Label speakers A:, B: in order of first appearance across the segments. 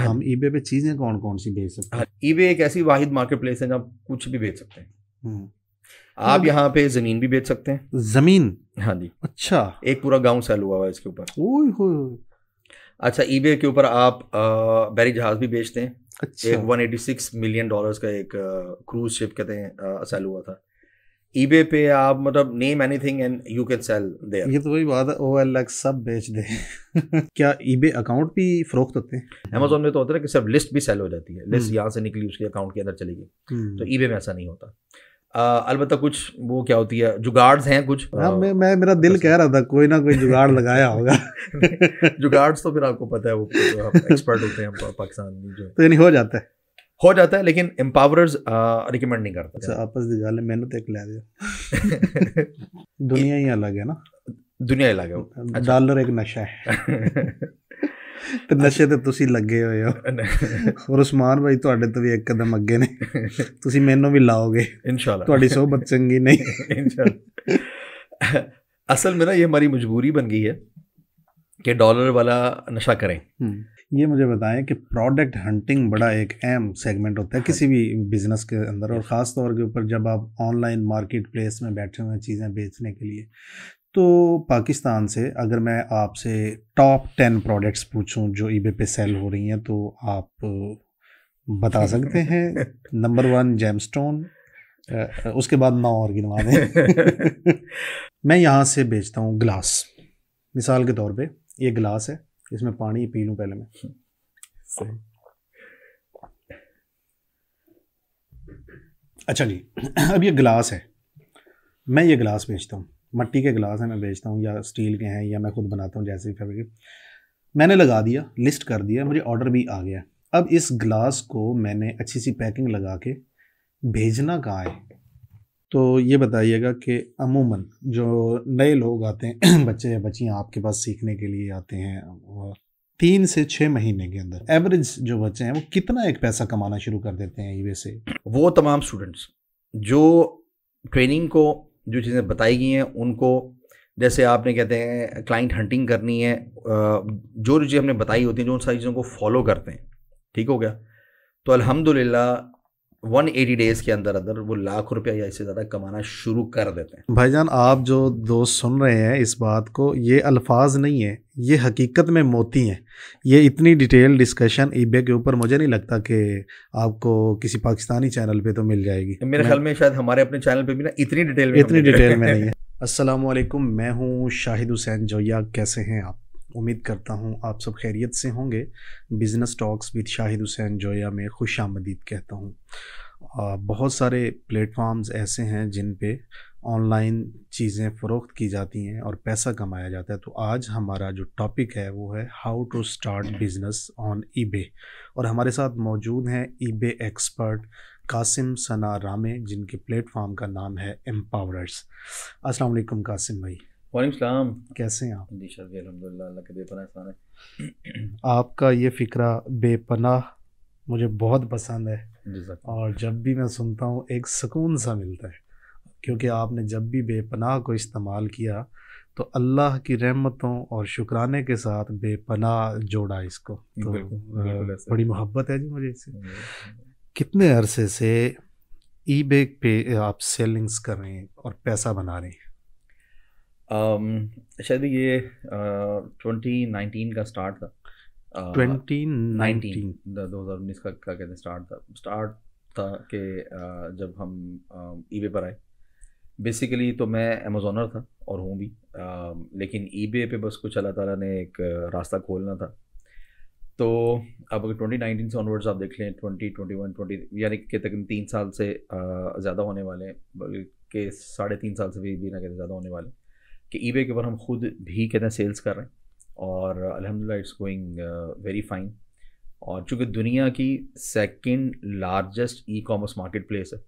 A: हम ईबे पे चीज़ें कौन कौन सी बेच सकते
B: हैं ईबे हाँ, एक ऐसी वाहिद मार्केट प्लेस है जहाँ कुछ भी बेच सकते हैं
A: हम्म। आप हाँ। यहाँ
B: पे ज़मीन भी बेच सकते
A: हैं ज़मीन हाँ जी अच्छा
B: एक पूरा गांव सेल हुआ हुआ है इसके
A: ऊपर
B: अच्छा ईबे के ऊपर आप बैरी जहाज़ भी बेचते हैं अच्छा एक 186 मिलियन डॉलर्स का एक क्रूज शिप कहते हैं सेल हुआ था ईबे पे आप मतलब name anything and you can sell there ये तो वही
A: बात है ओ एल एक्स सब बेच दे क्या ईबे अकाउंट भी फरोख्त होते हैं अमेजोन
B: में तो होता है कि सिर्फ लिस्ट भी सेल हो जाती है लिस्ट हम्म। यहाँ से निकली उसके अकाउंट के अंदर चली गई हम्म। तो ईबे में ऐसा नहीं होता अलबत् कुछ वो क्या होती है जुगाड़ हैं कुछ आ, हाँ, आ,
A: मैं मैं मेरा दिल कह रहा था कोई ना कोई जुगाड़ लगाया होगा
B: जुगाड़ तो फिर आपको पता है वो एक्सपर्ट तो होते हैं तो पाकिस्तान में जो तो यानी हो
A: जाता है हो
B: जाता है लेकिन एम्पावरर्स रिकमेंड नहीं करते अच्छा
A: आपस दिजाले मैंने तो एक ले दिया दुनिया ही अलग है ना ਦੁਨੀਆ ਹੀ ਲੱਗਿਆ ਅੱਛਾ ਡਾਲਰ ਇੱਕ ਨਸ਼ਾ ਹੈ ਤੇ ਨਸ਼ੇ ਤੇ ਤੁਸੀਂ ਲੱਗੇ ਹੋਏ ਹੋ ਹੋਰ ਉਸਮਾਨ ਭਾਈ ਤੁਹਾਡੇ ਤੋਂ ਵੀ ਇੱਕ ਕਦਮ ਅੱਗੇ ਨੇ ਤੁਸੀਂ ਮੈਨੂੰ ਵੀ ਲਾਓਗੇ ਇਨਸ਼ਾਅੱਲਾ ਤੁਹਾਡੀ ਸਹਬਤ ਚੰਗੀ ਨਹੀਂ ਇਨਸ਼ਾਅੱਲਾ असल में ना ये हमारी
B: मजबूरी बन गई है कि डॉलर वाला नशा करें
A: ये मुझे बताएं कि प्रोडक्ट हंटिंग बड़ा एक अहम सेगमेंट होता है हाँ किसी भी बिज़नेस के अंदर और ख़ास तौर के ऊपर जब आप ऑनलाइन मार्केट प्लेस में बैठे हुए हैं चीज़ें बेचने के लिए तो पाकिस्तान से अगर मैं आपसे टॉप टेन प्रोडक्ट्स पूछूं जो ईबे पे सेल हो रही हैं तो आप बता सकते हैं नंबर वन जेमस्टोन उसके बाद नौ और गिनवा दें मैं यहाँ से बेचता हूँ ग्लास मिसाल के तौर पे ये ग्लास है इसमें पानी पी लूँ पहले मैं हम्म। सही अच्छा जी अब ये गिलास है मैं ये गिलास बेचता हूँ मट्टी के गिलास हैं मैं बेचता हूँ या स्टील के हैं या मैं खुद बनाता हूँ जैसे भी फैब्रिक मैंने लगा दिया लिस्ट कर दिया मुझे ऑर्डर भी आ गया अब इस गिलास को मैंने अच्छी सी पैकिंग लगा के भेजना कहाँ है तो ये बताइएगा कि अमूमन जो नए लोग आते हैं बच्चे या बच्चियाँ आपके पास सीखने के लिए आते हैं तीन से छः महीने के अंदर एवरेज जो बच्चे हैं वो कितना एक पैसा कमाना शुरू कर देते हैं ईवे से वो तमाम स्टूडेंट्स
B: जो ट्रेनिंग को जो चीज़ें बताई गई हैं उनको जैसे आपने कहते हैं क्लाइंट हंटिंग करनी है जो चीज़ें हमने बताई होती हैं जो उन सारी चीज़ों को फॉलो करते हैं ठीक हो गया तो अल्हम्दुलिल्लाह वन एटी डेज के अंदर अंदर वो लाख रुपया या इससे ज़्यादा कमाना शुरू कर देते
A: हैं भाईजान आप जो दोस्त सुन रहे हैं इस बात को ये अल्फाज नहीं है ये हकीकत में मोती हैं ये इतनी डिटेल डिस्कशन ईबे के ऊपर मुझे नहीं लगता कि आपको किसी पाकिस्तानी चैनल पे तो मिल जाएगी मेरे ख्याल में शायद हमारे अपने चैनल पे भी ना इतनी डिटेल में इतनी डिटेल में नहीं है असलम मैं हूँ शाहिद हुसैन जोया कैसे हैं आप उम्मीद करता हूँ आप सब खैरियत से होंगे business talks with Shahid Hussain जोया में खुश आमदीद कहता हूँ बहुत सारे प्लेटफॉर्म्स ऐसे हैं जिन पे ऑनलाइन चीज़ें फ़रोख्त की जाती हैं और पैसा कमाया जाता है तो आज हमारा जो टॉपिक है वो है how to start business on e और हमारे साथ मौजूद हैं ई एक्सपर्ट कासिम सना रामे जिनके प्लेटफॉर्म का नाम है एम्पावर्स असलम कासिम भाई वालेकाम कैसे हैं आप जी जी अलहमदिल्ला अल्लाह के आपका ये फ़िक्रा बेपनाह मुझे बहुत पसंद है और जब भी मैं सुनता हूँ एक सुकून सा मिलता है क्योंकि आपने जब भी बेपनाह को इस्तेमाल किया तो अल्लाह की रहमतों और शुक्राने के साथ बेपनाह जोड़ा इसको तो बड़ी मोहब्बत है जी मुझे इससे कितने अरसे से ई पे आप सेलिंग्स कर रहे हैं और पैसा बना रहे हैं Um, शायद
B: ये ट्वेंटी uh, 2019 का स्टार्ट था ट्वेंटी uh, दो हज़ार उन्नीस का क्या कहते हैं स्टार्ट था स्टार्ट था कि uh, जब हम ई um, पर आए बेसिकली तो मैं अमेजोनर था और हूँ भी um, लेकिन ई पे बस कुछ अल्लाह ताला ने एक रास्ता खोलना था तो अब अगर ट्वेंटी नाइनटीन से ऑनवर्ड्स आप देख लें ट्वेंटी ट्वेंटी वन ट्वेंटी यानी कि तकरीबन तीन साल से ज़्यादा होने वाले हैं बल्कि साढ़े तीन साल से भी ना कहते ज़्यादा होने वाले हैं कि ई के ऊपर हम खुद भी कहते हैं सेल्स कर रहे हैं और अलहमदिल्ला इट्स गोइंग वेरी फाइन और चूँकि दुनिया की second largest e commerce market place है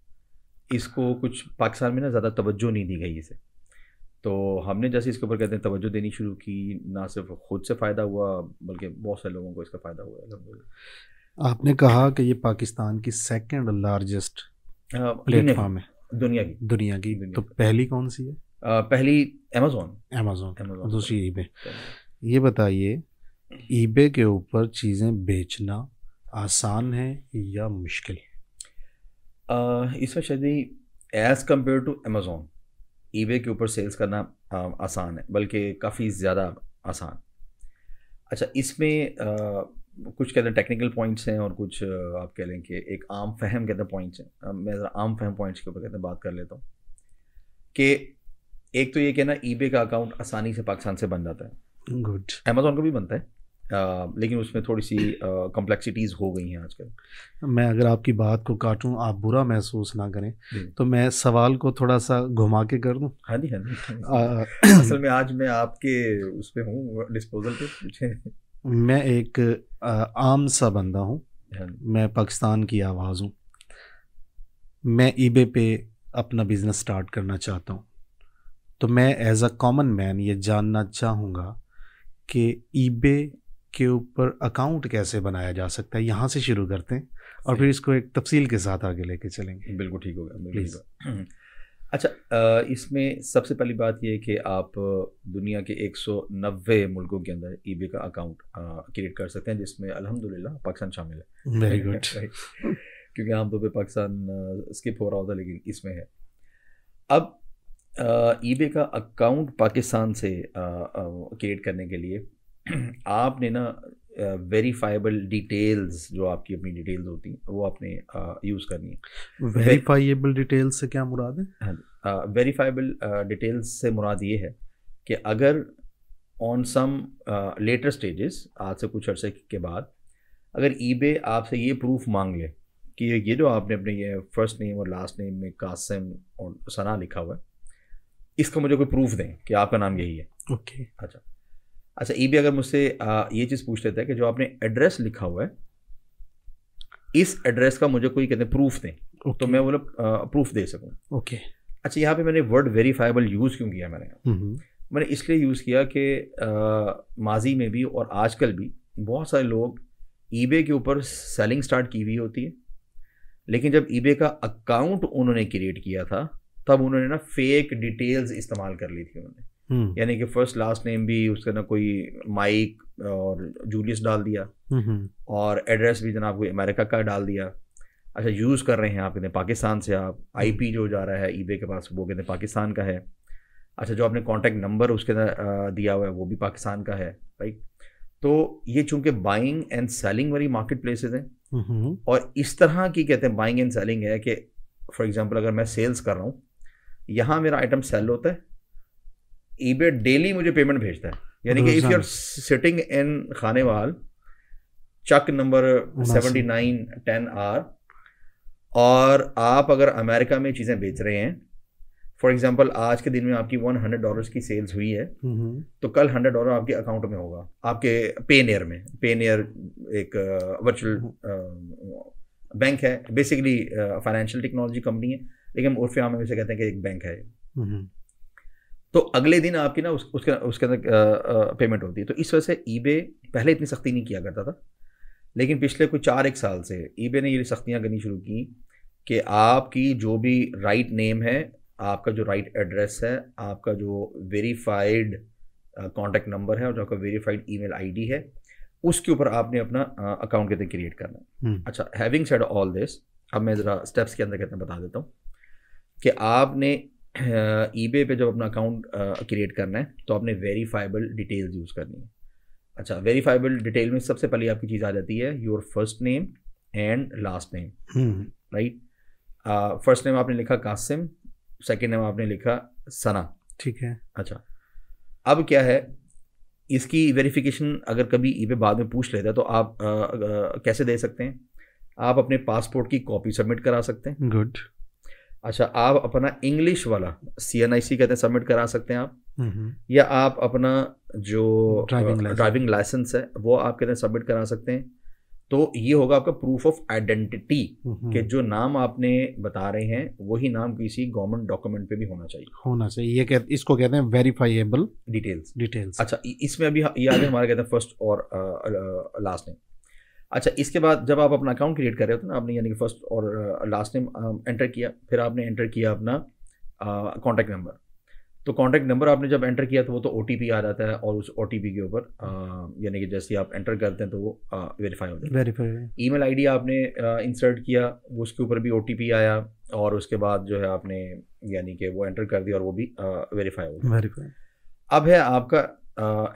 B: इसको कुछ पाकिस्तान में ना ज़्यादा तवज्जो नहीं दी गई इसे तो हमने जैसे इसके ऊपर कहते हैं तवज्जो देनी शुरू की ना सिर्फ खुद से फ़ायदा हुआ बल्कि बहुत से लोगों को इसका फ़ायदा हुआ अलहमदिल्ला
A: आपने कहा कि ये पाकिस्तान की सेकेंड लार्जेस्ट प्लेटफॉर्म है दुनिया की दुनिया की दुनिया तो पहली कौन सी है
B: पहली अमेजोन अमेजोन
A: दूसरी ईबे तो ये बताइए ईबे के ऊपर चीज़ें बेचना आसान है या मुश्किल इसमें शायद
B: as compare to Amazon eBay के ऊपर सेल्स करना आसान है बल्कि काफ़ी ज़्यादा आसान अच्छा इसमें आ, कुछ कहते हैं टेक्निकल पॉइंट्स हैं और कुछ आप कह लें कि एक आम फहम कहते हैं पॉइंट्स हैं मैं ज़रा आम फहम पॉइंट्स के ऊपर कहते हैं बात कर लेता हूँ कि एक तो ये कहना बे का अकाउंट आसानी से पाकिस्तान से बन जाता है गुड अमेजोन का भी बनता है आ, लेकिन उसमें थोड़ी सी कॉम्प्लेक्सिटीज़ हो गई हैं आजकल
A: मैं अगर आपकी बात को काटूं आप बुरा महसूस ना करें तो मैं सवाल को थोड़ा सा घुमा के कर दूं हाँ जी
B: हाँ जी असल में आज मैं आपके उस पर हूँ डिस्पोजल पे पूछे
A: मैं एक आम सा बंदा हूँ हाँ मैं पाकिस्तान की आवाज़ हूँ मैं ईबे पे अपना बिज़नेस स्टार्ट करना चाहता हूँ तो मैं एज अ कॉमन मैन ये जानना चाहूँगा कि ईबे के ऊपर अकाउंट कैसे बनाया जा सकता है यहाँ से शुरू करते हैं और फिर इसको एक तफसील के साथ आगे लेके चलेंगे बिल्कुल ठीक होगा प्लीज़
B: अच्छा इसमें सबसे पहली बात यह है कि आप दुनिया के 190 मुल्कों के अंदर ईबे का अकाउंट क्रिएट कर सकते हैं जिसमें अल्हम्दुलिल्लाह पाकिस्तान शामिल है वेरी गुड क्योंकि आमतौर पर पाकिस्तान स्किप हो रहा होता लेकिन इसमें है अब ईबे का अकाउंट पाकिस्तान से क्रिएट करने के लिए आपने ना वेरीफाइबल डिटेल्स जो आपकी अपनी डिटेल्स होती हैं वो आपने यूज़ करनी है
A: वेरीफाइबल डिटेल्स से क्या मुराद है
B: हाँ वेरीफाइबल डिटेल्स से मुराद ये है कि अगर ऑन सम लेटर स्टेजेस आज से कुछ अरसे के बाद अगर ईबे आपसे ये प्रूफ मांग ले कि ये जो आपने अपने ये फर्स्ट नेम और लास्ट नेम में कासिम और सना लिखा हुआ है इसका मुझे कोई प्रूफ दें कि आपका नाम यही है
A: ओके अच्छा
B: अच्छा ये भी अगर मुझसे ये चीज़ पूछ लेता है कि जो आपने एड्रेस लिखा हुआ है इस एड्रेस का मुझे कोई कहते हैं प्रूफ दें तो okay. तो मैं बोला प्रूफ दे सकूँ ओके okay. अच्छा यहाँ पे मैंने वर्ड वेरीफाइबल यूज़ क्यों किया मैंने mm-hmm. मैंने इसलिए यूज़ किया कि माजी में भी और आजकल भी बहुत सारे लोग ईबे के ऊपर सेलिंग स्टार्ट की हुई होती है लेकिन जब ईबे का अकाउंट उन्होंने क्रिएट किया था तब उन्होंने ना फेक डिटेल्स इस्तेमाल कर ली थी उन्होंने हम्म। यानी कि फर्स्ट लास्ट नेम भी उसका ना कोई माइक और जूलियस डाल दिया हम्म, हम्म। और एड्रेस भी जनाब कोई अमेरिका का डाल दिया अच्छा यूज़ कर रहे हैं आप कहते हैं पाकिस्तान से आप आईपी जो जा रहा है ईबे के पास वो कहते हैं पाकिस्तान का है अच्छा जो आपने कॉन्टैक्ट नंबर उसके अंदर दिया हुआ है वो भी पाकिस्तान का है राइट तो ये चूंकि बाइंग एंड सेलिंग वाली मार्केट प्लेसेज हैं और इस तरह की कहते हैं बाइंग एंड सेलिंग है कि फॉर एग्जांपल अगर मैं सेल्स कर रहा हूँ यहाँ मेरा आइटम सेल होता है ईबे डेली मुझे पेमेंट भेजता है यानी कि if you are sitting in Khanewal Chak number seventy nine ten R और आप अगर अमेरिका में चीज़ें बेच रहे हैं फॉर एग्जाम्पल आज के दिन में आपकी वन हंड्रेड डॉलर की सेल्स हुई है तो कल हंड्रेड डॉलर आपके अकाउंट में होगा आपके पेनियर में पेनियर एक virtual uh, hmm. Bank uh, है बेसिकली फाइनेंशियल टेक्नोलॉजी कंपनी है लेकिन उर्फ आम इसे कहते हैं कि एक बैंक है हम्म। तो अगले दिन आपकी ना उसके उसके अंदर पेमेंट होती है तो इस वजह से ईबे पहले इतनी सख्ती नहीं किया करता था लेकिन पिछले कुछ चार एक साल से ईबे ने ये सख्तियाँ करनी शुरू की कि आपकी जो भी राइट नेम है आपका जो राइट एड्रेस है आपका जो वेरीफाइड कॉन्टैक्ट नंबर है और जो आपका वेरीफाइड ई मेल है उसके ऊपर आपने अपना अकाउंट कहते कितने क्रिएट करना है हम्म। अच्छा हैविंग सेड ऑल दिस अब मैं ज़रा स्टेप्स के अंदर हैं बता देता हूँ कि आपने ई पे जब अपना अकाउंट क्रिएट करना है तो आपने वेरीफाइबल डिटेल्स यूज़ करनी है अच्छा वेरीफाइबल डिटेल में सबसे पहले आपकी चीज़ आ जाती है your first name and last name right first name आपने लिखा कासिम सेकेंड नेम आपने लिखा
A: सना ठीक है अच्छा
B: अब क्या है इसकी वेरिफिकेशन अगर कभी ई पे बाद में पूछ लेता है तो आप आ, आ, कैसे दे सकते हैं आप अपने पासपोर्ट की कॉपी सबमिट करा सकते हैं गुड अच्छा आप अपना इंग्लिश वाला सी एन आई सी कहते हैं सबमिट करा सकते हैं
A: आप
B: या आप अपना जो ड्राइविंग लाइसेंस है वो आप कहते हैं सबमिट करा सकते हैं तो ये होगा आपका प्रूफ ऑफ आइडेंटिटी कि जो नाम आपने बता रहे हैं वही नाम किसी गवर्नमेंट डॉक्यूमेंट पे भी होना चाहिए
A: होना चाहिए ये कह, इसको कहते हैं वेरीफाइएबल डिटेल्स डिटेल्स
B: अच्छा इसमें अभी ये आगे हमारे कहते हैं फर्स्ट और लास्ट नेम अच्छा इसके बाद जब आप अपना अकाउंट क्रिएट कर रहे हो तो ना आपने यानी कि फर्स्ट और लास्ट नेम एंटर किया फिर आपने एंटर किया अपना कॉन्टैक्ट uh, नंबर तो कॉन्टैक्ट नंबर आपने जब एंटर किया तो वो तो ओ आ जाता है और उस ओ के ऊपर uh, यानी कि जैसे आप एंटर करते हैं तो वो वेरीफाई uh, हो है वेरीफाई ई मेल आई आपने इंसर्ट किया उसके ऊपर भी ओ आया और उसके बाद जो है आपने यानी कि वो एंटर कर दिया और वो भी वेरीफाई हो गया वेरीफाई अब है आपका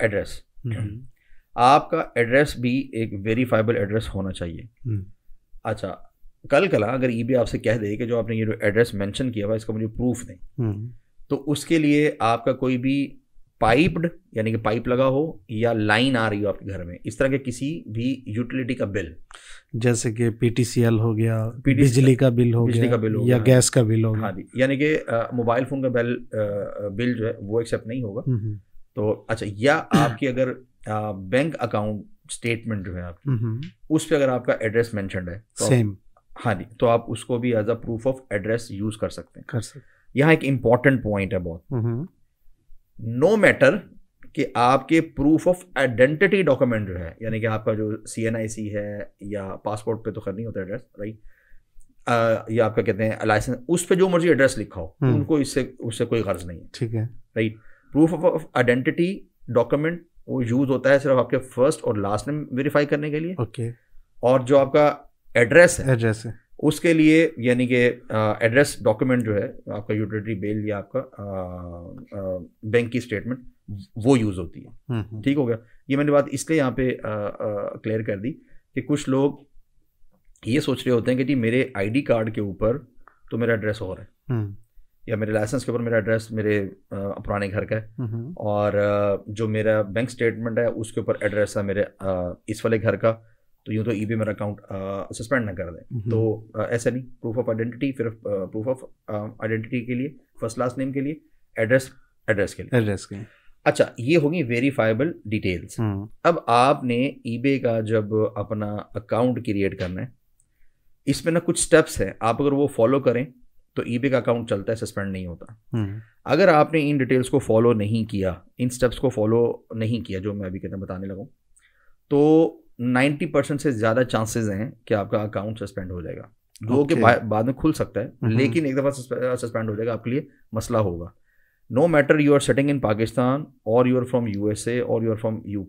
B: एड्रेस आपका एड्रेस भी एक वेरीफाइबल एड्रेस होना चाहिए हम्म। अच्छा कल कला हाँ, अगर ई आपसे कह दे कि जो आपने ये जो एड्रेस मेंशन किया हुआ इसका मुझे प्रूफ दें हम्म। तो उसके लिए आपका कोई भी पाइप्ड यानी कि पाइप लगा हो या लाइन आ रही हो आपके घर में इस तरह के किसी भी यूटिलिटी का बिल
A: जैसे कि पीटीसीएल हो गया बिजली का बिल हो बिजली का बिल हो या गैस हाँ। का बिल हो हाँ
B: जी यानी कि मोबाइल फ़ोन का बिल बिल जो है वो एक्सेप्ट नहीं होगा हम्म, तो अच्छा या आपकी अगर बैंक अकाउंट स्टेटमेंट जो है आपकी हम्म। उस पर अगर आपका एड्रेस मैंशन है तो सेम हाँ जी तो आप उसको भी as a proof of address use कर सकते हैं कर सकते यहाँ एक इंपॉर्टेंट पॉइंट है बहुत नो हम्म। मैटर कि आपके प्रूफ ऑफ आइडेंटिटी डॉक्यूमेंट जो है यानी कि आपका जो सी एन आई सी है या पासपोर्ट पे तो खैर नहीं होता एड्रेस राइट या आपका कहते हैं लाइसेंस उस पर जो मर्जी एड्रेस लिखा हो हम्म। उनको इससे उससे कोई गर्ज नहीं है ठीक है right proof of identity document वो यूज होता है सिर्फ आपके फर्स्ट और लास्ट नेम वेरीफाई करने के लिए ओके okay. और जो आपका एड्रेस है एड्रेस है उसके लिए यानी कि एड्रेस डॉक्यूमेंट जो है आपका यूटिलिटी बिल या आपका बैंक की स्टेटमेंट वो यूज होती है हम्म, हम्म। ठीक हो गया ये मैंने बात इसलिए यहाँ पे क्लियर कर दी कि कुछ लोग ये सोच रहे होते हैं कि जी मेरे आईडी कार्ड के ऊपर तो मेरा एड्रेस और है हम्म। या मेरे लाइसेंस के ऊपर मेरा एड्रेस मेरे पुराने घर का है और जो मेरा बैंक स्टेटमेंट है उसके ऊपर एड्रेस है मेरे इस वाले घर का तो यूँ तो ई e मेरा अकाउंट सस्पेंड ना कर दें तो ऐसा नहीं प्रूफ ऑफ आइडेंटिटी फिर प्रूफ ऑफ आइडेंटिटी के लिए फर्स्ट लास्ट नेम के लिए एड्रेस एड्रेस के लिए एड्रेस के अच्छा ये होगी वेरीफाइबल डिटेल्स अब आपने ई e का जब अपना अकाउंट क्रिएट करना है इसमें ना कुछ स्टेप्स हैं आप अगर वो फॉलो करें तो ई का अकाउंट चलता है सस्पेंड नहीं होता हम्म। अगर आपने इन डिटेल्स को फॉलो नहीं किया इन स्टेप्स को फॉलो नहीं किया जो मैं अभी कहते बताने लगा तो 90 परसेंट से ज़्यादा चांसेस हैं कि आपका अकाउंट सस्पेंड हो जाएगा दो okay. के बाद में खुल सकता है हम्म। लेकिन एक दफ़ा सस्पेंड हो जाएगा आपके लिए मसला होगा no matter you are setting in Pakistan और यू आर फ्रॉम यू और यू आर फ्रॉम यू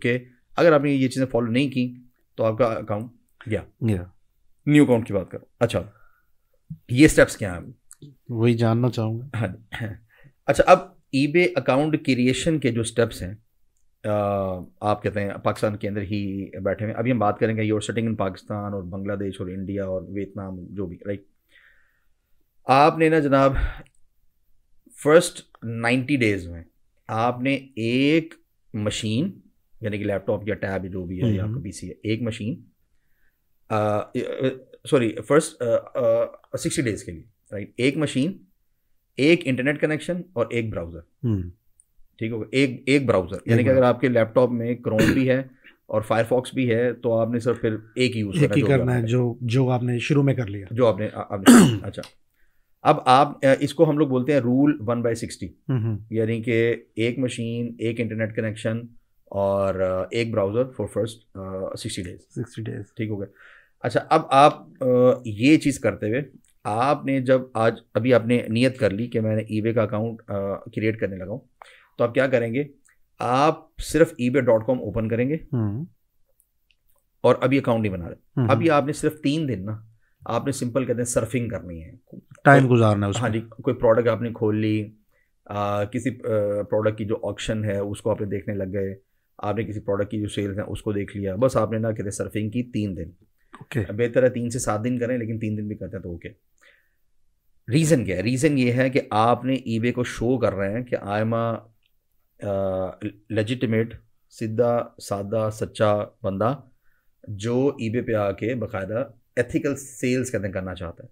B: अगर आपने ये चीज़ें फॉलो नहीं की तो आपका अकाउंट गया न्यू अकाउंट की बात करो अच्छा ये स्टेप्स क्या हैं
A: वही जानना चाहूँगा हाँ
B: अच्छा अब ई बे अकाउंट क्रिएशन के जो स्टेप्स हैं आप कहते हैं पाकिस्तान के अंदर ही बैठे हुए अभी हम बात करेंगे योर सेटिंग इन पाकिस्तान और बांग्लादेश और इंडिया और वियतनाम जो भी राइट आपने ना जनाब फर्स्ट नाइन्टी डेज में आपने एक मशीन यानी कि लैपटॉप या टैब जो भी है या आपका हम्म। सी है एक machine sorry first sixty days के लिए राइट एक मशीन एक इंटरनेट कनेक्शन और एक ब्राउजर hmm. ठीक होगा एक एक ब्राउजर यानी कि अगर आपके लैपटॉप में क्रोम भी है और फायरफॉक्स भी है तो आपने सर फिर एक ही यूज एक ही करना
A: है जो जो आपने शुरू में कर लिया
B: जो आपने आ, आपने अच्छा अब आप इसको हम लोग बोलते हैं रूल वन बाई सिक्सटी यानी कि एक मशीन एक इंटरनेट कनेक्शन और एक browser for first sixty days sixty days ठीक हो गया अच्छा अब आप ये चीज़ करते हुए आपने जब आज अभी आपने नियत कर ली कि मैंने ई का अकाउंट क्रिएट करने लगा हूँ तो आप क्या करेंगे आप सिर्फ ई डॉट कॉम ओपन करेंगे हम्म। और अभी अकाउंट नहीं बना रहे हम्म। अभी आपने सिर्फ तीन दिन ना आपने सिंपल कहते हैं सर्फिंग करनी है
A: टाइम गुजारना है
B: हाँ जी कोई प्रोडक्ट आपने खोल ली आ, किसी प्रोडक्ट की जो ऑप्शन है उसको आपने देखने लग गए आपने किसी प्रोडक्ट की जो सेल्स है उसको देख लिया बस आपने ना कहते सर्फिंग की तीन दिन okay. बेहतर है तीन से सात दिन करें लेकिन तीन दिन भी करते हैं तो ओके okay. रीज़न क्या है रीज़न ये है कि आपने ईबे को शो कर रहे हैं कि आई एम लेजिटिमेट सीधा सादा सच्चा बंदा जो बे पे आके बाकायदा एथिकल सेल्स कहते हैं करना चाहता है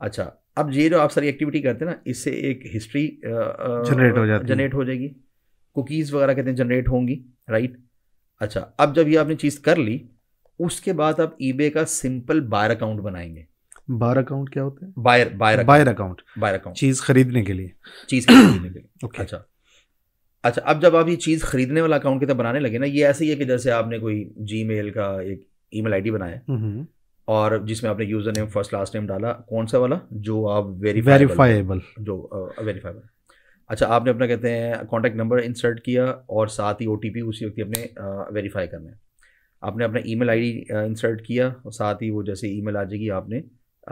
B: अच्छा अब ये जो आप सारी एक्टिविटी करते हैं ना इससे एक हिस्ट्री जनरेट uh, uh, हो जाती जनरेट हो जाएगी कुकीज़ वगैरह कहते हैं जनरेट होंगी राइट अच्छा अब जब ये आपने चीज़ कर ली उसके बाद आप बे का सिंपल बायर अकाउंट बनाएंगे
A: बार अकाउंट क्या होता है buyer buyer buyer account
B: buyer account चीज
A: खरीदने के लिए चीज खरीदने के लिए
B: ओके अच्छा अच्छा अब जब आप ये चीज़ खरीदने वाला अकाउंट की तरह बनाने लगे ना ये ऐसे ही है कि जैसे आपने कोई जी का एक ई मेल बनाया हम्म, हम्म। और जिसमें आपने user name first last name डाला कौन सा वाला जो आप वेरीफाइबल जो वेरीफाइबल अच्छा आपने अपना कहते हैं कॉन्टैक्ट नंबर इंसर्ट किया और साथ ही ओ उसी वक्त अपने वेरीफाई करना है आपने अपना ईमेल आईडी इंसर्ट किया और साथ ही वो जैसे ईमेल आ जाएगी आपने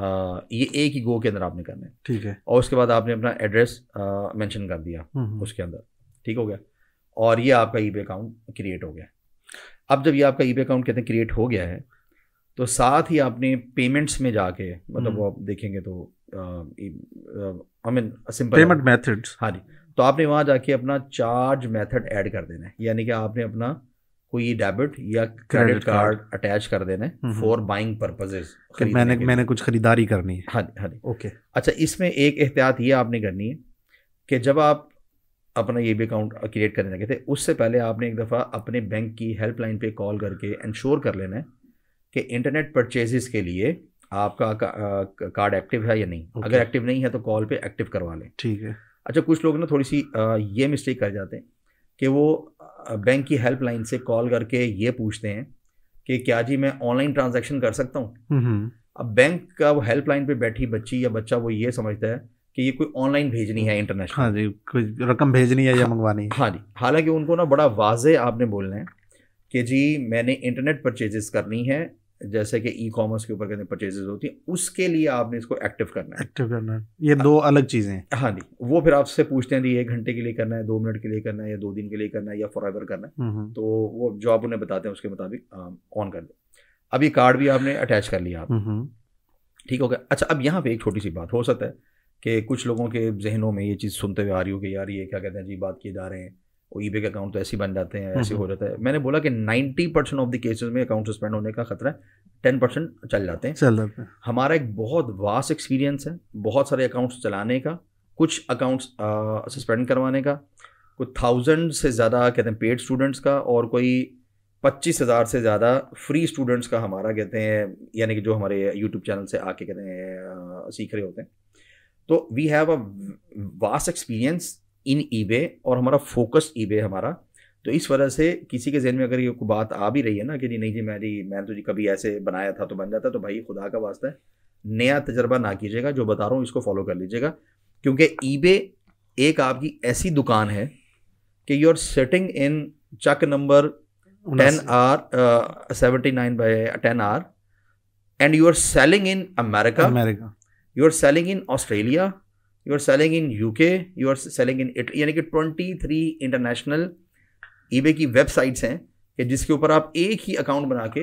B: ये एक ही गो के अंदर आपने करना है ठीक है और उसके बाद आपने अपना एड्रेस मेंशन कर दिया उसके अंदर ठीक हो गया और ये आपका ई अकाउंट क्रिएट हो गया अब जब ये आपका ई अकाउंट कहते हैं क्रिएट हो गया है तो साथ ही आपने पेमेंट्स में जाके मतलब हम्म। वो आप देखेंगे तो I mean simple payment methods हाँ जी तो आपने वहाँ जाके अपना चार्ज मेथड ऐड कर देना है यानी कि आपने अपना कोई डेबिट या क्रेडिट कार्ड अटैच कर देने फॉर बाइंग पर्पजेज मैंने मैंने
A: कुछ खरीदारी करनी है हाँ हाँ ओके
B: अच्छा इसमें एक एहतियात ये आपने करनी है कि जब आप अपना ये भी अकाउंट क्रिएट करने लगे थे उससे पहले आपने एक दफ़ा अपने बैंक की हेल्पलाइन पे कॉल करके इंश्योर कर लेना है कि इंटरनेट परचेजेस के लिए आपका कार्ड एक्टिव है या नहीं okay. अगर एक्टिव नहीं है तो कॉल पे एक्टिव करवा लें ठीक है अच्छा कुछ लोग ना थोड़ी सी ये मिस्टेक कर जाते हैं कि वो बैंक की हेल्पलाइन से कॉल करके ये पूछते हैं कि क्या जी मैं ऑनलाइन ट्रांजेक्शन कर सकता हूँ हम्म, हम्म। अब बैंक का वो हेल्पलाइन पे बैठी बच्ची या बच्चा वो ये समझता है कि ये कोई ऑनलाइन भेजनी है इंटरनेशनल
A: हाँ जी कोई रकम भेजनी है या हाँ, मंगवानी है हाँ जी
B: हालांकि उनको ना बड़ा वाज आपने बोलना है कि जी मैंने इंटरनेट परचेजेस करनी है जैसे कि ई कॉमर्स के ऊपर कहते हैं परचेजेज होती हैं उसके लिए आपने इसको एक्टिव करना है
A: एक्टिव करना है ये दो हाँ। अलग चीज़ें हैं हाँ जी
B: वो फिर आपसे पूछते हैं जी एक घंटे के लिए करना है दो मिनट के लिए करना है या दो दिन के लिए करना है या फॉर करना है हम्म, हम्म। तो वो जो आप उन्हें बताते हैं उसके मुताबिक ऑन कर दें अब ये कार्ड भी आपने अटैच कर लिया आप हम्म, ठीक हो गया अच्छा अब यहाँ पे एक छोटी सी बात हो सकता है कि कुछ लोगों के जहनों में ये चीज़ सुनते हुए आ रही हो कि यार ये क्या कहते हैं जी बात किए जा रहे हैं ई e के अकाउंट तो ऐसे ही बन जाते हैं ऐसे हम्म, हो हम्म। जाता है मैंने बोला कि ninety percent of the cases में अकाउंट सस्पेंड होने का खतरा है टेन परसेंट चल जाते हैं चल जाते हैं हमारा एक बहुत वास्ट एक्सपीरियंस है बहुत सारे अकाउंट्स चलाने का कुछ अकाउंट्स सस्पेंड करवाने का कुछ थाउजेंड से ज़्यादा कहते हैं पेड स्टूडेंट्स का और कोई पच्चीस हज़ार से ज़्यादा फ्री स्टूडेंट्स का हमारा कहते हैं यानी कि जो हमारे यूट्यूब चैनल से आके कहते हैं सीख रहे होते हैं तो we have a vast experience in eBay और हमारा फोकस ईबे हमारा तो इस वजह से किसी के जहन में अगर ये कोई बात आ भी रही है ना कि नहीं जी मेरी मैंने तो जी कभी ऐसे बनाया था तो बन जाता तो भाई खुदा का वास्ता है नया तजर्बा ना कीजिएगा जो बता रहा हूँ इसको फॉलो कर लीजिएगा क्योंकि ईबे एक आपकी ऐसी दुकान है कि you are setting in Chak number ten R seventy nine by ten R and you are selling in America America you are selling in Australia you are selling in UK you are selling in Italy यानी कि twenty three international eBay की websites हैं कि जिसके ऊपर आप एक ही account बना के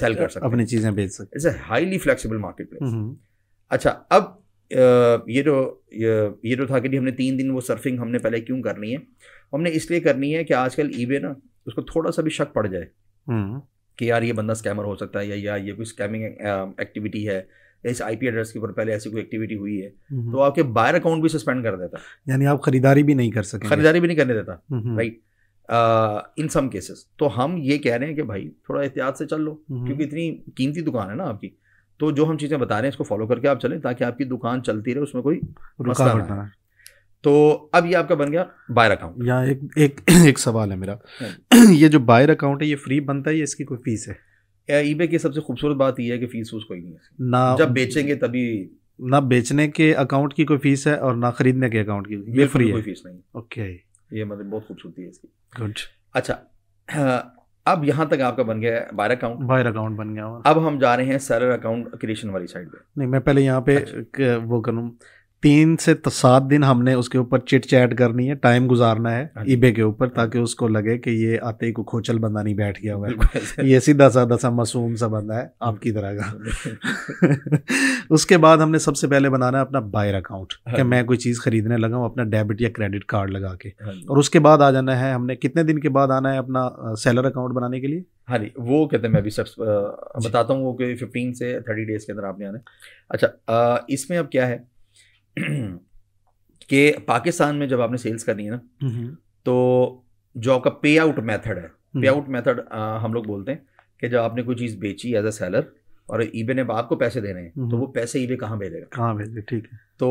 A: सेल कर सकते अपनी चीज़ें बेच सकते it's a
B: highly flexible market place अच्छा अब ये जो तो, ये जो तो था कि हमने तीन दिन वो सर्फिंग हमने पहले क्यों करनी है हमने इसलिए करनी है कि आजकल ईबे ना उसको थोड़ा सा भी शक पड़ जाए हम्म। कि यार ये बंदा स्कैमर हो सकता है या, या ये कोई स्कैमिंग एक्टिविटी है इस आई एड्रेस के ऊपर पहले ऐसी कोई एक्टिविटी हुई है हम्म। तो आपके बायर अकाउंट भी सस्पेंड कर देता
A: यानी आप खरीदारी भी नहीं कर सकते खरीदारी भी नहीं करने देता
B: राइट इन सम केसेस तो हम ये कह रहे हैं कि भाई थोड़ा एहतियात से चल लो हम्म। क्योंकि इतनी कीमती दुकान है ना आपकी तो जो हम चीज़ें बता रहे हैं इसको फॉलो करके आप चलें ताकि आपकी दुकान चलती रहे उसमें कोई रुकावट
A: ना तो अब ये आपका बन गया बायर अकाउंट यहाँ एक एक एक सवाल है मेरा हाँ। ये जो बायर अकाउंट है ये फ्री बनता है या इसकी कोई फीस है ई बे की सबसे खूबसूरत बात यह
B: है कि फीस फूस कोई नहीं है ना जब बेचेंगे तभी
A: ना बेचने के अकाउंट की कोई फीस है और ना खरीदने के अकाउंट की ये फ्री कोई
B: फीस नहीं ओके ये मतलब बहुत खूबसूरती है इसकी गुड अच्छा हाँ, अब यहाँ तक आपका बन गया है बायर अकाउंट बायर अकाउंट बन गया अब हम जा रहे हैं सैलर अकाउंट क्रिएशन वाली साइड पे
A: नहीं मैं पहले यहाँ पे अच्छा। वो करूँ तीन से तो सात दिन हमने उसके ऊपर चिट चैट करनी है टाइम गुजारना है ईबे हाँ के ऊपर ताकि उसको लगे कि ये आते ही को खोचल बंदा नहीं बैठ गया हुआ है ये सीधा साधा सा मासूम सा बंदा है आपकी तरह का उसके बाद हमने सबसे पहले बनाना है अपना बायर हाँ अकाउंट कि मैं कोई चीज़ खरीदने लगा हूँ अपना डेबिट या क्रेडिट कार्ड लगा के हाँ और उसके बाद आ जाना है हमने कितने दिन के बाद आना है अपना सेलर अकाउंट बनाने के लिए
B: हाँ जी वो कहते हैं मैं अभी सब बताता हूँ वो कि फिफ्टीन से थर्टी डेज़ के अंदर आपने आना है अच्छा इसमें अब क्या है कि पाकिस्तान में जब आपने सेल्स करनी है ना तो जो आपका पे आउट मैथड है पे आउट मैथड हम लोग बोलते हैं कि जब आपने कोई चीज़ बेची एज अ सेलर और ईबे ने आपको पैसे देने हैं तो वो पैसे ईबे कहाँ भेजेगा
A: कहाँ भेजेगा ठीक है
B: तो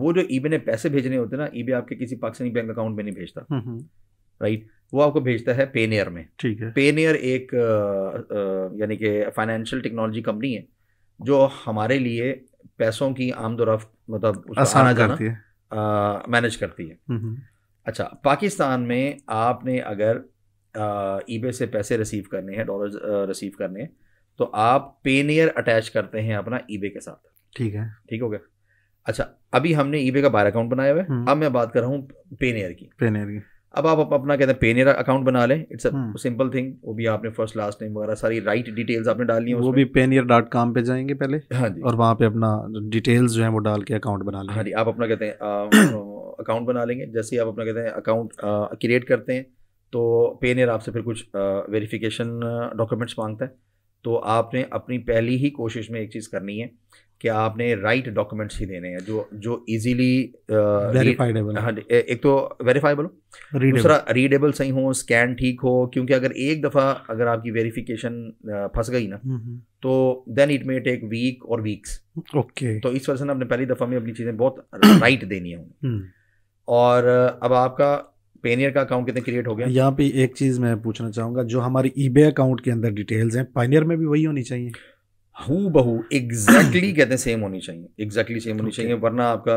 B: वो जो ईबे ने पैसे भेजने होते हैं ना ईबे आपके किसी पाकिस्तानी बैंक अकाउंट में नहीं भेजता राइट वो आपको भेजता है पेनेयर में ठीक है पेनेयर एक यानी कि फाइनेंशियल टेक्नोलॉजी कंपनी है जो हमारे लिए पैसों की आमदोरफ मतलब आसान करती है मैनेज करती है हम्म, हम्म। अच्छा पाकिस्तान में आपने अगर ईबे से पैसे रिसीव करने हैं डॉलर रिसीव करने हैं तो आप पेनियर अटैच करते हैं अपना ईबे के साथ ठीक है ठीक हो गया अच्छा अभी हमने ईबे का बार अकाउंट बनाया हुआ है हम्म। अब मैं बात कर रहा हूँ पेनियर की पेनियर की अब आप अपना कहते हैं पेनियर अकाउंट बना लें इट्स सिंपल थिंग वो भी आपने फर्स्ट लास्ट नेम वगैरह सारी राइट डिटेल्स आपने डालनी है वो भी
A: पेनियर डॉट कॉम पर जाएंगे पहले हाँ जी और वहाँ पे अपना डिटेल्स जो है वो डाल के अकाउंट बना लें हाँ
B: जी आप अपना कहते हैं अकाउंट बना लेंगे जैसे ही आप अपना कहते हैं अकाउंट क्रिएट करते हैं तो पेनियर आपसे फिर कुछ वेरीफिकेशन डॉक्यूमेंट्स मांगता है तो आपने अपनी पहली ही कोशिश में एक चीज़ करनी है कि आपने राइट डॉक्यूमेंट्स ही देने हैं जो जो इजीली uh, हाँ वेरीफाइडेबल एक तो वेरीफाइबल हो दूसरा रीडेबल सही हो स्कैन ठीक हो क्योंकि अगर एक दफ़ा अगर आपकी वेरिफिकेशन uh, फंस गई ना तो then it may take week और वीक्स ओके तो इस वजह से ना आपने पहली दफ़ा में अपनी चीज़ें बहुत राइट देनी है हम्म। और uh, अब आपका पेनियर का अकाउंट कितने क्रिएट हो गया यहाँ पे
A: एक चीज़ मैं पूछना चाहूँगा जो हमारी ई अकाउंट के अंदर डिटेल्स हैं पेनियर में भी वही होनी चाहिए हू बहू
B: एग्जैक्टली कहते हैं सेम होनी चाहिए एग्जैक्टली सेम होनी चाहिए वरना आपका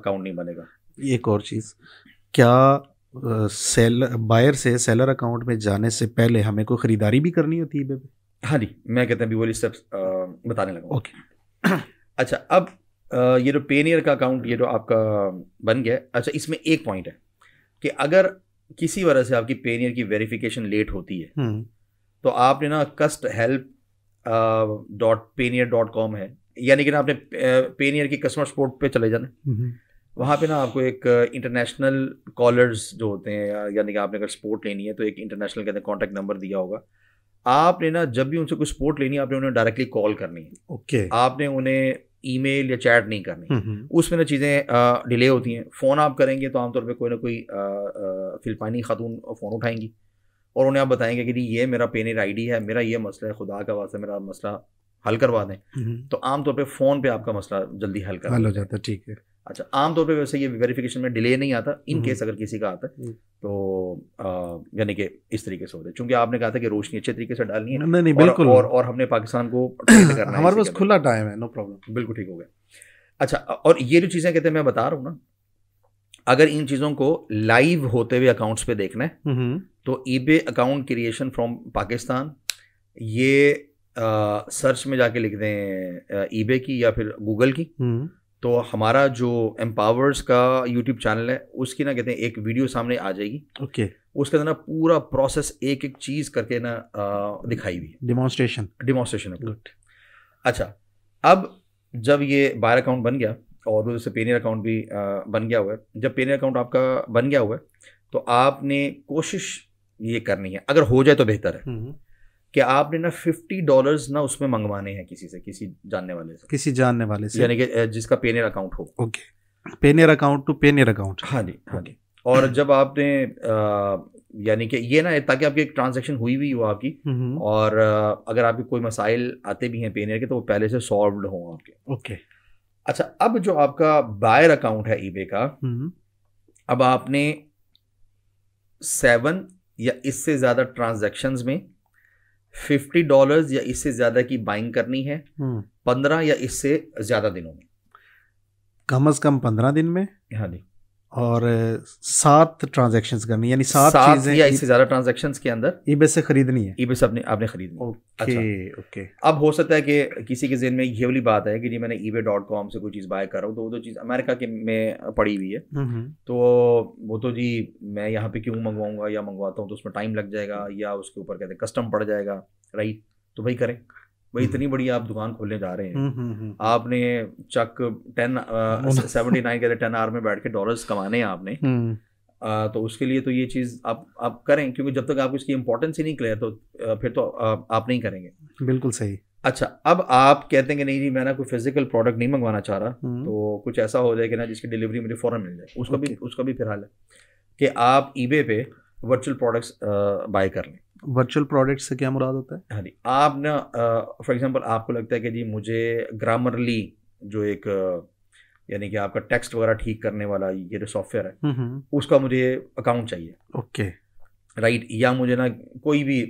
B: अकाउंट
A: नहीं बनेगा एक और चीज़ क्या सेल बायर से सेलर अकाउंट में जाने से पहले हमें कोई ख़रीदारी भी करनी होती है बेबी हाँ जी मैं कहते हैं वाली स्टेप्स
B: बताने लगा ओके अच्छा अब आ, ये जो पेन ईयर का अकाउंट ये जो आपका बन गया अच्छा इसमें एक पॉइंट है कि अगर किसी वजह से आपकी पेन ईयर की वेरिफिकेशन लेट होती है हम्म। तो आपने ना cust help dot Payoneer dot com है यानी कि ना आपने पेनियर की कस्टमर सपोर्ट पे चले जाना वहाँ पे ना आपको एक इंटरनेशनल कॉलर्स जो होते हैं यानी कि आपने अगर सपोर्ट लेनी है तो एक इंटरनेशनल कहते हैं कॉन्टैक्ट नंबर दिया होगा आपने ना जब भी उनसे कोई सपोर्ट लेनी है आपने उन्हें डायरेक्टली कॉल करनी है ओके okay. आपने उन्हें ईमेल या चैट नहीं करनी उसमें ना चीज़ें डिले होती हैं फ़ोन आप करेंगे तो आमतौर पर कोई ना कोई फिलपानी खातून फ़ोन उठाएंगी और उन्हें आप बताएंगे कि ये मेरा पेन पेनर आई है मेरा ये मसला है खुदा का वास्ते मेरा मसला हल करवा दें हम्म। तो आमतौर पर फ़ोन पर आपका मसला जल्दी हल कर हल हो जाता है ठीक है अच्छा आमतौर पर वैसे ये वेरिफिकेशन में डिले नहीं आता इन केस हम्म। अगर किसी का आता है हम्म। तो यानी कि इस तरीके से होते है चूंकि आपने कहा था कि रोशनी अच्छे तरीके से डालनी है नहीं नहीं बिल्कुल और, और, और हमने पाकिस्तान को करना हमारे पास खुला टाइम है नो प्रॉब्लम बिल्कुल ठीक हो गया अच्छा और ये जो चीज़ें कहते हैं मैं बता रहा हूँ ना अगर इन चीज़ों को लाइव होते हुए अकाउंट्स पे देखना है हम्म, हम्म। तो eBay account creation from Pakistan ये आ, सर्च में जाके लिख दें ईबे की या फिर गूगल की हम्म। तो हमारा जो एम्पावर्स का यूट्यूब चैनल है उसकी ना कहते हैं एक वीडियो सामने आ जाएगी ओके okay. उसके अंदर ना पूरा प्रोसेस एक एक चीज़ करके ना दिखाई
A: हुई डिमॉन्स्ट्रेशन डिमॉन्स्ट्रेशन गुड
B: अच्छा अब जब ये बायर अकाउंट बन गया और उससे पेनियर अकाउंट भी बन गया हुआ है जब पेनियर अकाउंट आपका बन गया हुआ है तो आपने कोशिश ये करनी है
A: अगर हो जाए तो बेहतर है
B: हम्म। कि आपने ना फिफ्टी डॉलर ना उसमें मंगवाने हैं किसी से किसी जानने वाले से
A: किसी जानने वाले से यानी
B: कि जिसका पेनियर अकाउंट हो
A: okay Payoneer account to Payoneer account हाँ जी हाँ जी
B: और हम्म। जब आपने यानी कि ये ना ताकि आपकी एक ट्रांजेक्शन हुई भी हो आपकी हम्म। और अगर आपके कोई मसाइल आते भी हैं पेनियर के तो वो पहले से सॉल्व हों आपके ओके okay. अच्छा अब जो आपका बायर अकाउंट है ईबे का हम्म। अब आपने सेवन या इससे ज़्यादा ट्रांजेक्शन में फिफ्टी डॉलर्स या इससे ज़्यादा की बाइंग करनी है हम्म। पंद्रह या इससे ज़्यादा दिनों में
A: कम अज़ कम पंद्रह दिन में हाँ जी और सात ट्रांजेक्शन करनी यानी सात, चीजें या इससे
B: ज्यादा ट्रांजेक्शन के अंदर
A: ईबे से खरीदनी है
B: ईबे से अपने आपने खरीदनी ओके अच्छा। ओके अब हो सकता है कि किसी के जेन में ये वाली बात है कि जी मैंने ईबे डॉट कॉम से कोई चीज़ बाय कर रहा हूँ तो वो तो चीज़ अमेरिका के में पड़ी हुई है हम्म, हम्म। तो वो तो जी मैं यहाँ पे क्यों मंगवाऊंगा या मंगवाता हूँ तो उसमें टाइम लग जाएगा या उसके ऊपर कहते हैं कस्टम पड़ जाएगा राइट तो भाई करें भाई हम्म। इतनी बड़ी आप दुकान खोलने जा रहे हैं हम्म, हम्म, आपने चक टेन सेवेंटी नाइन कहते टेन आर में बैठ के डॉलर्स कमाने हैं आपने आ, तो उसके लिए तो ये चीज़ आप आप करें क्योंकि जब तक आपको इसकी इंपॉर्टेंस ही नहीं क्लियर तो फिर तो आ, आप नहीं करेंगे बिल्कुल सही अच्छा अब आप कहते हैं कि नहीं जी मैं ना कोई फिजिकल प्रोडक्ट नहीं मंगवाना चाह रहा तो कुछ ऐसा हो जाए कि ना जिसकी डिलीवरी मुझे फ़ौरन मिल जाए उसका भी उसका भी फिलहाल है कि आप ई पे वर्चुअल प्रोडक्ट्स
A: बाय कर लें वर्चुअल प्रोडक्ट से क्या मुराद होता है हाँ जी
B: आप ना फॉर एग्जांपल आपको लगता है कि जी मुझे ग्रामरली जो एक यानी कि आपका टेक्स्ट वगैरह ठीक करने वाला ये जो सॉफ्टवेयर है हम्म, हम्म। उसका मुझे अकाउंट चाहिए ओके राइट या मुझे ना कोई भी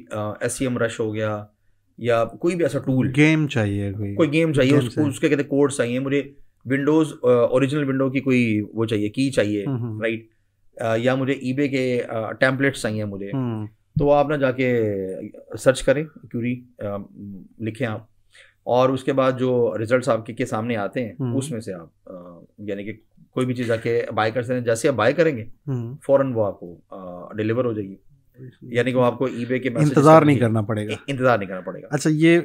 B: एस सी एम रश हो गया या
A: कोई भी ऐसा टूल गेम चाहिए
B: कोई कोई गेम चाहिए गेम उसको उसके कहते कोड चाहिए मुझे विंडोज़ ओरिजिनल विंडो की कोई वो चाहिए की चाहिए राइट हम्म, या मुझे ईबे के टेम्पलेट्स चाहिए मुझे तो आप ना जाके सर्च करें क्यूरी लिखें आप और उसके बाद जो रिजल्ट्स आपके के सामने आते हैं हम्म। उसमें से आप यानी कि कोई भी चीज़ आके बाय कर सकते हैं जैसे आप बाय करेंगे हम्म। फौरन वो आपको डिलीवर हो जाएगी यानी कि वो आपको ई के इंतज़ार नहीं करना पड़ेगा इंतज़ार नहीं करना पड़ेगा
A: अच्छा ये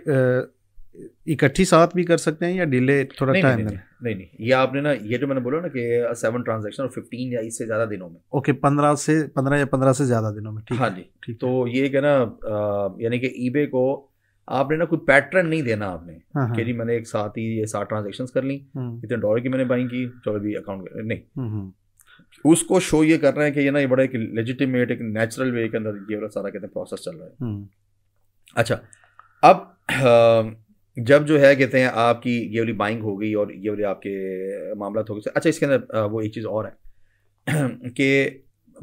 A: इकट्ठी साथ भी कर सकते हैं या डिले थोड़ा टाइम नहीं, नहीं,
B: नहीं नहीं नहीं ये आपने ना ये जो मैंने बोला ना कि सेवन ट्रांजेक्शन और फिफ्टीन या इससे ज़्यादा दिनों में
A: ओके okay, पंद्रह से पंद्रह या पंद्रह से ज़्यादा दिनों में ठीक हाँ जी ठीक
B: तो ये क्या ना यानी कि ईबे को आपने ना कोई पैटर्न नहीं देना आपने हाँ, हाँ। कि जी मैंने एक साथ ही ये सात ट्रांजेक्शन कर ली हम्म। इतने डॉलर की मैंने बाइंग की चलो भी अकाउंट नहीं हम्म, हम्म। उसको शो ये कर रहे हैं कि ये ना ये बड़ा एक लेजिटिमेट एक नेचुरल वे के अंदर ये सारा कहते हैं प्रोसेस चल रहा है अच्छा अब जब जो है कहते हैं आपकी ये वाली बाइंग हो गई और ये वाली आपके मामला तो हो गए अच्छा इसके अंदर वो एक चीज़ और है कि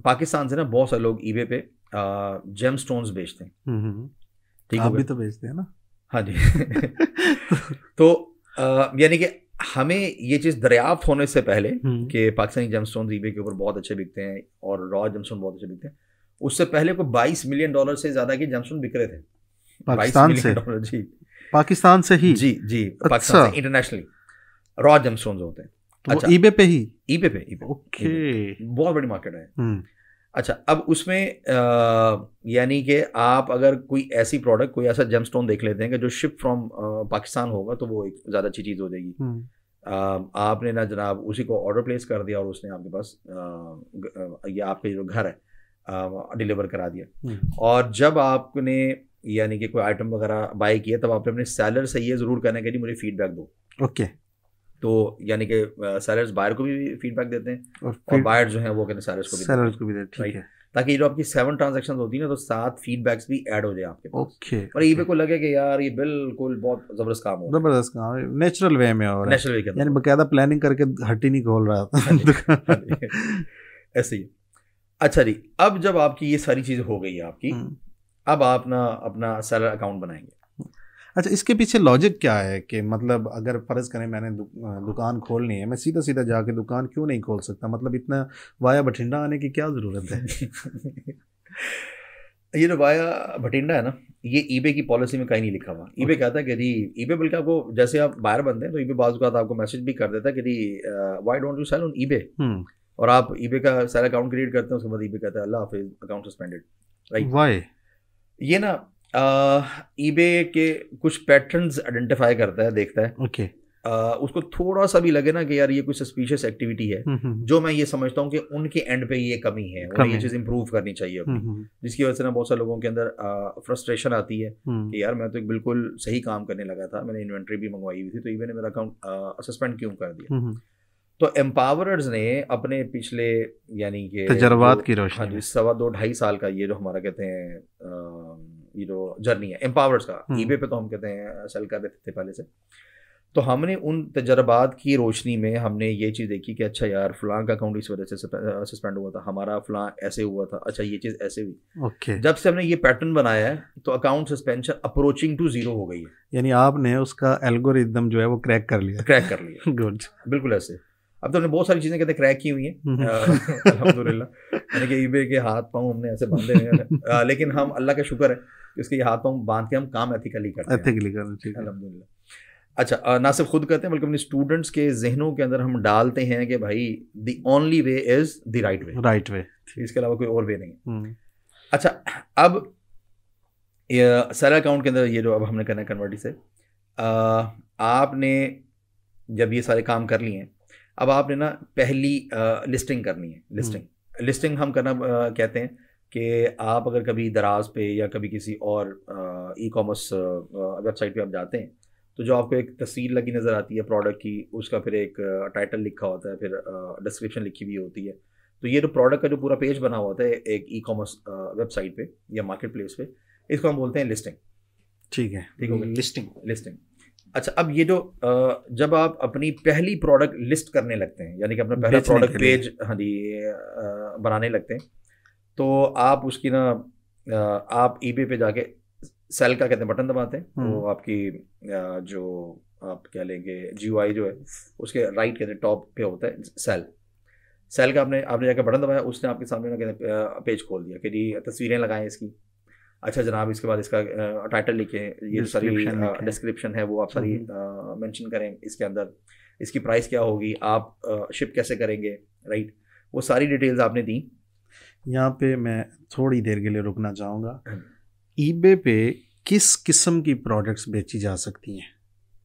B: पाकिस्तान से ना बहुत सारे लोग ईबे पे जेम स्टोन्स बेचते हैं
A: हम्म, हम्म, हम्म। ठीक है तो बेचते हैं ना
B: हाँ जी तो यानी कि हमें ये चीज़ दरियाफ्त होने से पहले कि पाकिस्तानी जेम स्टोन ईबे के ऊपर बहुत अच्छे बिकते हैं और रॉ जेम स्टोन बहुत अच्छे बिकते हैं उससे पहले को 22 मिलियन डॉलर से ज़्यादा के जेम स्टोन बिक रहे थे
A: पाकिस्तान से जी पाकिस्तान से ही जी जी अच्छा
B: इंटरनेशनली रॉ जम स्टोन होते हैं तो अच्छा ईबे
A: पे ही ईबे पे
B: ईबे ओके बहुत बड़ी मार्केट है हम्म। अच्छा अब उसमें यानी कि आप अगर कोई ऐसी प्रोडक्ट कोई ऐसा स्टोन देख लेते हैं कि जो शिप फ्रॉम पाकिस्तान होगा तो वो एक ज़्यादा अच्छी चीज़ हो जाएगी आ, हम्म। आपने ना जनाब उसी को ऑर्डर प्लेस कर दिया और उसने आपके पास ये आपके जो घर है डिलीवर करा दिया हम्म। और जब आपने यानी कि कोई आइटम वगैरह बाय किया तब आपने अपने सैलर से ये ज़रूर कहना कि मुझे फीडबैक दो ओके okay. तो यानी कि सेलर्स बायर को भी फीडबैक देते हैं और, और बायर जो है वो कहते हैं को भी को भी देते हैं ताकि जो आपकी सेवन ट्रांजेक्शन होती है ना तो सात फीडबैक्स भी ऐड हो जाए आपके ओके और ई को लगे कि यार ये बिल्कुल बहुत जबरदस्त काम हो
A: जबरदस्त काम नेचुरल वे में हो रहा है नेचुरल वे के यानी बकायदा प्लानिंग करके हट्टी नहीं खोल रहा था हाँ हाँ
B: ऐसे ही अच्छा जी अब जब आपकी ये सारी चीज़ हो गई है आपकी हम्म। अब आप ना अपना सैलर अकाउंट बनाएंगे
A: अच्छा इसके पीछे लॉजिक क्या है कि मतलब अगर फ़र्ज़ करें मैंने दु, दुकान खोलनी है मैं सीधा सीधा जाके दुकान क्यों नहीं खोल सकता मतलब इतना वाया बठिंडा आने की क्या ज़रूरत है
B: ये जो वाया बठिंडा है ना ये ईबे की पॉलिसी में कहीं नहीं लिखा हुआ ईबे कहता है कि यदि ईबे बल्कि आपको जैसे आप बाहर बनते हैं तो ईबे बाज़ आपको मैसेज भी कर देता है कि why don't you sell on eBay और आप ईबे का सारा अकाउंट क्रिएट करते हैं उसके बाद ईबे कहता है अल्लाह हाफिज अकाउंट सस्पेंडेड राइट
A: वाई ये
B: ना ईबे के कुछ पैटर्न्स आइडेंटिफाई करता है देखता है ओके okay. उसको थोड़ा सा भी लगे ना कि यार ये कोई सस्पिशियस एक्टिविटी है हम्म, हम्म। जो मैं ये समझता हूँ कि उनके एंड पे ये कमी है कमी। ये चीज इंप्रूव करनी चाहिए हम्म, अपनी जिसकी वजह से ना बहुत सारे लोगों के अंदर फ्रस्ट्रेशन आती है कि यार मैं तो एक बिल्कुल सही काम करने लगा था मैंने इन्वेंट्री भी मंगवाई हुई थी तो ईबे ने मेरा अकाउंट सस्पेंड क्यों कर दिया तो एम्पावर्स ने अपने पिछले यानी कि तजर्बात की रोशनी हाँ जी सवा दो ढाई साल का ये जो हमारा कहते हैं ये जो जर्नी है एम्पावर्स का ईबे हम्म। पे तो हम कहते हैं सेल कर देते थे पहले से तो हमने उन तजर्बात की रोशनी में हमने ये चीज़ देखी कि अच्छा यार फलां का अकाउंट इस वजह से सस्पेंड हुआ था हमारा फलां ऐसे हुआ था अच्छा ये चीज़ ऐसे हुई ओके जब से हमने ये पैटर्न बनाया है तो account suspension approaching to zero हो गई है
A: यानी आपने उसका एल्गोरिदम जो है वो क्रैक कर लिया क्रैक कर लिया गुड बिल्कुल ऐसे
B: अब तो हमने बहुत सारी चीज़ें कहते क्रैक की हुई हैं हम्म। अलहमदिल्ला यानी कि ईबे के हाथ पाँव हमने ऐसे बांधे हुए लेकिन हम अल्लाह का शुक्र है कि उसके हाथ पाँव बांध के हम काम एथिकली करते हैं एथिकली करते हैं अलहमदिल्ला अच्छा ना सिर्फ खुद करते हैं बल्कि अपने स्टूडेंट्स के जहनों के अंदर हम डालते हैं कि भाई the only way is the right way right way इसके अलावा कोई और वे नहीं हम्म। अच्छा अब सर अकाउंट के अंदर ये जो अब हमने करना है कन्वर्टी से आपने जब ये सारे काम कर लिए हैं अब आपने ना पहली लिस्टिंग करनी है लिस्टिंग हम्म। लिस्टिंग हम करना कहते हैं कि आप अगर कभी दराज पे या कभी किसी और ई कॉमर्स वेबसाइट पे आप जाते हैं तो जो आपको एक तस्वीर लगी नज़र आती है प्रोडक्ट की उसका फिर एक टाइटल लिखा होता है फिर डिस्क्रिप्शन लिखी हुई होती है तो ये जो प्रोडक्ट का जो पूरा पेज बना हुआ होता है एक ई कॉमर्स वेबसाइट पे या मार्केट प्लेस पे इसको हम बोलते हैं लिस्टिंग ठीक है ठीक है लिस्टिंग लिस्टिंग अच्छा अब ये जो जब आप अपनी पहली प्रोडक्ट लिस्ट करने लगते हैं यानी कि अपना पहला प्रोडक्ट पेज हाँ जी बनाने लगते हैं तो आप उसकी ना आप ई पे जाके सेल का कहते हैं बटन दबाते हैं वो तो हम्म। आपकी जो आप कह लेंगे जी जो है उसके राइट कहते हैं टॉप पे होता है सेल सेल का आपने आपने जाकर बटन दबाया उसने आपके सामने ना कहते पेज खोल दिया कि जी तस्वीरें लगाएं इसकी अच्छा जनाब इसके बाद इसका टाइटल लिखें ये सारी डिस्क्रिप्शन है वो आप सारी मेंशन हम्म। करें इसके अंदर इसकी प्राइस क्या होगी आप शिप कैसे करेंगे राइट वो सारी डिटेल्स आपने दी
A: यहाँ पे मैं थोड़ी देर के लिए रुकना चाहूँगा ईबे हम्म। पे किस किस्म की प्रोडक्ट्स बेची जा सकती हैं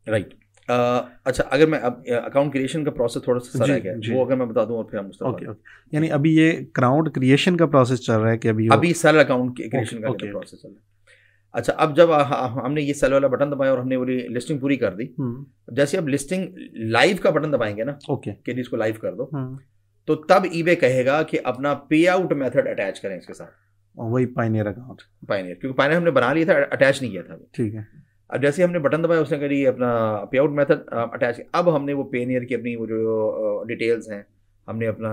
B: राइट अच्छा अगर मैं अब अकाउंट क्रिएशन का प्रोसेस थोड़ा सा जी, है वो अगर मैं बता दूं और फिर हम उसका
A: ओके ओके यानी अभी ये क्राउड क्रिएशन का प्रोसेस चल रहा है कि अभी अभी सेल अकाउंट क्रिएशन का
B: प्रोसेस चल रहा है अच्छा अब जब हमने ये सेल वाला बटन दबाया और हमने बोली लिस्टिंग पूरी कर दी हम्म। जैसे अब लिस्टिंग लाइव का बटन दबाएंगे ना ओके कि जी इसको लाइव कर दो हम्म। तो
A: तब ईबे कहेगा
B: कि अपना पे आउट मेथड अटैच करें इसके साथ
A: वही पाइनियर अकाउंट
B: पाइनियर क्योंकि पाइनियर हमने बना लिया था अटैच नहीं किया था ठीक है अब जैसे हमने बटन दबाया उसने करी अपना पे आउट मैथड अटैच अब हमने वो पेन ईयर की अपनी वो जो डिटेल्स हैं हमने अपना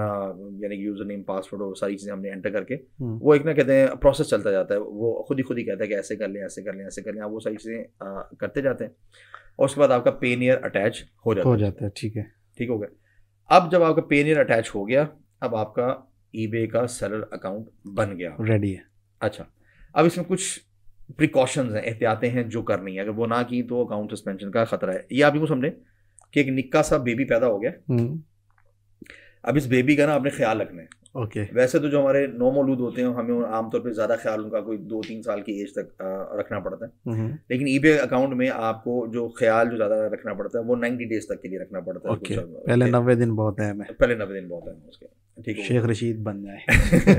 B: यानी कि यूज़र नेम पासवर्ड और सारी चीज़ें हमने एंटर करके हम्म। वो एक ना कहते हैं प्रोसेस चलता जाता है वो खुद ही खुद ही कहता है कि ऐसे कर लें ऐसे कर लें ऐसे कर लें आप वो सारी चीज़ें करते जाते हैं और उसके बाद आपका पेन ईयर अटैच हो जाता हो जाता है ठीक है ठीक हो गया अब जब आपका पेन ईयर अटैच हो गया अब आपका ईबे का सेलर अकाउंट बन गया रेडी है अच्छा अब इसमें कुछ प्रिकॉशंस हैं एहतियातें हैं जो करनी है अगर वो ना की तो अकाउंट सस्पेंशन का खतरा है ये आप यूँ समझें कि एक निक्का सा बेबी पैदा हो गया हम्म। अब इस बेबी का ना आपने ख्याल रखना है ओके okay. वैसे तो जो हमारे मौलूद होते हैं हमें आमतौर पर ज़्यादा ख्याल उनका कोई दो तीन साल की एज तक आ, रखना पड़ता है हम्म। लेकिन ई अकाउंट में आपको जो ख्याल जो ज़्यादा रखना पड़ता है वो नाइनटी डेज तक के लिए रखना पड़ता है okay. पहले नब्बे दिन बहुत है पहले नब्बे दिन बहुत है उसके
A: शेख रशीद बन जाए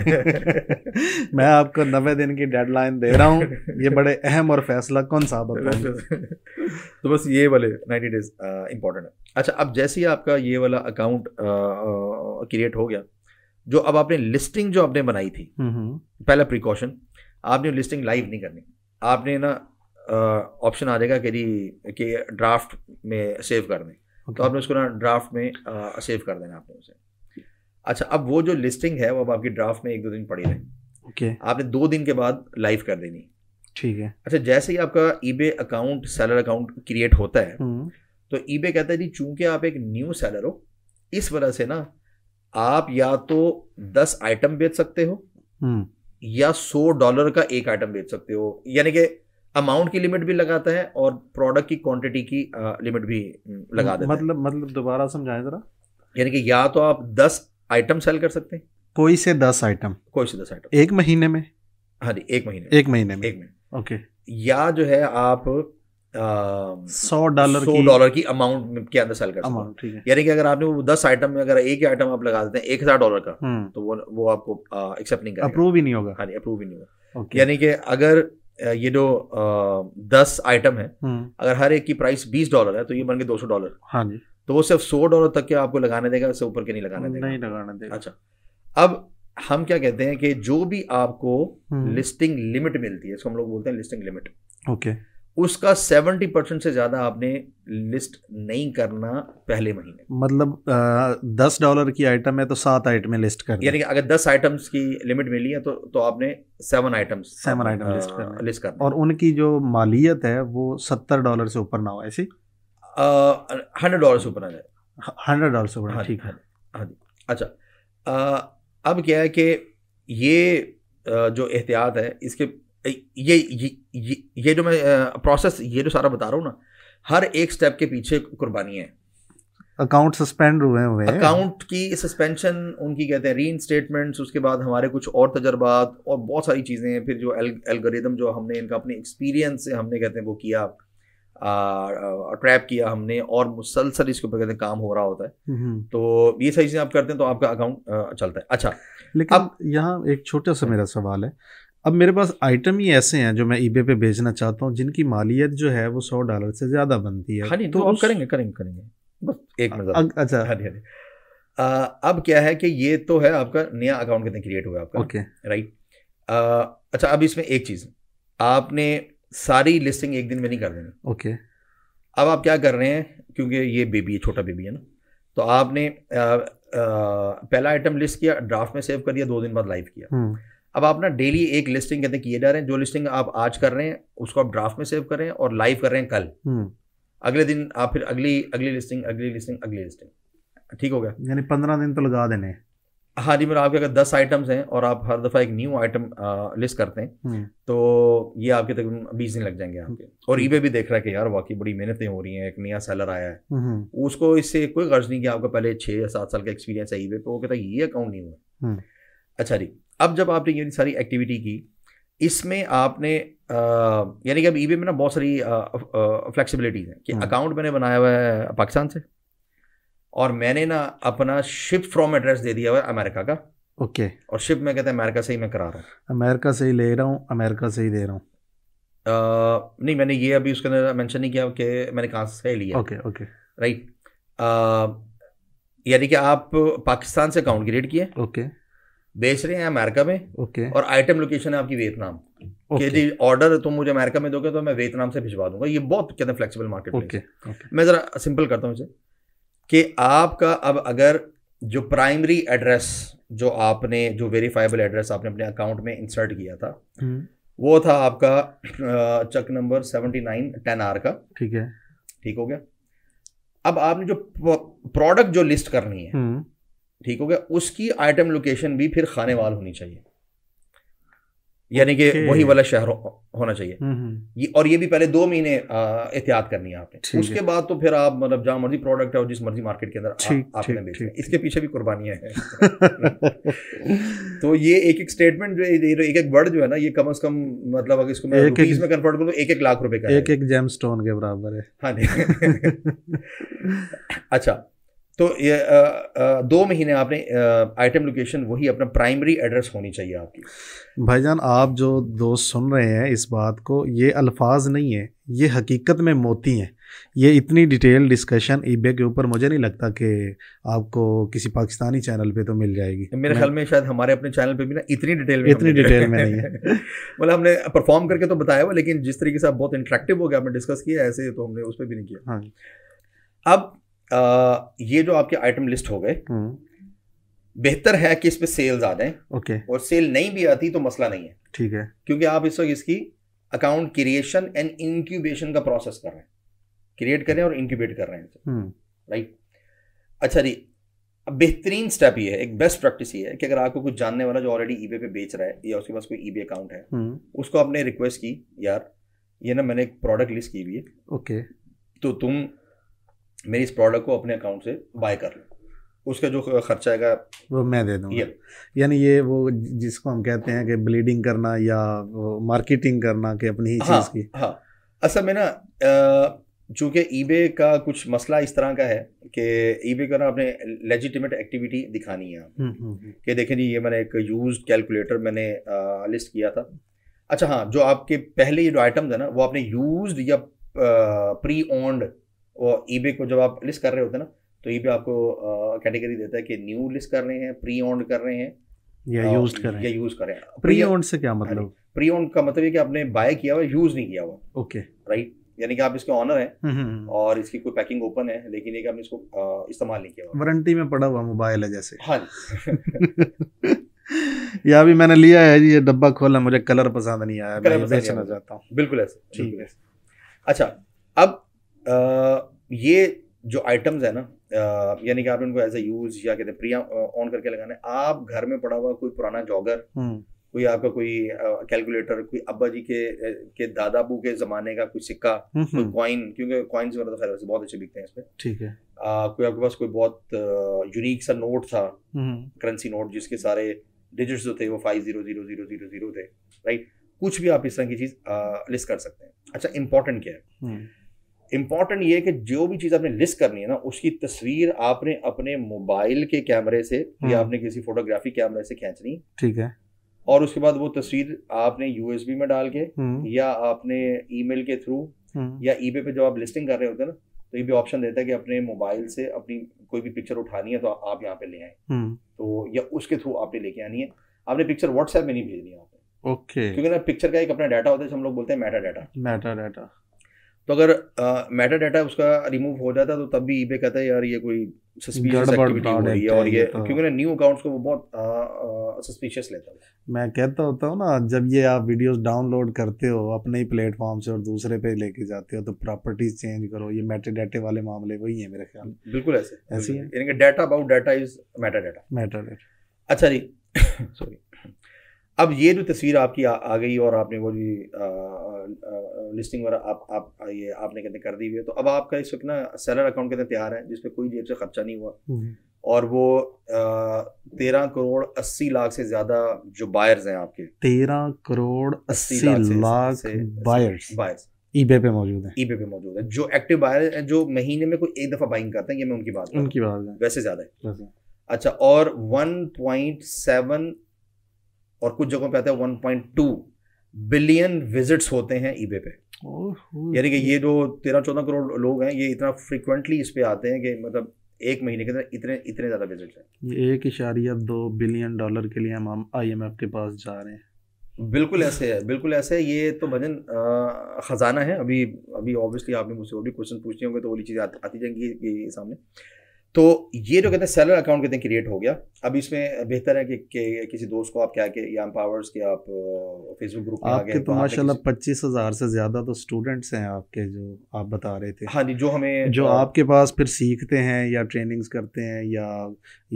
A: मैं आपको नबे दिन की डेडलाइन दे रहा हूँ ये बड़े अहम और फैसला कौन सा तो बस ये वाले
B: नाइन्टी डेज इंपॉर्टेंट है अच्छा अब जैसे ही आपका ये वाला अकाउंट क्रिएट हो गया जो अब आपने लिस्टिंग जो आपने बनाई थी हम्म, हम्म। पहला प्रिकॉशन आपने लिस्टिंग लाइव नहीं करनी आपने ना ऑप्शन आ जाएगा कि जी ड्राफ्ट में सेव कर दें तो okay. तो आपने उसको ना ड्राफ्ट में सेव कर देना आपने उसे अच्छा अब वो जो लिस्टिंग है वो अब आपकी ड्राफ्ट में एक दो दिन पड़ी रहे ओके okay. आपने दो दिन के बाद लाइव कर देनी ठीक है अच्छा जैसे ही आपका eBay account seller account create होता है हम्म। तो ईबे कहता है जी चूंकि आप एक न्यू सेलर हो इस वजह से ना आप या तो दस आइटम बेच सकते हो हम्म। या सौ डॉलर का एक आइटम बेच सकते हो यानी कि अमाउंट की लिमिट भी लगाता है और प्रोडक्ट की क्वांटिटी की लिमिट भी हम्म, लगा देता मतलब है मतलब दोबारा समझाएं जरा यानी कि या तो आप दस आइटम सेल कर सकते हैं
A: कोई से दस आइटम
B: कोई से दस आइटम
A: एक महीने में हाँ जी एक महीने एक महीने में एक महीने ओके
B: या जो है आप सौ डॉलर सौ डॉलर की अमाउंट के अंदर सेल कर सकते हैं यानी कि अगर आपने वो दस आइटम में अगर एक ही आइटम आप लगा देते हैं एक हजार डॉलर का हम्म। तो वो वो आपको एक्सेप्ट नहीं करेगा अप्रूव ही नहीं होगा हाँ जी अप्रूव ही नहीं
A: होगा यानी
B: कि अगर ये जो दस आइटम है हम्म। अगर हर एक की प्राइस बीस डॉलर है तो ये बन गए दो सौ डॉलर हाँ जी तो वो सिर्फ सौ डॉलर तक के आपको लगाने देगा उससे ऊपर के नहीं लगाने देगा नहीं लगाने देगा अच्छा अब हम क्या कहते हैं कि जो भी आपको लिस्टिंग हम्म। लिमिट मिलती है इसको हम लोग बोलते हैं लिस्टिंग लिमिट ओके उसका सेवेंटी परसेंट से ज़्यादा आपने लिस्ट नहीं करना पहले महीने
A: मतलब आ, दस डॉलर की आइटम है तो सात आइटम लिस्ट कर यानी कि
B: अगर दस आइटम्स की लिमिट मिली है तो तो आपने seven items seven item list करना
A: लिस्ट करना और उनकी जो मालियत है वो सत्तर डॉलर से ऊपर ना हो ऐसी
B: हंड्रेड डॉलर से ऊपर आ जाए
A: हंड्रेड डॉलर से ऊपर हाँ ठीक है हाँ जी
B: हाँ अच्छा आ, अब क्या है कि ये जो एहतियात है इसके ये ये ये, जो मैं प्रोसेस ये जो सारा बता रहा हूँ ना हर एक स्टेप के पीछे कुर्बानी है
A: अकाउंट सस्पेंड हुए हुए अकाउंट
B: की सस्पेंशन उनकी कहते हैं री स्टेटमेंट्स उसके बाद हमारे कुछ और तजर्बात और बहुत सारी चीज़ें हैं फिर जो एल, एल्गोरिदम जो हमने इनका अपने एक्सपीरियंस से हमने कहते हैं वो किया ट्रैप किया हमने और मुसलसल इसके ऊपर कहते काम हो रहा होता है तो ये सही चीज़ें आप करते हैं तो आपका अकाउंट चलता है अच्छा
A: लेकिन अब यहाँ एक छोटा सा हाँ। मेरा सवाल है अब मेरे पास आइटम ही ऐसे हैं जो मैं ईबे पे भेजना चाहता हूँ जिनकी मालियत जो है वो सौ डॉलर से ज़्यादा बनती है हाँ तो,
B: तो, आप करेंगे करेंगे
A: करेंगे बस एक मिनट अच्छा हरी हरी
B: आ, अब क्या है कि ये तो है आपका नया अकाउंट कितने क्रिएट हुआ आपका ओके राइट आ, अच्छा अब इसमें एक चीज़ आपने सारी लिस्टिंग एक दिन में नहीं कर देना ओके अब आप क्या कर रहे हैं क्योंकि ये बेबी है छोटा बेबी है ना तो आपने आ, आ, पहला आइटम लिस्ट किया ड्राफ्ट में सेव कर दिया दो दिन बाद लाइव किया हम्म। अब आप ना डेली एक लिस्टिंग कहते किए जा रहे हैं जो लिस्टिंग आप आज कर रहे हैं उसको आप ड्राफ्ट में सेव कर रहे हैं और लाइव कर रहे हैं कल हम्म। अगले दिन आप फिर अगली अगली लिस्टिंग अगली लिस्टिंग अगली लिस्टिंग ठीक हो गया
A: यानी पंद्रह दिन तो लगा देने
B: हाँ जी मेरा आपके अगर दस आइटम्स हैं और आप हर दफ़ा एक न्यू आइटम लिस्ट करते हैं हम्म। तो ये आपके तक बीस दिन लग जाएंगे आपके और ईबे भी देख रहा है कि यार वाकई बड़ी मेहनतें हो रही हैं एक नया सेलर आया है हम्म, हम्म। उसको इससे कोई गर्ज नहीं कि आपका पहले छः या सात साल का एक्सपीरियंस है ईबे पे वो कहता है ये अकाउंट नहीं हुआ अच्छा जी अब जब आपने ये सारी एक्टिविटी की इसमें आपने यानी कि अब ईबे में ना बहुत सारी फ्लेक्सिबिलिटीज़ हैं कि अकाउंट मैंने
A: बनाया हुआ है पाकिस्तान से
B: और मैंने ना अपना शिप फ्रॉम एड्रेस दे दिया हुआ अमेरिका का ओके okay. और शिप में कहते हैं अमेरिका से ही मैं करा रहा
A: हूँ अमेरिका से ही ले रहा हूँ अमेरिका से ही दे रहा
B: हूँ नहीं मैंने ये अभी उसके अंदर मैंशन नहीं किया कि मैंने कहाँ से लिया ओके ओके राइट यानी कि आप पाकिस्तान से अकाउंट क्रिएट किए ओके बेच रहे हैं अमेरिका में ओके okay. और आइटम लोकेशन है आपकी वियतनाम okay. जी ऑर्डर तुम मुझे अमेरिका में दोगे तो मैं वियतनाम से भिजवा दूंगा ये बहुत कहते हैं फ्लेक्सिबल मार्केट ओके मैं ज़रा सिंपल करता हूँ इसे कि आपका अब अगर जो प्राइमरी एड्रेस जो आपने जो वेरीफाइबल एड्रेस आपने अपने अकाउंट में इंसर्ट किया था हम्म। वो था आपका Chak number seventy nine ten R का ठीक है ठीक हो गया अब आपने जो प्रोडक्ट जो लिस्ट करनी है हम्म। ठीक हो गया उसकी आइटम लोकेशन भी फिर खाने वाल होनी चाहिए यानी कि वही वाला शहर हो, होना चाहिए हम्म, हम्म। ये और ये भी पहले दो महीने एहतियात करनी है आपने उसके बाद तो फिर आप मतलब जहां मर्जी प्रोडक्ट है और जिस मर्जी मार्केट के अंदर आपने बेचना इसके पीछे भी कुर्बानियां हैं तो ये एक एक स्टेटमेंट जो एक एक वर्ड जो है ना ये कम अज कम मतलब अगर इसको मैं रुपीज कन्वर्ट करूँ तो एक एक लाख रुपए का एक एक जेम स्टोन के
A: बराबर है हाँ जी
B: अच्छा तो ये आ, आ, दो महीने आपने आइटम लोकेशन वही अपना प्राइमरी एड्रेस होनी चाहिए आपकी
A: भाईजान आप जो दोस्त सुन रहे हैं इस बात को ये अल्फाज नहीं है ये हकीकत में मोती हैं ये इतनी डिटेल डिस्कशन ईबे के ऊपर मुझे नहीं लगता कि आपको किसी पाकिस्तानी चैनल पे तो मिल जाएगी मेरे ख्याल में
B: शायद हमारे अपने चैनल पे भी ना इतनी डिटेल में इतनी डिटेल में नहीं है मतलब हमने परफॉर्म करके तो बताया हुआ लेकिन जिस तरीके से आप बहुत इंट्रैक्टिव हो गया आपने डिस्कस किया ऐसे तो हमने उस पर भी नहीं किया हाँ अब आ, ये जो आपके आइटम लिस्ट हो गए हम्म। बेहतर है कि इस पे सेल्स आ जाए ओके और सेल नहीं भी आती तो मसला नहीं है ठीक है क्योंकि आप इस वक्त इसकी अकाउंट क्रिएशन एंड इंक्यूबेशन का प्रोसेस कर रहे हैं क्रिएट कर रहे हैं और इंक्यूबेट कर रहे हैं राइट हम्म। अच्छा जी अब बेहतरीन स्टेप ये है एक बेस्ट प्रैक्टिस ये है कि अगर आपको कुछ जानने वाला जो ऑलरेडी ईबे पे बेच रहा है या उसके पास कोई ईबे अकाउंट है हम्म। उसको आपने रिक्वेस्ट की यार ये ना मैंने एक प्रोडक्ट लिस्ट की हुई है ओके तो तुम मेरी इस प्रोडक्ट को अपने अकाउंट से बाय कर लो उसका जो खर्चा आएगा
A: वो मैं दे दूँगा यानी ये वो जिसको हम कहते हैं कि ब्लीडिंग करना या मार्केटिंग करना कि अपनी ही हाँ, चीज़ की
B: हाँ असल में ना चूँकि ईबे का कुछ मसला इस तरह का है कि ईबे का ना आपने लेजिटिमेट एक्टिविटी दिखानी है हम्म, हम्म, हम्म। कि देखें जी ये मैंने एक यूज कैलकुलेटर मैंने आ, लिस्ट किया था अच्छा हाँ जो आपके पहले ये जो आइटम है ना वो आपने यूज या प्री ओन्ड और ईबे को जब आप लिस्ट कर रहे होते हैं ना तो ये भी आपको कैटेगरी देता है कि न्यू लिस्ट कर रहे हैं प्री ऑन कर रहे हैं
A: या यूज कर रहे हैं या यूज कर रहे हैं प्री ऑन से क्या मतलब
B: प्री ऑन का मतलब है कि आपने बाय किया हुआ यूज नहीं किया हुआ ओके राइट यानी कि आप इसके ऑनर हैं हम्म, हम्म, हम्म। और इसकी कोई पैकिंग ओपन है लेकिन एक आपने इसको इस्तेमाल नहीं किया
A: वारंटी में पड़ा हुआ मोबाइल है जैसे हाँ या अभी मैंने लिया है ये डब्बा खोला मुझे कलर पसंद नहीं आया कलर मैं बेचना चाहता हूँ बिल्कुल ऐसे ठीक है
B: अच्छा अब आ, ये जो आइटम्स है ना यानी कि आपने उनको एज ए यूज या कहते हैं प्रिया ऑन करके लगाना है आप घर में पड़ा हुआ कोई पुराना जॉगर हम्म। कोई आपका कोई कैलकुलेटर कोई अब्बा जी के के दादाबू के जमाने का कोई सिक्का हम्म, कोई हम्म। क्योंकि कॉइन्स वगैरह तो खैर वैसे बहुत अच्छे बिकते हैं इसमें ठीक है आ, कोई आपके पास कोई बहुत यूनिक सा नोट था करेंसी नोट जिसके सारे डिजिट्स जो थे वो five zero zero zero zero zero थे राइट कुछ भी आप इस तरह की चीज़ लिस्ट कर सकते हैं अच्छा इंपॉर्टेंट क्या है इंपॉर्टेंट ये है कि जो भी चीज़ आपने लिस्ट करनी है ना उसकी तस्वीर आपने अपने मोबाइल के कैमरे से या हम्म। आपने किसी फोटोग्राफी कैमरे से खींचनी ठीक है और उसके बाद वो तस्वीर आपने यूएसबी में डाल के हम्म। या आपने ईमेल के थ्रू हम्म। या ईबे पे जब आप लिस्टिंग कर रहे होते हैं ना तो ये भी ऑप्शन देता है कि अपने मोबाइल से अपनी कोई भी पिक्चर उठानी है तो आप यहाँ पे ले आए तो या उसके थ्रू आपने लेके आनी है आपने पिक्चर व्हाट्सएप में नहीं भेजनी है ओके okay. क्योंकि ना पिक्चर का एक अपना डाटा होता है जो हम लोग बोलते हैं मेटा डाटा मेटा डाटा तो अगर मेटा डाटा उसका रिमूव हो जाता तो तब भी ईबे कहता है यार ये कोई सस्पिशियस एक्टिविटी हो रही है और ये तो? क्योंकि ना न्यू अकाउंट्स को वो बहुत सस्पिशियस लेता है
A: मैं कहता होता हूँ ना जब ये आप वीडियोस डाउनलोड करते हो अपने ही प्लेटफॉर्म से और दूसरे पे लेके जाते हो तो प्रॉपर्टीज चेंज करो ये मेटा डाटे वाले मामले वही है मेरे ख्याल बिल्कुल ऐसे
B: ऐसी है data about data is meta data meta data अच्छा जी सॉरी अब ये जो तस्वीर आपकी आ, आ गई और आपने वो जी लिस्टिंग वगैरह आप आप ये आपने कहते कर दी हुई है तो अब आपका इस वक्त ना सैलर अकाउंट कहते तैयार है जिसपे कोई जेब से खर्चा नहीं हुआ हम्म। और वो तेरह करोड़ अस्सी लाख से ज्यादा जो बायर्स हैं आपके
A: तेरह करोड़ अस्सी लाख से, बायर्स बायर्स ईबे पे मौजूद है
B: ईबे पे मौजूद है जो एक्टिव बायर है जो महीने में कोई एक दफा बाइंग करते हैं ये मैं उनकी बात उनकी बात वैसे ज्यादा है अच्छा और वन सेवन और कुछ जगहों पे आता है 1.2 बिलियन विजिट्स होते हैं ईबे पे यानी कि ये जो तेरह चौदह करोड़ लोग हैं ये इतना फ्रिक्वेंटली इस पर आते हैं कि मतलब एक महीने के अंदर इतने इतने ज़्यादा विजिट्स
A: हैं ये एक इशारिया दो बिलियन डॉलर के लिए हम आई के पास जा रहे
B: हैं बिल्कुल ऐसे है बिल्कुल ऐसे है ये तो भजन ख़जाना है अभी अभी ऑब्वियसली आपने मुझसे और भी क्वेश्चन पूछने होंगे तो वो चीज़ें आती जाएंगी सामने तो ये जो कहते हैं सेलर अकाउंट कहते हैं क्रिएट हो गया अब इसमें बेहतर है कि, कि किसी दोस्त को आप क्या के या पावर्स के आप फेसबुक ग्रुप आपके तो माशाल्लाह
A: पच्चीस हज़ार से ज़्यादा तो स्टूडेंट्स हैं आपके जो आप बता रहे थे हाँ जी जो हमें जो आ, आपके पास फिर सीखते हैं या ट्रेनिंग्स करते हैं या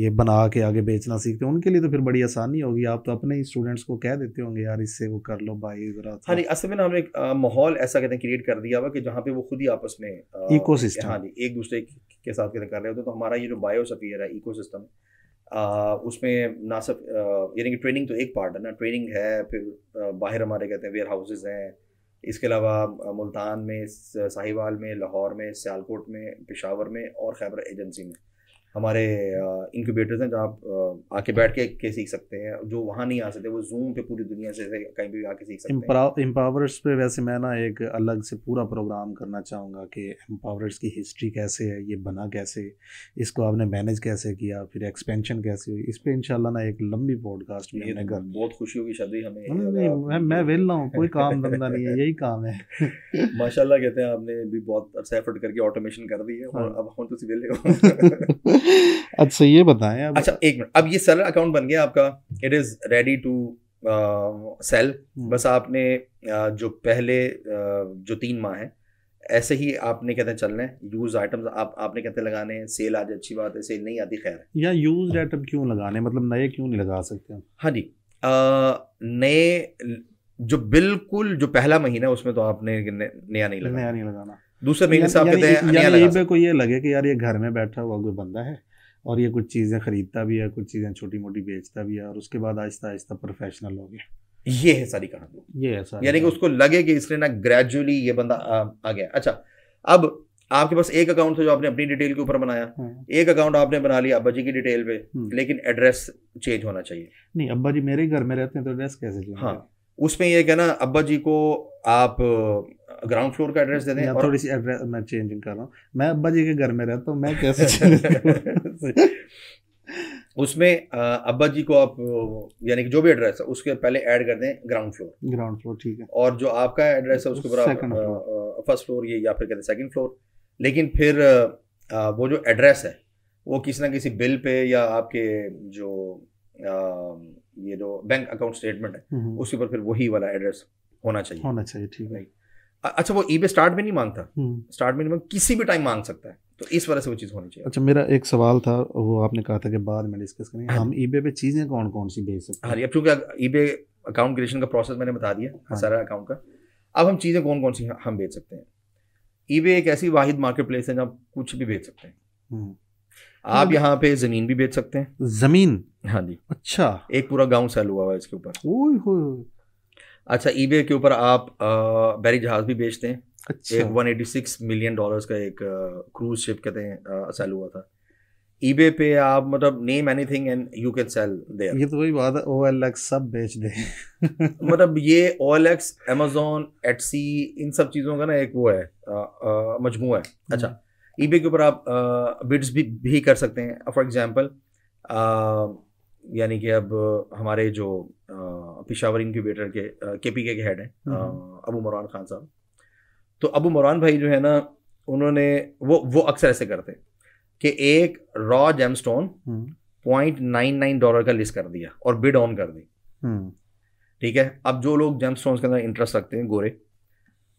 A: ये बना के आगे बेचना सीखते हैं उनके लिए तो फिर बड़ी आसानी होगी आप तो अपने ही स्टूडेंट्स को कह देते होंगे यार इससे वो कर लो भाई ज़रा हाँ जी
B: असल में हमने माहौल ऐसा कहते हैं क्रिएट कर दिया हुआ कि जहाँ पे वो खुद ही आपस में इको सिस्टम हाँ जी एक दूसरे की के साथ कर रहे होते तो हमारा ये जो बायोसफियर है इको सिस्टम उसमें ना सिर्फ यानी कि ट्रेनिंग तो एक पार्ट है ना ट्रेनिंग है फिर बाहर हमारे कहते हैं वेयर हाउसेज हैं इसके अलावा मुल्तान में साहिवाल में लाहौर में सियालकोट में पेशावर में और खैबर एजेंसी में हमारे इंक्यूबेटर्स हैं जहाँ आप आके बैठ के, के सीख सकते हैं जो वहाँ नहीं आ सकते वो जूम पे पूरी दुनिया से कहीं भी आके सीख सकते
A: हैं एम्पावर्स पे वैसे मैं ना एक अलग से पूरा प्रोग्राम करना चाहूँगा कि एम्पावर्स की हिस्ट्री कैसे है ये बना कैसे इसको आपने मैनेज कैसे किया फिर एक्सपेंशन कैसे हुई इस पर इनशाला ना एक लंबी पॉडकास्ट भी हमने बहुत खुशी होगी शादी हमें मैं वेल रहा हूँ कोई काम धंधा नहीं है यही काम है
B: माशाला कहते हैं आपने भी बहुत अच्छा एफर्ट करके ऑटोमेशन कर दी है और हाँ। अब हम तो वेले अच्छा
A: ये बताएं अब अच्छा एक मिनट
B: अब ये सेलर अकाउंट बन गया आपका it is ready to sell बस आपने uh, जो पहले uh, जो तीन माह है ऐसे ही आपने कहते हैं चलने यूज आइटम्स आप आपने कहते हैं लगाने सेल आज अच्छी बात है सेल नहीं आती खैर
A: या यूज आइटम क्यों लगाने मतलब नए क्यों नहीं लगा सकते हम हाँ जी नए जो बिल्कुल
B: जो पहला महीना है उसमें तो आपने नया नहीं लगाना नया नहीं लगाना दूसरे महीने साहब कहते हैं यानी पे
A: कोई ये लगे कि यार ये घर में बैठा हुआ कोई बंदा है और ये कुछ चीज़ें खरीदता भी है कुछ चीज़ें छोटी मोटी बेचता भी है और उसके बाद आहिस्ता आहिस्ता प्रोफेशनल हो गया ये है सारी कहानी ये है सारी यानी कि उसको
B: लगे कि इसने ना ग्रेजुअली ये बंदा आ, आ गया अच्छा अब आपके पास एक अकाउंट था जो आपने अपनी डिटेल के ऊपर बनाया हाँ। एक अकाउंट आपने बना लिया अब्बा जी की डिटेल पे हम्म। लेकिन एड्रेस चेंज होना चाहिए
A: नहीं अब्बा जी मेरे घर में रहते हैं तो एड्रेस कैसे हाँ उसमें यह कहना अब्बा जी को आप ग्राउंड फ्लोर का एड्रेस दे दें और... थोड़ी सी एड्रेस मैं चेंजिंग कर रहा हूँ मैं अब्बा जी के घर में रहता हूँ मैं कैसे
B: उसमें अब्बा जी को आप यानी कि जो भी एड्रेस है उसके पहले ऐड कर दें ग्राउंड फ्लोर
A: ग्राउंड फ्लोर ठीक है
B: और जो आपका एड्रेस है उसके ऊपर फर्स्ट फ्लोर ये या फिर कहते हैं सेकेंड फ्लोर लेकिन फिर वो जो एड्रेस है वो किसी ना किसी बिल पे या आपके जो ये जो बैंक अकाउंट स्टेटमेंट है हम्म। उसके ऊपर फिर वही वाला एड्रेस होना चाहिए होना चाहिए ठीक है अच्छा वो ई स्टार्ट में नहीं मांगता स्टार्ट हम्म। में नहीं मांग किसी भी टाइम मांग सकता है तो इस वजह से वो चीज़ होनी चाहिए अच्छा
A: मेरा एक सवाल था वो आपने कहा था कि बाद में डिस्कस करेंगे हाँ। हम ई पे चीज़ें कौन कौन सी भेज सकते हैं
B: अब चूंकि ई अकाउंट क्रिएशन का प्रोसेस मैंने बता दिया हाँ। सारा अकाउंट का अब हम चीज़ें कौन कौन सी हम भेज सकते हैं ई एक ऐसी वाहिद मार्केट प्लेस है जहाँ कुछ भी भेज सकते हैं
A: हम्म। आप यहाँ
B: पे ज़मीन भी बेच सकते
A: हैं ज़मीन हाँ जी अच्छा
B: एक पूरा गांव सेल हुआ है इसके
A: ऊपर
B: अच्छा ई के ऊपर आप बैरी जहाज भी बेचते हैं अच्छा एक 186 मिलियन डॉलर्स का एक क्रूज शिप कहते हैं सेल हुआ था ईबे पे आप मतलब name anything and you can sell
A: there ये तो वही बात है ओ एल एक्स सब बेच दे मतलब
B: ये O L OLX Amazon Etsy इन सब चीज़ों का ना एक वो है मजमू है हम्म। अच्छा ईबे के ऊपर आप बिड्स भी भी कर सकते हैं फॉर एग्जाम्पल यानी कि अब हमारे जो आ, पिशावर इनक्यूबेटर के के पी के हेड हैं हम्म। अबू मरान खान साहब तो अबू मरान भाई जो है ना उन्होंने वो वो अक्सर ऐसे करते कि एक raw gemstone point nine nine dollar का लिस्ट कर दिया और बिड ऑन कर दी हम्म। ठीक है अब जो लोग जेम स्टोन के अंदर इंटरेस्ट रखते हैं गोरे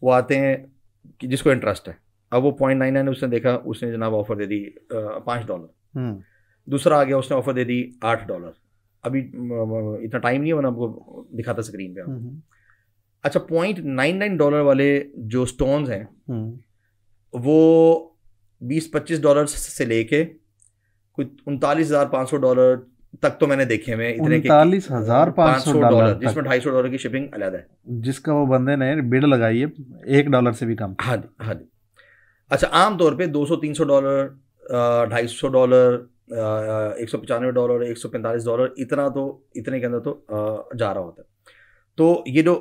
B: वो आते हैं कि जिसको इंटरेस्ट है अब वो पॉइंट नाइन नाइन उसने देखा उसने जनाब ऑफर दे दी पाँच डॉलर हम्म। दूसरा आ गया उसने ऑफर दे दी आठ डॉलर अभी इतना टाइम नहीं है मैंने आपको दिखाता स्क्रीन पे हम्म, हम्म। अच्छा पॉइंट नाइन नाइन डॉलर वाले जो स्टोन हैं
C: हम्म।
B: वो बीस पच्चीस डॉलर से लेके कुछ उनतालीस हज़ार पाँच सौ डॉलर तक तो मैंने देखे हुए इतने उनतालीस हज़ार पाँच सौ डॉलर जिसमें ढाई सौ डॉलर की शिपिंग अलग है
A: जिसका वो बंदे ने बिड लगाई है एक डॉलर से भी कम हाँ जी हाँ जी
B: अच्छा आमतौर पर दो सौ तीन सौ डॉलर ढाई सौ डॉलर एक सौ पचानवे डॉलर एक सौ पैंतालीस डॉलर इतना तो इतने के अंदर तो जा रहा होता है तो ये जो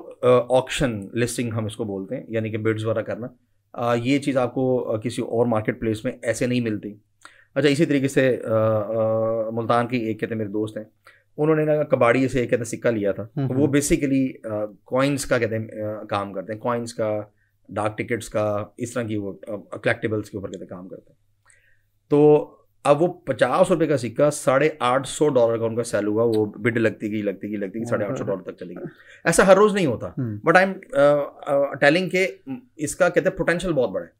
B: ऑक्शन लिस्टिंग हम इसको बोलते हैं यानी कि बिड्स वगैरह करना ये चीज़ आपको किसी और मार्केट प्लेस में ऐसे नहीं मिलती अच्छा इसी तरीके से मुल्तान की एक कहते मेरे दोस्त हैं उन्होंने ना कबाड़ी से एक कहते सिक्का लिया था तो वो बेसिकली हम्म। कॉइन्स का कहते हैं काम करते हैं कॉइन्स का डाक टिकट्स का इस तरह की वो कलेक्टेबल्स के ऊपर कहते काम करते हैं तो अब वो पचास रुपए का सिक्का साढ़े आठ सौ डॉलर का उनका सेल हुआ वो बिड लगती गई लगती गई लगती गई साढ़े आठ सौ डॉलर तक चलेगी ऐसा हर रोज नहीं होता बट आई एम टेलिंग के इसका कहते हैं पोटेंशियल बहुत बड़ा है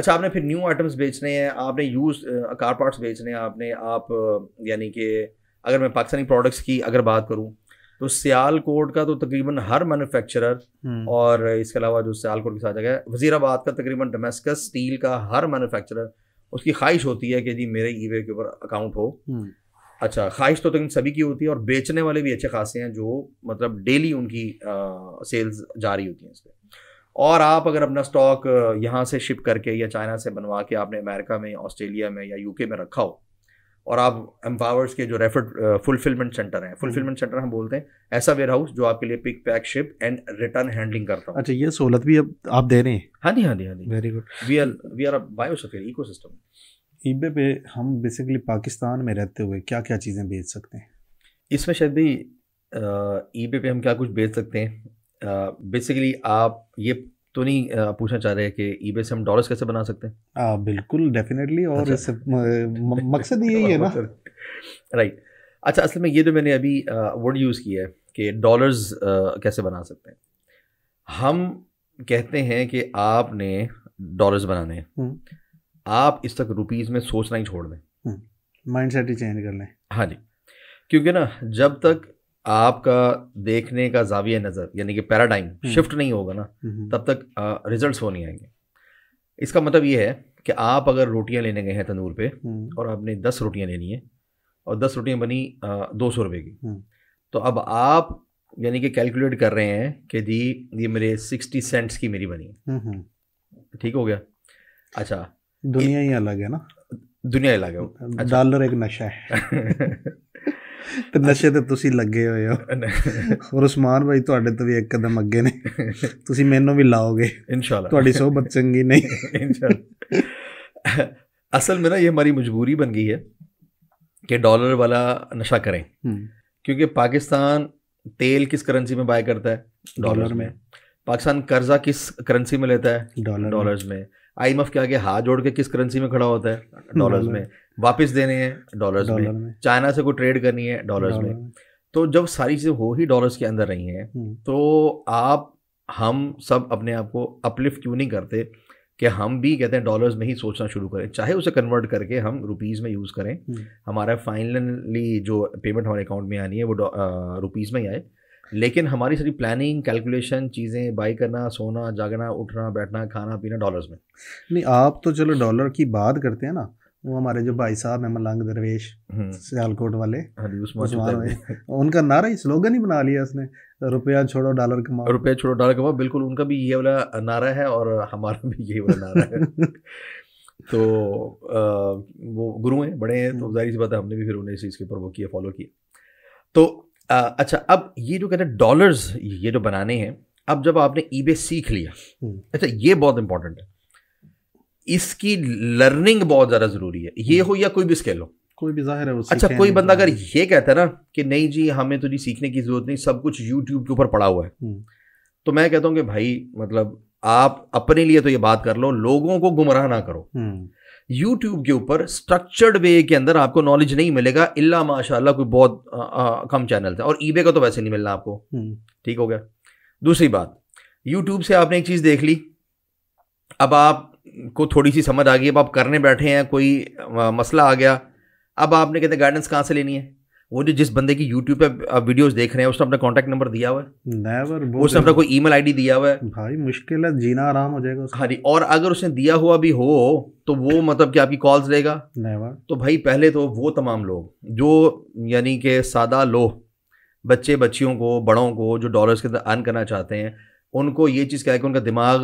B: अच्छा आपने फिर न्यू आइटम्स बेचने हैं आपने यूज कार पार्ट्स बेचने हैं आपने आप uh, यानी कि अगर मैं पाकिस्तानी प्रोडक्ट्स की अगर बात करूँ तो सियालकोट का तो तकरीबन हर मैन्युफैक्चरर हम्म। और इसके अलावा जो सियालकोट के साथ जगह वजीराबाद का तकरीबन डोमेस्कस स्टील का हर मैन्युफैक्चरर उसकी ख्वाहिश होती है कि जी मेरे ईवे के ऊपर अकाउंट हो हम्म। अच्छा ख्वाहिश तो तकरीबन तो सभी की होती है और बेचने वाले भी अच्छे खासे हैं जो मतलब डेली उनकी आ, सेल्स जारी होती हैं इस पर और आप अगर अपना स्टॉक यहाँ से शिप करके या चाइना से बनवा के आपने अमेरिका में ऑस्ट्रेलिया में या यूके में रखा हो और आप एम्पावर्स के जो रेफर फुलफिलमेंट सेंटर हैं फुलफिलमेंट सेंटर हम बोलते हैं ऐसा वेयर हाउस जो आपके लिए pick pack ship and return handling करता है अच्छा
A: ये सहूलत भी अब आप दे रहे हैं हाँ जी हाँ जी हाँ जी very good
B: we are we are biosphere ecosystem
A: eBay पे हम बेसिकली पाकिस्तान में रहते हुए क्या क्या चीज़ें बेच सकते हैं
B: इसमें शायद भी ईबे पे हम क्या कुछ बेच सकते हैं बेसिकली आप ये तो नहीं पूछना चाह रहे हैं कि ईबे से हम डॉलर्स कैसे बना सकते हैं
A: आ, बिल्कुल डेफिनेटली और अच्छा। मकसद यही है ना
B: राइट अच्छा असल में ये जो तो मैंने अभी वर्ड यूज़ किया है कि डॉलर्स कैसे बना सकते हैं हम कहते हैं कि आपने डॉलर्स बनाने हैं हम्म। आप इस तक
A: रुपीस में सोचना ही छोड़ दें माइंड हम्म। सेट ही चेंज कर लें हाँ जी क्योंकि ना
B: जब तक आपका देखने का जाविय नज़र यानी कि पैराडाइम हम्म। शिफ्ट नहीं होगा ना तब तक रिजल्ट्स हो नहीं आएंगे इसका मतलब ये है कि आप अगर रोटियां लेने गए हैं तंदूर पे हम्म। और आपने दस रोटियां लेनी है और दस रोटियां बनी दो सौ रुपये की हम्म। तो अब आप यानी कि कैलकुलेट कर रहे हैं कि जी ये मेरे सिक्सटी सेंट्स की मेरी
A: बनी
B: ठीक हो गया अच्छा
A: दुनिया ही अलग है ना दुनिया अलग है डॉलर एक नशा है ਤੇ ਨਸ਼ੇ ਤੇ ਤੁਸੀਂ ਲੱਗੇ ਹੋਏ ਹੋ ਹੋਰ ਉਸਮਾਨ ਭਾਈ ਤੁਹਾਡੇ ਤੋਂ ਵੀ ਇੱਕ ਅੱਗੇ ਨੇ ਤੁਸੀਂ ਮੈਨੂੰ ਵੀ ਲਾਓਗੇ ਇਨਸ਼ਾਅੱਲਾ ਤੁਹਾਡੀ ਸਹਬਤ ਚੰਗੀ ਨਹੀਂ ਇਨਸ਼ਾਅੱਲਾ
B: असल में ना ये हमारी मजबूरी बन गई है कि डॉलर वाला नशा करें क्योंकि पाकिस्तान तेल किस करेंसी में बाय करता है डॉलर में पाकिस्तान कर्जा किस करेंसी में लेता है डॉलर डॉलर्स में आई एफ के आगे हाथ जोड़ के किस करेंसी में खड़ा होता है डॉलर्स में वापस देने हैं डॉलर्स में, में। चाइना से कोई ट्रेड करनी है डॉलर्स में।, में तो जब सारी चीज़ें हो ही डॉलर्स के अंदर रही हैं हम्म। तो आप हम सब अपने आप को अपलिफ्ट क्यों नहीं करते कि हम भी कहते हैं डॉलर्स में ही सोचना शुरू करें चाहे उसे कन्वर्ट करके हम रुपीज़ में यूज़ करें हम्म। हमारा फाइनली जो पेमेंट हमारे अकाउंट में आनी है वो रुपीज़ में ही आए लेकिन हमारी सारी प्लानिंग कैलकुलेशन चीज़ें बाई करना सोना जागना उठना बैठना खाना पीना डॉलर्स में
A: नहीं आप तो चलो डॉलर की बात करते हैं ना वो हमारे जो भाई साहब हैं मलंग दरवेश हम्म। सियालकोट वाले हाँ उनका नारा ही स्लोगन ही बना लिया उसने रुपया छोड़ो डॉलर कमाओ रुपया
B: छोड़ो डॉलर कमाओ बिल्कुल उनका भी ये वाला नारा है और हमारा भी यही वाला नारा है तो आ, वो गुरु हैं बड़े हैं तो हम्म। जाहिर सी बात है हमने भी फिर उन्हें इस चीज़ के ऊपर वो किया फॉलो किया तो आ, अच्छा अब ये जो कहते हैं डॉलर्स ये जो बनाने हैं अब जब आपने बे सीख लिया हम्म। अच्छा ये बहुत इंपॉर्टेंट है इसकी लर्निंग बहुत ज़्यादा ज़रूरी है ये हम्म। हो या कोई भी स्केल हो
A: कोई भी जाहिर है अच्छा कोई
B: बंदा अगर ये कहता है ना कि नहीं जी हमें तो जी सीखने की ज़रूरत नहीं सब कुछ यूट्यूब के ऊपर पड़ा हुआ है हम्म। तो मैं कहता हूँ कि भाई मतलब आप अपने लिए तो ये बात कर लो लोगों को गुमराह ना करो यूट्यूब हम्म। के ऊपर स्ट्रक्चर्ड वे के अंदर आपको नॉलेज नहीं मिलेगा इल्ला माशाल्लाह कोई बहुत आ, आ, कम चैनल है और ईबे का तो वैसे नहीं मिलना आपको ठीक हो गया दूसरी बात यूट्यूब से आपने एक चीज़ देख ली अब आप को थोड़ी सी समझ आ गई अब आप करने बैठे हैं कोई मसला आ गया अब आपने कहते हैं गाइडेंस कहाँ से लेनी है वो जो जिस बंदे की यूट्यूब पे आप वीडियोस देख रहे हैं उसने अपना कॉन्टैक्ट नंबर दिया हुआ है उसने अपना कोई ईमेल आईडी दिया हुआ है भाई
A: मुश्किल है जीना आराम हो जाएगा
B: हाँ जी और अगर उसने दिया हुआ भी हो तो वो मतलब कि आपकी कॉल्स लेगा नेवर तो भाई पहले तो वो तमाम लोग जो यानी कि सादा लो बच्चे बच्चियों को बड़ों को जो डॉलर्स के अंदर अर्न करना चाहते हैं उनको ये चीज़ क्या है कि उनका दिमाग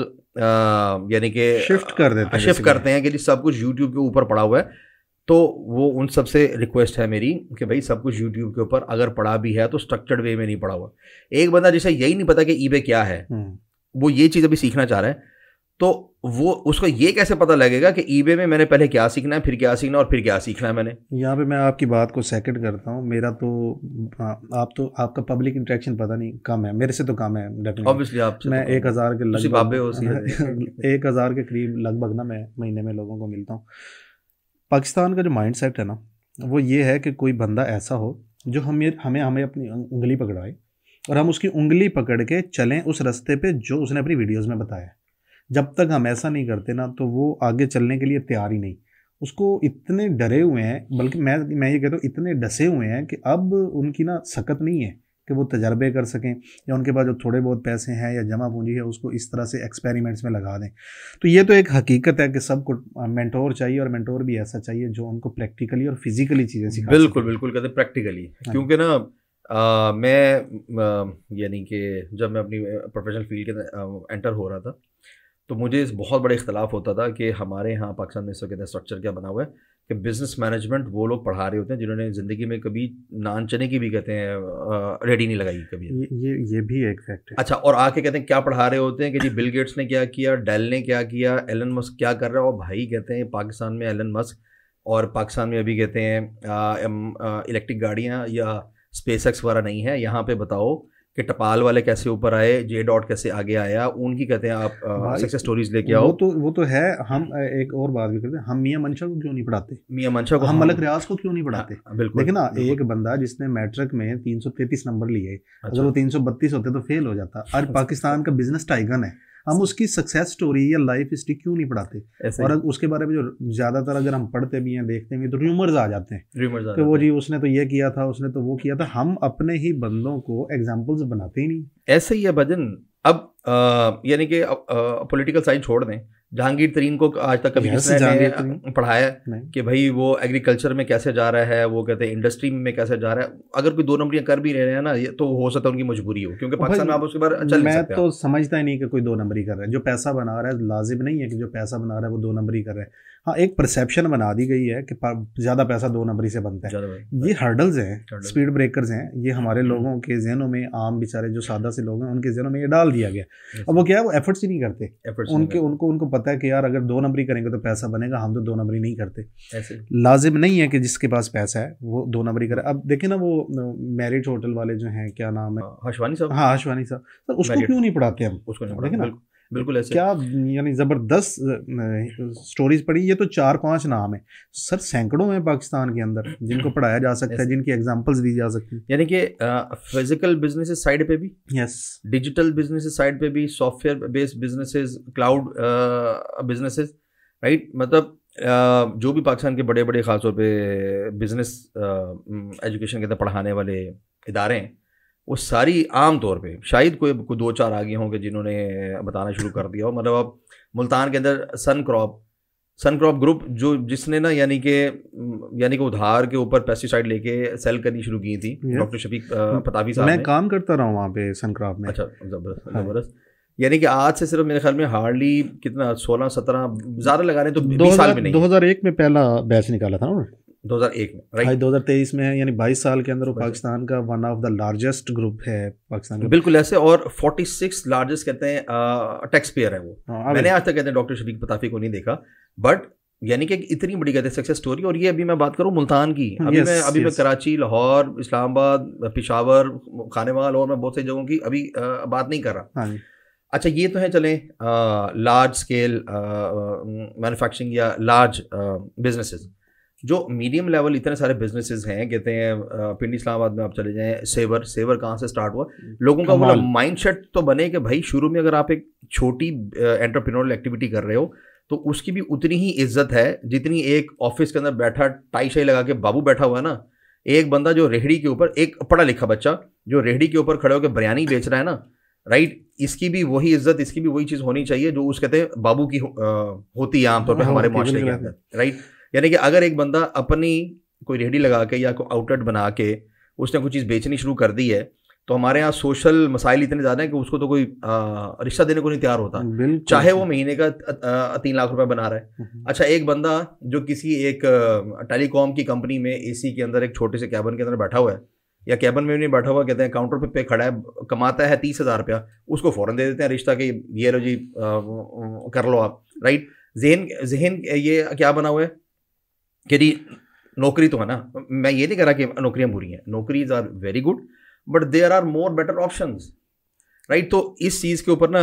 B: यानी कि शिफ्ट कर देते हैं शिफ्ट करते हैं कि जी सब कुछ यूट्यूब के ऊपर पड़ा हुआ है तो वो उन सब से रिक्वेस्ट है मेरी कि भाई सब कुछ यूट्यूब के ऊपर अगर पढ़ा भी है तो स्ट्रक्चर्ड वे में नहीं पढ़ा हुआ एक बंदा जैसे यही नहीं पता कि ई क्या है हम्म। वो ये चीज़ अभी सीखना चाह रहा है तो वो उसको ये कैसे पता लगेगा कि ईबे में मैंने पहले क्या सीखना है फिर क्या सीखना और फिर क्या सीखना है मैंने
A: यहाँ पे मैं आपकी बात को सेकंड करता हूँ मेरा तो आ, आप तो आपका पब्लिक इंटरेक्शन पता नहीं कम है मेरे से तो कम है ऑब्वियसली आप मैं तो एक हज़ार के लगभग एक हज़ार के करीब लगभग ना मैं महीने में लोगों को मिलता हूँ पाकिस्तान का जो माइंड है ना वो ये है कि कोई बंदा ऐसा हो जो हमें हमें हमें अपनी उंगली पकड़वाए और हम उसकी उंगली पकड़ के चलें उस रास्ते पे जो उसने अपनी वीडियोस में बताया जब तक हम ऐसा नहीं करते ना तो वो आगे चलने के लिए तैयार ही नहीं उसको इतने डरे हुए हैं बल्कि मैं मैं ये कहता हूँ इतने डसे हुए हैं कि अब उनकी ना सकत नहीं है कि वो तजर्बे कर सकें या उनके पास जो थोड़े बहुत पैसे हैं या जमा पूंजी है उसको इस तरह से एक्सपेरिमेंट्स में लगा दें तो ये तो एक हकीकत है कि सबको मेंटोर चाहिए और मेंटोर भी ऐसा चाहिए जो उनको प्रैक्टिकली और फिजिकली चीज़ें सिखा बिल्कुल
B: बिल्कुल कहते प्रैक्टिकली हाँ क्योंकि ना आ, मैं यानी कि जब मैं अपनी प्रोफेशनल फील्ड के एंटर हो रहा था तो मुझे इस बहुत बड़े इख्तलाफ होता था कि हमारे यहाँ पाकिस्तान में इस वक्त स्ट्रक्चर क्या बना हुआ है कि बिज़नेस मैनेजमेंट वो लोग पढ़ा रहे होते हैं जिन्होंने ज़िंदगी में कभी नान चने की भी कहते हैं रेडी नहीं लगाई कभी
A: ये ये, भी एक फैक्ट है
B: अच्छा और आके कहते हैं क्या पढ़ा रहे होते हैं कि जी बिल गेट्स ने क्या किया डेल ने क्या किया एलन मस्क क्या कर रहा है और भाई कहते हैं पाकिस्तान में एलन मस्क और पाकिस्तान में अभी कहते हैं इलेक्ट्रिक गाड़ियाँ या स्पेस वगैरह नहीं है यहाँ पर बताओ कि टपाल वाले कैसे ऊपर आए जे डॉट कैसे आगे आया उनकी कहते हैं आप सक्सेस स्टोरीज लेके आओ वो
A: तो वो तो है हम एक और बात भी करते हैं हम मियाँ मंशा को क्यों नहीं पढ़ाते मियाँ मंशा को हम मलक रियाज को क्यों नहीं पढ़ाते हाँ, बिल्कुल देखिए ना एक बंदा जिसने मैट्रिक में तीन नंबर लिए अगर अच्छा। वो तीन होते तो फेल हो जाता और अच्छा। पाकिस्तान का बिजनेस टाइगन है हम उसकी सक्सेस स्टोरी या लाइफ हिस्ट्री क्यों नहीं पढ़ाते और उसके बारे में जो ज़्यादातर अगर हम पढ़ते भी हैं देखते भी हैं तो र्यूमर्स आ जाते हैं कि वो जी उसने तो ये किया था उसने तो वो किया था हम अपने ही बंदों को एग्जाम्पल्स बनाते ही नहीं
B: ऐसे ही है भजन अब यानी कि पॉलिटिकल साइंस छोड़ दें जहांगीर तरीन को आज तक कभी किसने पढ़ाया कि भाई वो एग्रीकल्चर में कैसे जा रहा है वो कहते हैं इंडस्ट्री में कैसे जा रहा है अगर कोई दो नंबरियां कर भी रहे हैं ना तो हो सकता है उनकी मजबूरी हो क्योंकि पाकिस्तान में आप उसके बाद चल मैं तो
A: समझता ही नहीं कि कोई दो नंबरी कर रहा है जो पैसा बना रहा है लाजिम नहीं है कि जो पैसा बना रहा है वो दो नंबरी कर रहा है हाँ एक परसेप्शन बना दी गई है कि ज़्यादा पैसा दो नंबरी से बनता है ये हर्डल्स हैं स्पीड ब्रेकर्स हैं ये हमारे हम्म। लोगों के जहनों में आम बेचारे जो सादा से लोग हैं उनके जहनों में ये डाल दिया गया अब वो क्या है वो एफर्ट्स ही नहीं करते उनके उनको उनको पता है कि यार अगर दो नंबरी करेंगे तो पैसा बनेगा हम तो दो नंबरी नहीं करते लाजिम नहीं है कि जिसके पास पैसा है वो दो नंबरी करे अब देखे ना वो मैरिट होटल वाले जो हैं क्या नाम है हशवानी हाँ, साहब हाँ हशवानी साहब सर उसको क्यों नहीं पढ़ाते हम उसको देखे ना बिल्कुल ऐसे क्या यानी ज़बरदस्त स्टोरीज पढ़ी ये तो चार पांच नाम है सर सैकड़ों हैं पाकिस्तान के अंदर जिनको पढ़ाया जा सकता है जिनकी एग्जांपल्स दी जा सकती है
B: यानी कि फिजिकल बिजनेस साइड पे भी यस डिजिटल बिजनेस साइड पे भी software based businesses cloud businesses right मतलब जो भी पाकिस्तान के बड़े बड़े खासतौर पर बिज़नेस एजुकेशन के अंदर पढ़ाने वाले इदारे हैं वो सारी आम तौर पे शायद कोई कोई दो चार आगे होंगे जिन्होंने बताना शुरू कर दिया हो मतलब अब मुल्तान के अंदर Sun Crop Sun Crop group जो जिसने ना यानी के यानी कि उधार के ऊपर पेस्टिसाइड लेके सेल करनी शुरू की थी डॉक्टर शफीक पतावी साहब मैं
A: काम करता रहा हूँ वहाँ पे सन क्रॉप में अच्छा ज़बरदस्त हाँ। ज़बरदस्त यानी कि आज से
B: सिर्फ मेरे ख्याल में हार्डली कितना सोलह सत्रह ज़्यादा लगा रहे तो दो
A: हजार एक में पहला बैच निकाला था उन्होंने 2001 में राइट 2023 में है यानी 22 साल के अंदर वो पाकिस्तान का one of the largest group है पाकिस्तान का
B: बिल्कुल ऐसे और 46 लार्जेस्ट कहते हैं टैक्स पेयर है वो आ, हाँ, मैंने आज तक कहते हैं डॉक्टर शरीक पताफी को नहीं देखा बट यानी कि इतनी बड़ी कहते हैं सक्सेस स्टोरी और ये अभी मैं बात करूँ मुल्तान की हाँ, अभी yes, मैं अभी yes. मैं कराची लाहौर इस्लामाबाद पिशावर खानेवाल और मैं बहुत सी जगहों की अभी बात नहीं कर रहा हाँ अच्छा ये तो है चले लार्ज स्केल मैनुफैक्चरिंग या लार्ज बिजनेसेस जो मीडियम लेवल इतने सारे बिजनेसेस हैं कहते हैं पिंडी इस्लामाबाद में आप चले जाएं सेवर सेवर कहाँ से स्टार्ट हुआ लोगों का बोला माइंड सेट तो बने कि भाई शुरू में अगर आप एक छोटी एंटरप्रेन्योरल एक्टिविटी कर रहे हो तो उसकी भी उतनी ही इज्जत है जितनी एक ऑफिस के अंदर बैठा टाई शाई लगा के बाबू बैठा हुआ है ना एक बंदा जो रेहड़ी के ऊपर एक पढ़ा लिखा बच्चा जो रेहड़ी के ऊपर खड़े होकर बिरयानी बेच रहा है ना राइट इसकी भी वही इज्जत इसकी भी वही चीज़ होनी चाहिए जो उस कहते हैं बाबू की हो, आ, होती है आमतौर पर हाँ, हमारे माशरे के अंदर राइट यानी कि अगर एक बंदा अपनी कोई रेहड़ी लगा के या कोई आउटलेट बना के उसने कोई चीज़ बेचनी शुरू कर दी है तो हमारे यहाँ सोशल मसाइल इतने ज़्यादा हैं कि उसको तो कोई रिश्ता देने को नहीं तैयार होता चाहे वो महीने का तीन लाख रुपए बना रहा है हम्म, हम्म। अच्छा एक बंदा जो किसी एक टेलीकॉम की कंपनी में एसी के अंदर एक छोटे से कैबन के अंदर बैठा हुआ है या कैबन में नहीं बैठा हुआ कहते हैं काउंटर पे, पे खड़ा है कमाता है तीस हज़ार रुपया उसको फ़ौरन दे देते हैं रिश्ता कि ये लो जी कर लो आप राइट जहन जहन ये क्या बना हुआ है यदि नौकरी तो है ना मैं ये नहीं कह रहा कि नौकरियां बुरी हैं नौकरीज are very good but there are more better option right तो इस चीज़ के ऊपर ना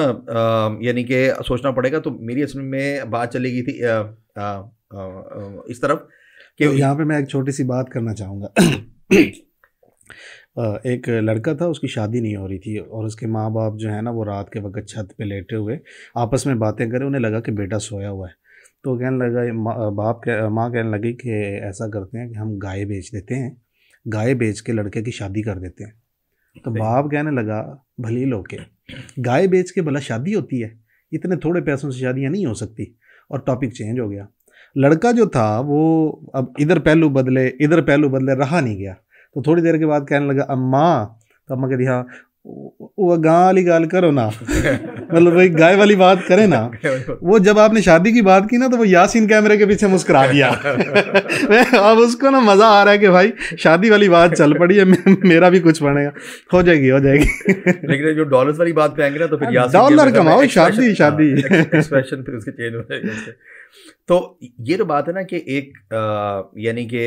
B: यानी कि सोचना पड़ेगा तो मेरी असल में बात चली गई थी आ, आ, आ, इस तरफ
A: कि तो यहाँ पे मैं एक छोटी सी बात करना चाहूँगा एक लड़का था उसकी शादी नहीं हो रही थी और उसके माँ बाप जो है ना वो रात के वक्त छत पे लेटे हुए आपस में बातें करें उन्हें लगा कि बेटा सोया हुआ है तो कहने लगा बाप के माँ कहने लगी कि ऐसा करते हैं कि हम गाय बेच देते हैं गाय बेच के लड़के की शादी कर देते हैं तो बाप कहने लगा भले लोग के गाय बेच के भला शादी होती है इतने थोड़े पैसों से शादियाँ नहीं हो सकती और टॉपिक चेंज हो गया लड़का जो था वो अब इधर पहलू बदले इधर पहलू बदले रहा नहीं गया तो थोड़ी देर के बाद कहने लगा अम्मा तो अम्मा कह हाँ वो गाँव वाली गाल करो ना मतलब भाई गाय वाली बात करें ना वो जब आपने शादी की बात की ना तो वो यासीन कैमरे के पीछे मुस्कुरा दिया अब उसको ना मज़ा आ रहा है कि भाई शादी वाली बात चल पड़ी है मेरा भी कुछ बनेगा हो जाएगी हो जाएगी
B: लेकिन जो डॉलर वाली बात पे ना तो फिर डॉलर कमाओ शादी हाँ, शादी चेंज हो जाएगी तो ये तो बात है ना कि एक यानी कि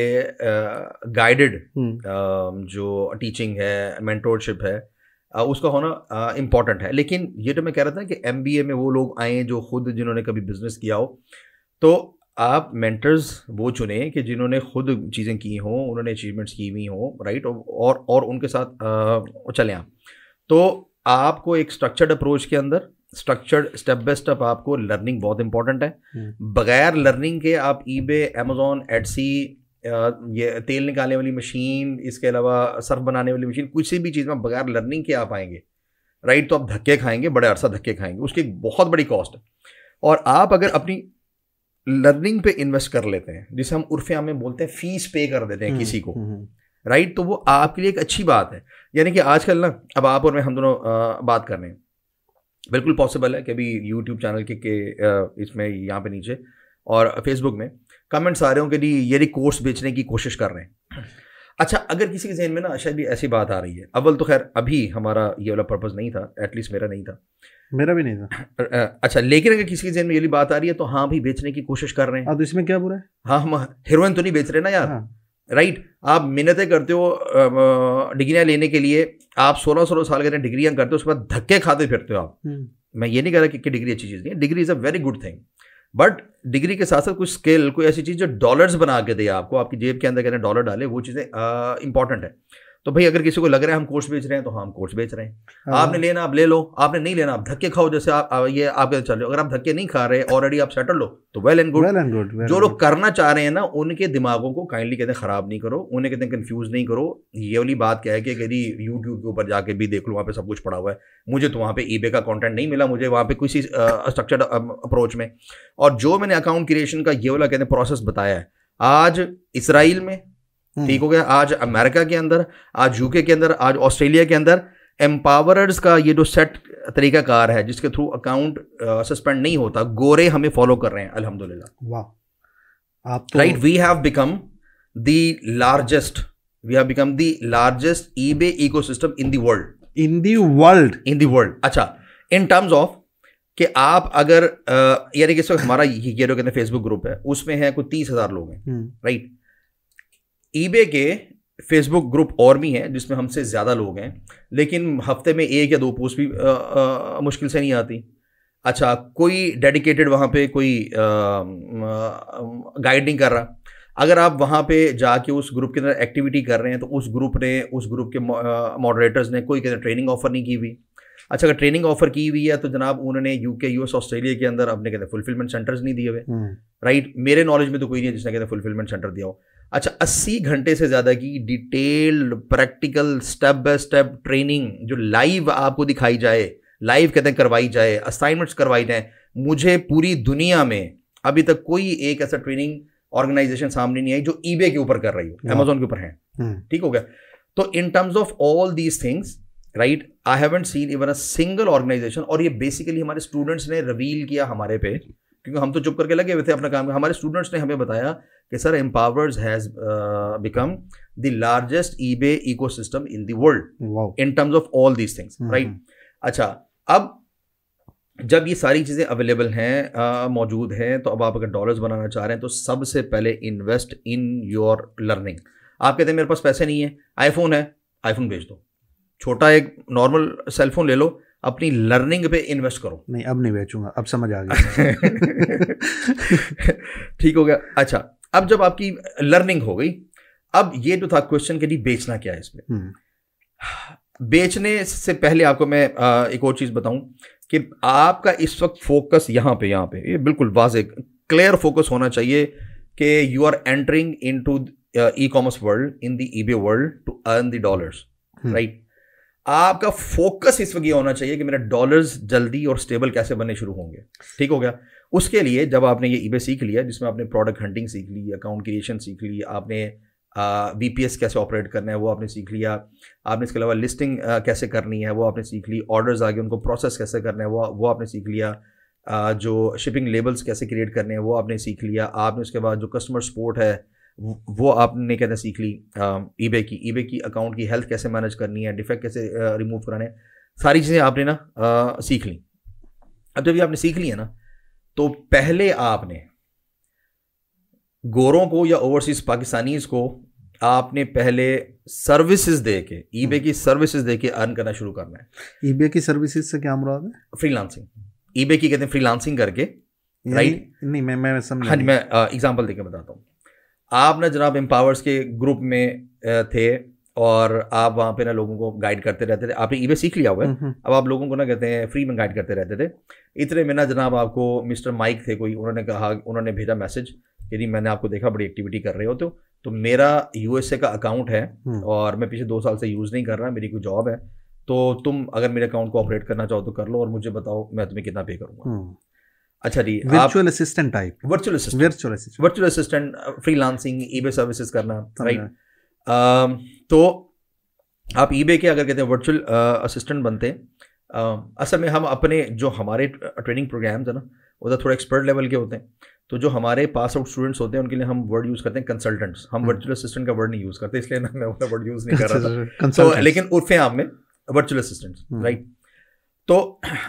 B: गाइडेड हम्म। जो टीचिंग है मेंटोरशिप है उसका होना इम्पॉर्टेंट है लेकिन ये तो मैं कह रहा था कि एम में वो लोग आएँ जो खुद जिन्होंने कभी बिज़नेस किया हो तो आप मेंटर्स वो चुने कि जिन्होंने खुद चीज़ें की हों उन्होंने अचीवमेंट्स की हुई हों राइट और और उनके साथ चले चलें आप तो आपको एक स्ट्रक्चर्ड अप्रोच के अंदर स्ट्रक्चर्ड स्टेप बाय स्टेप आपको लर्निंग बहुत इंपॉर्टेंट है हम्म। बगैर लर्निंग के आप ई बे एट एडसी ये तेल निकालने वाली मशीन इसके अलावा सर्फ बनाने वाली मशीन किसी भी चीज़ में बगैर लर्निंग के आप आएंगे राइट तो आप धक्के खाएंगे बड़े अरसा धक्के खाएंगे उसकी एक बहुत बड़ी कॉस्ट है और आप अगर अपनी लर्निंग पे इन्वेस्ट कर लेते हैं जिसे हम उर्फिया में बोलते हैं फीस पे कर देते हैं हम्म, किसी को राइट हम्म, हम्म। तो वो आपके लिए एक अच्छी बात है यानी कि आजकल ना अब आप और मैं हम दोनों बात कर रहे हैं बिल्कुल पॉसिबल है कि अभी यूट्यूब चैनल के, के इसमें यहाँ पे नीचे और फेसबुक में कमेंट्स आ रहे कि नहीं ये रिकोर्स कोर्स बेचने की कोशिश कर रहे हैं अच्छा अगर किसी के जहन में ना शायद ऐसी बात आ रही है अव्वल तो खैर अभी हमारा ये वाला पर्पज़ नहीं था एटलीस्ट मेरा नहीं था मेरा भी नहीं था अच्छा लेकिन अगर किसी के जहन में ये बात आ रही है तो हाँ भी बेचने की कोशिश कर रहे हैं तो इसमें क्या बुरा है हाँ हम हीरोइन तो नहीं बेच रहे ना यार राइट हाँ। आप मिन्नतें करते हो डिग्रियां लेने के लिए आप सोलह सोलह साल के डिग्रियां करते हो उसके बाद धक्के खाते फिरते हो आप हम्म। मैं ये नहीं कह रहा कि, कि डिग्री अच्छी चीज़ नहीं है degree is a very good thing but degree के साथ साथ कुछ स्किल कोई ऐसी चीज़ जो डॉलर्स बना के दे आपको आपकी जेब के अंदर कहने डॉलर डाले वो चीज़ें इंपॉर्टेंट है तो भाई अगर किसी को लग रहा है हम कोर्स बेच रहे हैं तो हाँ हम कोर्स बेच रहे हैं हाँ। आपने लेना आप ले लो आपने नहीं लेना आप धक्के खाओ जैसे आप, ये आपके चल रहे अगर आप धक्के नहीं खा रहे ऑलरेडी आप सेटल हो तो well and good well
A: and good जो
B: लोग करना चाह रहे हैं ना उनके दिमागों को काइंडली कहते हैं खराब नहीं करो उन्हें कहते हैं कन्फ्यूज नहीं करो ये वाली बात क्या है कि यदि यूट्यूब के ऊपर जाके भी देख लो वहाँ पे सब कुछ पड़ा हुआ है मुझे तो वहाँ पे ईबे का कॉन्टेंट नहीं मिला मुझे वहाँ पे किसी स्ट्रक्चर अप्रोच में और जो मैंने अकाउंट क्रिएशन का ये वाला कहते हैं प्रोसेस बताया है आज इसराइल में हम्म। ठीक हो गया आज अमेरिका के अंदर आज यूके के अंदर आज ऑस्ट्रेलिया के अंदर एम्पावर्स का ये जो सेट तरीका कार है जिसके थ्रू अकाउंट सस्पेंड नहीं होता गोरे हमें फॉलो कर रहे हैं अल्हम्दुलिल्लाह
A: वाह आप right
B: we have become the largest we have become the largest eBay ecosystem in the world in the world world in the world world अच्छा इन टर्म्स ऑफ कि आप अगर यानी कि इस वक्त हमारा ये जो कहते हैं फेसबुक ग्रुप है उसमें है कुछ तीस हजार लोग हैं राइट हम्म। right? ईबे के फेसबुक ग्रुप और भी हैं जिसमें हमसे ज़्यादा लोग हैं लेकिन हफ्ते में एक या दो पोस्ट भी आ, आ, मुश्किल से नहीं आती अच्छा कोई डेडिकेटेड वहाँ पे कोई गाइड नहीं कर रहा अगर आप वहाँ पे जाके उस ग्रुप के अंदर एक्टिविटी कर रहे हैं तो उस ग्रुप ने उस ग्रुप के मॉडरेटर्स ने कोई कहते ट्रेनिंग ऑफर नहीं की हुई अच्छा अगर ट्रेनिंग ऑफर की हुई है तो जनाब उन्होंने यूके यूएस ऑस्ट्रेलिया के अंदर अपने कहते हैं फुलफिलमेंट सेंटर्स नहीं दिए हुए राइट हम्म। मेरे नॉलेज में तो कोई नहीं है जिसने कहते फुलफिलमेंट सेंटर दिया हो अच्छा 80 घंटे से ज़्यादा की detailed practical step by step training जो लाइव आपको दिखाई जाए लाइव कहते हैं करवाई जाए असाइनमेंट्स करवाई जाए मुझे पूरी दुनिया में अभी तक कोई एक ऐसा ट्रेनिंग ऑर्गेनाइजेशन सामने नहीं आई जो ईबे के ऊपर कर रही हो अमेजोन के ऊपर है हम्म। ठीक हो गया तो in terms of all these things right I haven't seen even a single organisation और ये बेसिकली हमारे स्टूडेंट्स ने रिवील किया हमारे पे क्योंकि हम तो चुप करके लगे हुए थे अपना काम हमारे स्टूडेंट्स ने हमें बताया कि sir Empowers has become the largest eBay ecosystem in the world in terms of all these things right अच्छा अब जब ये सारी चीज़ें अवेलेबल हैं uh, मौजूद हैं तो अब आप अगर डॉलर्स बनाना चाह रहे हैं तो सबसे पहले इन्वेस्ट इन योर लर्निंग आप कहते हैं मेरे पास पैसे नहीं है आईफोन है आईफोन भेज दो छोटा एक नॉर्मल सेलफोन ले लो अपनी लर्निंग पे इन्वेस्ट करो
A: नहीं अब नहीं बेचूंगा
B: अब समझ आ गया ठीक हो गया अच्छा अब जब आपकी लर्निंग हो गई अब ये जो था क्वेश्चन के लिए बेचना क्या है इसमें
C: हम्म।
B: बेचने से पहले आपको मैं एक और चीज़ बताऊं कि आपका इस वक्त फोकस यहां पे यहां पे ये बिल्कुल वाज क्लियर फोकस होना चाहिए कि you are entering into to ecommerce world in the eBay world to earn the dollars right आपका फोकस इस वक्त होना चाहिए कि मेरे डॉलर्स जल्दी और स्टेबल कैसे बनने शुरू होंगे ठीक हो गया उसके लिए जब आपने ये ईबे सीख लिया जिसमें आपने प्रोडक्ट हंटिंग सीख ली अकाउंट क्रिएशन सीख ली आपने वी पी एस कैसे ऑपरेट करना है वो आपने सीख लिया आपने इसके अलावा लिस्टिंग uh, कैसे करनी है वो आपने सीख ली ऑर्डर्स आगे उनको प्रोसेस कैसे करना है वो वो आपने सीख लिया uh, जो शिपिंग लेबल्स कैसे क्रिएट करने हैं वो आपने सीख लिया आपने उसके बाद जो कस्टमर सपोर्ट है वो आपने कहते हैं सीख ली ईबे की ईबे की अकाउंट की हेल्थ कैसे मैनेज करनी है डिफेक्ट कैसे रिमूव कराने सारी चीज़ें आपने ना आ, सीख ली अब जब ये आपने सीख ली है ना तो पहले आपने गोरों को या ओवरसीज पाकिस्तानीज को आपने पहले सर्विसेज दे के बे की सर्विसेज
A: दे के अर्न करना शुरू करना है बे की सर्विसेज से क्या मुराद है
B: फ्रीलांसिंग ईबे की कहते हैं फ्रीलांसिंग करके राइट
A: नहीं मैं मैं समझ हाँ मैं
B: एग्जाम्पल देकर बताता हूँ आप ना जनाब एम्पावर्स के ग्रुप में थे और आप वहाँ पे ना लोगों को गाइड करते रहते थे आपने ई सीख लिया हुआ है अब आप लोगों को ना कहते हैं फ्री में गाइड करते रहते थे इतने में ना जनाब आपको मिस्टर माइक थे कोई उन्होंने कहा उन्होंने भेजा मैसेज यदि मैंने आपको देखा बड़ी एक्टिविटी कर रहे हो तो तो मेरा यूएसए का अकाउंट है हम्म। और मैं पिछले दो साल से यूज़ नहीं कर रहा मेरी कोई जॉब है तो तुम अगर मेरे अकाउंट को ऑपरेट करना चाहो तो कर लो और मुझे बताओ मैं तुम्हें कितना पे करूँगा हम्म।
A: अच्छा जी virtual assistant type virtual
B: virtual assistant services करना राइट um, तो आप के अगर कहते हैं वर्चुअल असिस्टेंट uh, बनते um, असल में हम अपने जो हमारे ट्रेनिंग प्रोग्राम्स है ना उधर थोड़ा एक्सपर्ट लेवल के होते हैं तो जो हमारे पास आउट स्टूडेंट्स होते हैं उनके लिए हम वर्ड यूज़ करते हैं कंसल्टेंट्स हम वर्चुअल हम्म। असिस्टेंट का वर्ड नहीं यूज़ करते इसलिए ना मैं वर्ड यूज़ नहीं कर रहा था तो लेकिन उर्फे आम में वर्चुअल असिस्टेंट राइट तो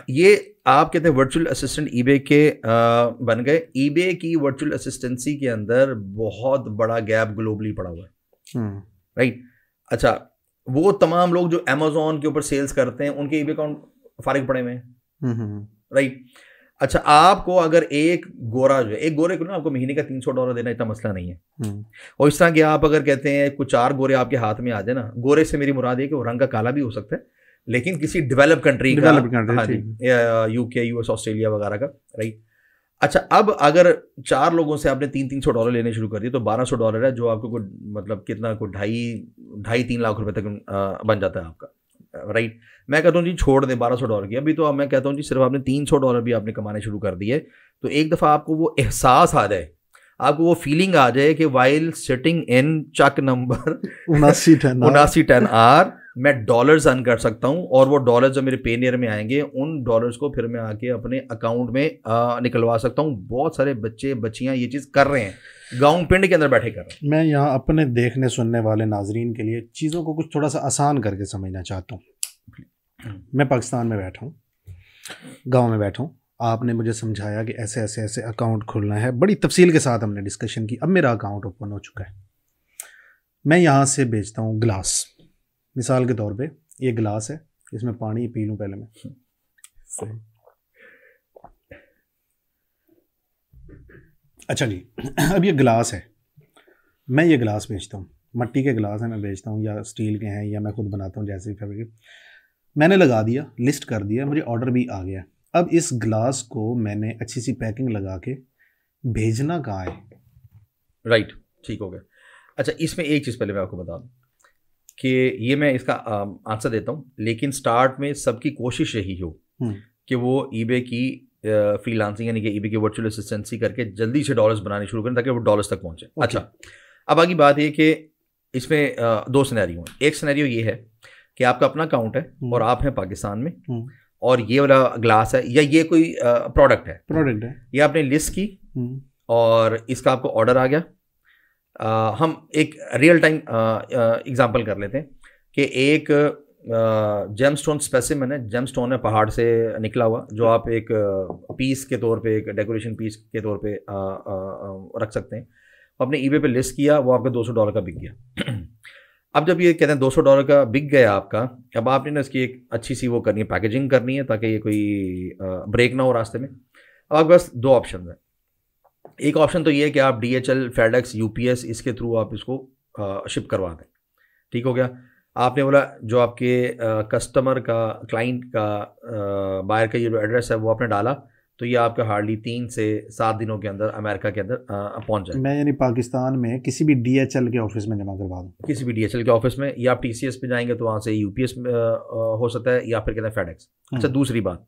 B: ये आप कहते हैं वर्चुअल असिस्टेंट ईबे के आ, बन गए ईबे की वर्चुअल असिस्टेंसी के अंदर बहुत बड़ा गैप ग्लोबली पड़ा हुआ है राइट हम्म। अच्छा वो तमाम लोग जो अमेजोन के ऊपर सेल्स करते हैं उनके ईबे अकाउंट फारिग पड़े हुए हैं राइट हम्म, हम्म, अच्छा आपको अगर एक गोरा जो है एक गोरे को ना आपको महीने का तीन सौ डॉलर देना इतना मसला नहीं है और इस तरह के आप अगर कहते हैं कुछ चार गोरे आपके हाथ में आ जाए ना गोरे से मेरी मुराद है कि वो रंग का काला भी हो सकता है लेकिन किसी develop country UK US Australia वगैरह का राइट अच्छा अब अगर चार लोगों से आपने तीन तीन सौ डॉलर लेने शुरू कर दिए तो बारह सौ डॉलर है जो आपको को, मतलब कितना को ढाई ढाई तीन लाख रुपए तक बन जाता है आपका राइट मैं कहता हूँ जी छोड़ दें बारह सौ डॉलर की अभी तो मैं कहता हूँ जी सिर्फ आपने तीन सौ डॉलर भी आपने कमाने शुरू कर दिए तो एक दफ़ा आपको वो एहसास आ जाए आपको वो फीलिंग आ जाए कि while sitting in Chak number उनासी टेन उनासी टन आर मैं डॉलर्स अर्न कर सकता हूँ और वो डॉलर जो मेरे पेनियर में आएंगे उन डॉलर्स को फिर मैं आके अपने अकाउंट में निकलवा सकता हूँ बहुत सारे बच्चे बच्चियाँ ये चीज़ कर रहे हैं गाँव पिंड के अंदर बैठे कर
A: रहे हैं मैं यहाँ अपने देखने सुनने वाले नाजरीन के लिए चीज़ों को कुछ थोड़ा सा आसान करके समझना चाहता हूँ मैं पाकिस्तान में बैठा हूँ गाँव में बैठा हूँ आपने मुझे समझाया कि ऐसे ऐसे ऐसे अकाउंट खोलना है बड़ी तफसील के साथ हमने डिस्कशन की अब मेरा अकाउंट ओपन हो चुका है मैं यहाँ से बेचता हूँ ग्लास मिसाल के तौर पे ये गिलास है इसमें पानी पी लूँ पहले मैं हम्म। सही अच्छा जी अब ये गिलास है मैं ये गिलास बेचता हूँ मट्टी के गिलास हैं मैं बेचता हूँ या स्टील के हैं या मैं खुद बनाता हूँ जैसे भी फैब्रिक मैंने लगा दिया लिस्ट कर दिया मुझे ऑर्डर भी आ गया अब इस गिलास को मैंने अच्छी सी पैकिंग लगा के भेजना कहाँ है
B: राइट ठीक हो गया अच्छा इसमें एक चीज़ पहले मैं आपको बता दूँ कि ये मैं इसका आंसर देता हूँ लेकिन स्टार्ट में सबकी कोशिश यही हो हम्म। कि वो ईबे की फ्रीलांसिंग यानी कि ईबे की वर्चुअल असिस्टेंसी करके जल्दी से डॉलर्स बनाने शुरू करें ताकि वो डॉलर्स तक पहुँचे अच्छा अब आगे बात ये कि इसमें दो सिनेरियो हैं एक सिनेरियो ये है कि आपका अपना अकाउंट है हम्म। और आप हैं पाकिस्तान में हम्म। और ये वाला ग्लास है या ये कोई प्रोडक्ट है प्रोडक्ट है ये आपने लिस्ट की और इसका आपको ऑर्डर आ गया आ, हम एक रियल टाइम एग्जांपल कर लेते हैं कि एक जेम स्टोन स्पेसिमन है जेम स्टोन है पहाड़ से निकला हुआ जो आप एक पीस के तौर पे एक डेकोरेशन पीस के तौर पे आ, आ, आ, रख सकते हैं आपने ई पे लिस्ट किया वो आपका 200 डॉलर का बिक गया अब जब ये कहते हैं 200 डॉलर का बिक गया आपका अब आपने ना इसकी एक अच्छी सी वो करनी है पैकेजिंग करनी है ताकि ये कोई ब्रेक ना हो रास्ते में अब आपके पास दो ऑप्शन है एक ऑप्शन तो ये है कि आप D H L FedEx U P S इसके थ्रू आप इसको शिप करवा दें ठीक हो गया आपने बोला जो आपके कस्टमर का क्लाइंट का बायर का ये जो एड्रेस है वो आपने डाला तो ये आपका हार्डली तीन से सात दिनों के अंदर अमेरिका के अंदर पहुंच
A: जाए मैं यानी पाकिस्तान में किसी भी डी एच एल के ऑफिस में जमा करवा दूँ
B: किसी भी डी एच एल के ऑफिस में या आप टी सी एस पे जाएंगे तो वहाँ से यू पी एस हो सकता है या फिर कहते हैं फेडेक्स अच्छा हाँ। दूसरी बात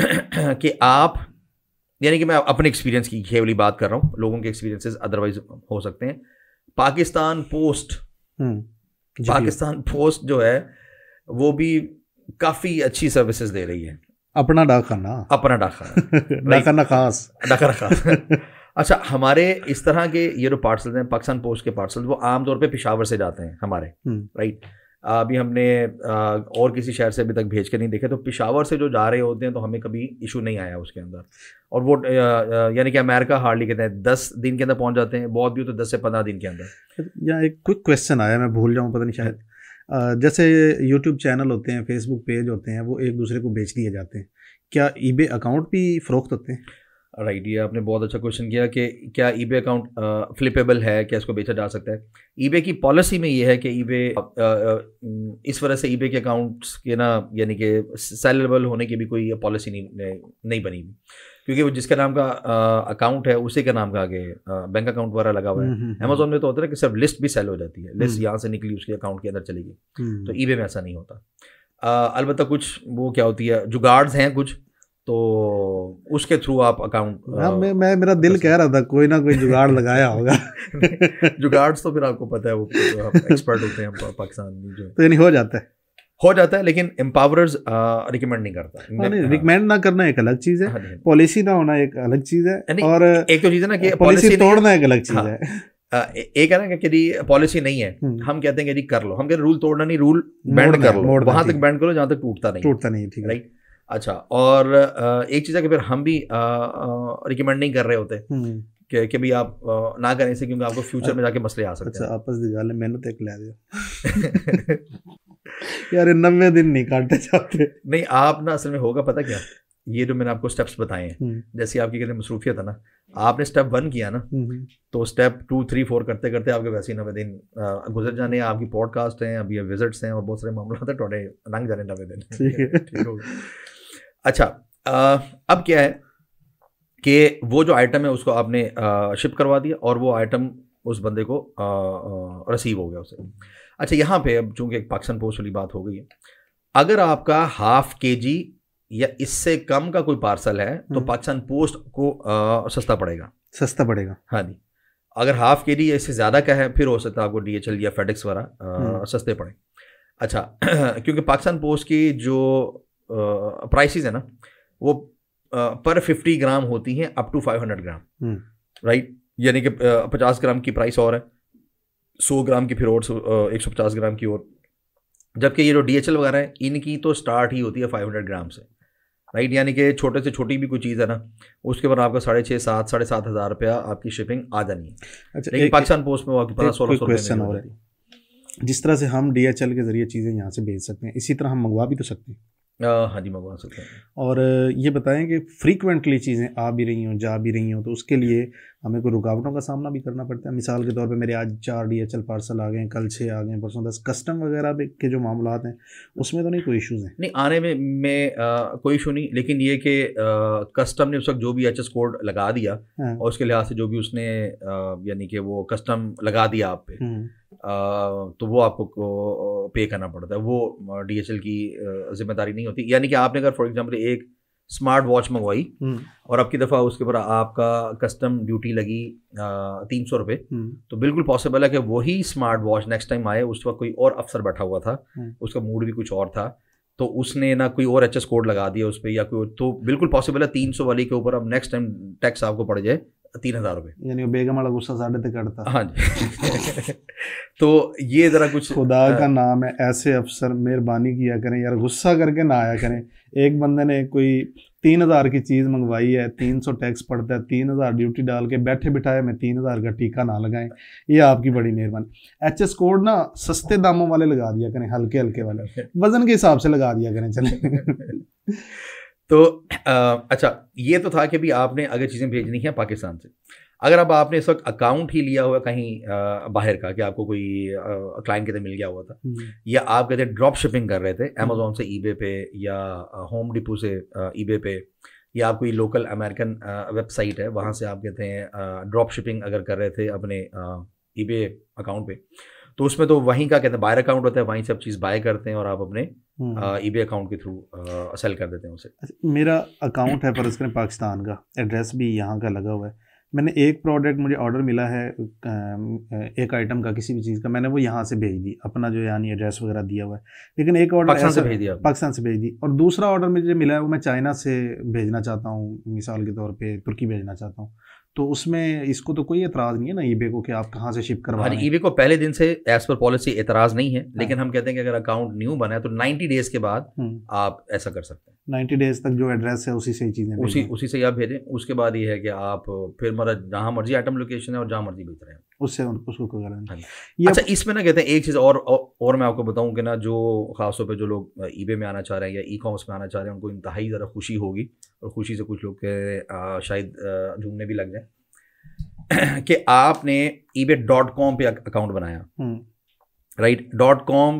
B: कि आप यानी कि मैं अपने एक्सपीरियंस की वाली बात कर रहा हूँ लोगों के एक्सपीरियंसेस अदरवाइज हो सकते हैं पाकिस्तान पोस्ट हम्म, पाकिस्तान पोस्ट जो है वो भी काफ़ी अच्छी सर्विसेज दे रही है
A: अपना डाकखाना
B: अपना डाकखाना डाकखाना खास डाकखाना खास अच्छा हमारे इस तरह के ये जो पार्सल हैं पाकिस्तान पोस्ट के पार्सल वो आमतौर पर पिशावर से जाते हैं हमारे राइट हम्म। अभी हमने और किसी शहर से अभी तक भेज के नहीं देखे तो पिशावर से जो जा रहे होते हैं तो हमें कभी इशू नहीं आया उसके अंदर और वो यानी कि अमेरिका हार्डली कहते हैं दस दिन के अंदर पहुंच जाते हैं बहुत भी तो दस से पंद्रह दिन के अंदर
A: यहाँ एक क्विक क्वेश्चन आया मैं भूल जाऊँ पता नहीं शायद जैसे यूट्यूब चैनल होते हैं फेसबुक पेज होते हैं वो एक दूसरे को बेच दिए जाते हैं क्या ई अकाउंट भी
B: फ़रोख्त होते हैं राइट right, ये आपने बहुत अच्छा क्वेश्चन किया कि क्या ई बे अकाउंट फ्लिपेबल है क्या इसको बेचा जा सकता है ई बे की पॉलिसी में ये है कि ई बे इस वजह से ई बे के अकाउंट्स के ना यानी कि सेलेबल होने की भी कोई पॉलिसी नहीं नहीं बनी हुई क्योंकि वो जिसका नाम का अकाउंट है उसी का नाम का आगे बैंक अकाउंट वगैरह लगा हुआ है अमेजोन हम्म, हम्म, हम्म। में तो होता है कि सिर्फ लिस्ट भी सेल हो जाती है लिस्ट यहाँ से निकली उसके अकाउंट के अंदर चली गई तो ई में ऐसा नहीं होता अलबत्त कुछ वो क्या होती है जुगाड़्स हैं कुछ तो उसके थ्रू आप हाँ, अकाउंट आ,
A: मैं मैं मेरा दिल कह रहा था कोई ना कोई जुगाड़ लगाया होगा
B: जुगाड़ तो फिर आपको पता है वो एक्सपर्ट तो होते हैं पाकिस्तान में जो तो यानी हो जाता है हो जाता है लेकिन एम्पावर रिकमेंड नहीं करता रिकमेंड
A: हाँ, हाँ। ना करना एक अलग चीज़ है पॉलिसी ना होना एक अलग चीज़ है और
B: एक तो चीज़ है ना कि पॉलिसी तोड़ना एक अलग चीज़ है एक है ना कि यदि पॉलिसी नहीं है हम्म। हम कहते हैं कि कर लो हम कहते हैं रूल तोड़ना नहीं रूल बैंड कर लो वहां तक बैंड करो जहां तक टूटता नहीं टूटता नहीं ठीक राइट अच्छा और एक चीज़ है कि फिर हम भी रिकमेंड नहीं कर रहे होते हम्म। कि कि भी आप ना करें इसे क्योंकि आपको फ्यूचर में जाके मसले आ सकते अच्छा, हैं
A: आपस दे जाले मैंने तो एक ले दिया यार नब्बे दिन नहीं काटते जाते
B: नहीं आप ना असल में होगा पता क्या ये जो मैंने आपको स्टेप्स बताए हैं हम्म। जैसे आपकी कहते मसरूफियत है ना आपने स्टेप वन किया ना हम्म, तो स्टेप टू थ्री फोर करते करते आपके वैसे ही नवे दिन गुजर जाने आपकी पॉडकास्ट हैं अभी विजिट्स हैं और बहुत सारे मामला था टोटे लंग जाने नवे दिन ठीक है ठीक अच्छा आ, अब क्या है कि वो जो आइटम है उसको आपने शिप करवा दिया और वो आइटम उस बंदे को रिसीव हो गया उसे अच्छा यहाँ पे अब चूंकि एक पाकिस्तान पोस्ट वाली बात हो गई है अगर आपका हाफ के जी या इससे कम का कोई पार्सल है तो पाकिस्तान हम्म। पोस्ट को आ, सस्ता पड़ेगा सस्ता पड़ेगा हाँ जी अगर हाफ के जी या इससे ज़्यादा का है फिर हो सकता है आपको डी एच एल या फेडिक्स वाला हम्म। सस्ते पड़े अच्छा क्योंकि पाकिस्तान पोस्ट की जो प्राइसेस है ना वो पर फिफ्टी ग्राम होती हैं up to five hundred gram right हम्म। यानी कि पचास ग्राम की प्राइस और है सौ ग्राम की फिर और एक सौ पचास ग्राम की और जबकि ये जो डी एच एल वगैरह है इनकी तो स्टार्ट ही होती है फाइव हंड्रेड ग्राम से राइट यानी कि छोटे से छोटी भी कोई चीज़ है ना उसके बाद आपका साढ़े छः सात साढ़े सात हज़ार रुपया आपकी शिपिंग आ जानी है अच्छा, पाकिस्तान पोस्ट में वो आपकी सोलह सौ क्वेश्चन हो रहा
A: है जिस तरह से हम डी एच एल के ज़रिए चीज़ें यहाँ से भेज सकते हैं इसी तरह हम मंगवा भी तो सकते हैं
B: हाँ जी मंगवा सकते हैं
A: और ये बताएं कि फ्रीक्वेंटली चीज़ें आ भी रही हों जा भी रही हों तो उसके लिए हमें कोई रुकावटों का सामना भी करना पड़ता है मिसाल के तौर पे मेरे आज चार डी एच एल पार्सल आ गए कल छः आ गए परसों दस कस्टम वगैरह के जो मामला हैं उसमें तो नहीं कोई इशूज़ हैं
B: नहीं आने में मैं कोई इशू नहीं लेकिन ये कि कस्टम ने उस वक्त जो भी एच एस कोड लगा दिया हाँ। और उसके लिहाज से जो भी उसने यानी कि वो कस्टम लगा दिया आप पे हम्म। तो वो आपको पे करना पड़ता है वो डी की जिम्मेदारी नहीं होती यानी कि आपने अगर फॉर एग्जाम्पल एक स्मार्ट वॉच मंगवाई हम्म। और आपकी दफ़ा उसके ऊपर आपका कस्टम ड्यूटी लगी तीन सौ रुपये हम्म। तो बिल्कुल पॉसिबल है कि वही स्मार्ट वॉच नेक्स्ट टाइम आए उस वक्त कोई और अफसर बैठा हुआ था हम्म। उसका मूड भी कुछ और था तो उसने ना कोई और एच कोड लगा दिया उस पर या कोई तो बिल्कुल पॉसिबल है तीन सौ वाली के ऊपर अब नेक्स्ट टाइम टैक्स आपको पड़ जाए तीन हज़ार रुपये
A: यानी बेगम वाला गुस्सा साढ़े तक हाँ जी तो ये ज़रा कुछ खुदा हाँ। का नाम है ऐसे अफसर मेहरबानी किया करें यार गुस्सा करके ना आया करें एक बंदे ने कोई तीन हज़ार की चीज़ मंगवाई है तीन सौ टैक्स पड़ता है तीन हज़ार ड्यूटी डाल के बैठे बिठाए मैं तीन हज़ार का टीका ना लगाएं ये आपकी बड़ी मेहरबानी एच एस कोड ना सस्ते दामों वाले लगा दिया करें हल्के हल्के वाले वजन के हिसाब से लगा दिया करें चले तो आ, अच्छा ये तो
B: था कि भी आपने अगर चीज़ें भेजनी है पाकिस्तान से अगर अब आपने इस वक्त अकाउंट ही लिया हुआ कहीं आ, बाहर का कि आपको कोई क्लाइंट कहते मिल गया हुआ था हम्म। या आप कहते ड्रॉप शिपिंग कर रहे थे अमेजोन हम्म। से ईबे पे या होम डिपो से ईबे पे या आप कोई लोकल अमेरिकन वेबसाइट है वहाँ से आप कहते हैं ड्रॉप शिपिंग अगर कर रहे थे अपने ईबे अकाउंट पे तो उसमें तो वहीं का कहते हैं बायर अकाउंट होता है वहीं से आप चीज़ बाय करते हैं और आप अपने ई बी अकाउंट के थ्रू सेल कर देते हैं उसे
A: अच्छा, मेरा अकाउंट है फर्ज करें पाकिस्तान का एड्रेस भी यहाँ का लगा हुआ है मैंने एक प्रोडक्ट मुझे ऑर्डर मिला है एक आइटम का किसी भी चीज़ का मैंने वो यहाँ से भेज दी अपना जो यानी एड्रेस वगैरह दिया हुआ है लेकिन एक ऑर्डर पाकिस्तान से भेज दिया पाकिस्तान से भेज दी और दूसरा ऑर्डर मुझे मिला है वो मैं चाइना से भेजना चाहता हूँ मिसाल के तौर पर तुर्की भेजना चाहता हूँ तो उसमें इसको तो कोई एतराज़ नहीं है ना ईबे को कि आप कहाँ से शिप करवा हाँ रहे हैं
B: ईबे को पहले दिन से एज पर पॉलिसी एतराज़ नहीं है हाँ। लेकिन हम कहते हैं कि अगर अकाउंट न्यू बना है तो 90 डेज के बाद हम्म। आप ऐसा कर सकते
A: हैं 90 डेज तक जो एड्रेस है उसी से ही चीज़ें उसी
B: उसी से ही आप भेजें उसके बाद ये है कि आप फिर मरा मतलब जहाँ मर्जी आइटम लोकेशन है और जहाँ मर्जी बेच रहे
A: हैं उससे उसको कोई हाँ
B: अच्छा इसमें ना कहते हैं एक चीज़ और और मैं आपको बताऊँ कि ना जो खासतौर पर जो लोग ई में आना चाह रहे हैं या ई कॉमर्स में आना चाह रहे हैं उनको इंतहाई ज़रा खुशी होगी और खुशी से कुछ लोग के शायद झूमने भी लग जाए कि आपने ई डॉट कॉम पर अकाउंट बनाया राइट डॉट कॉम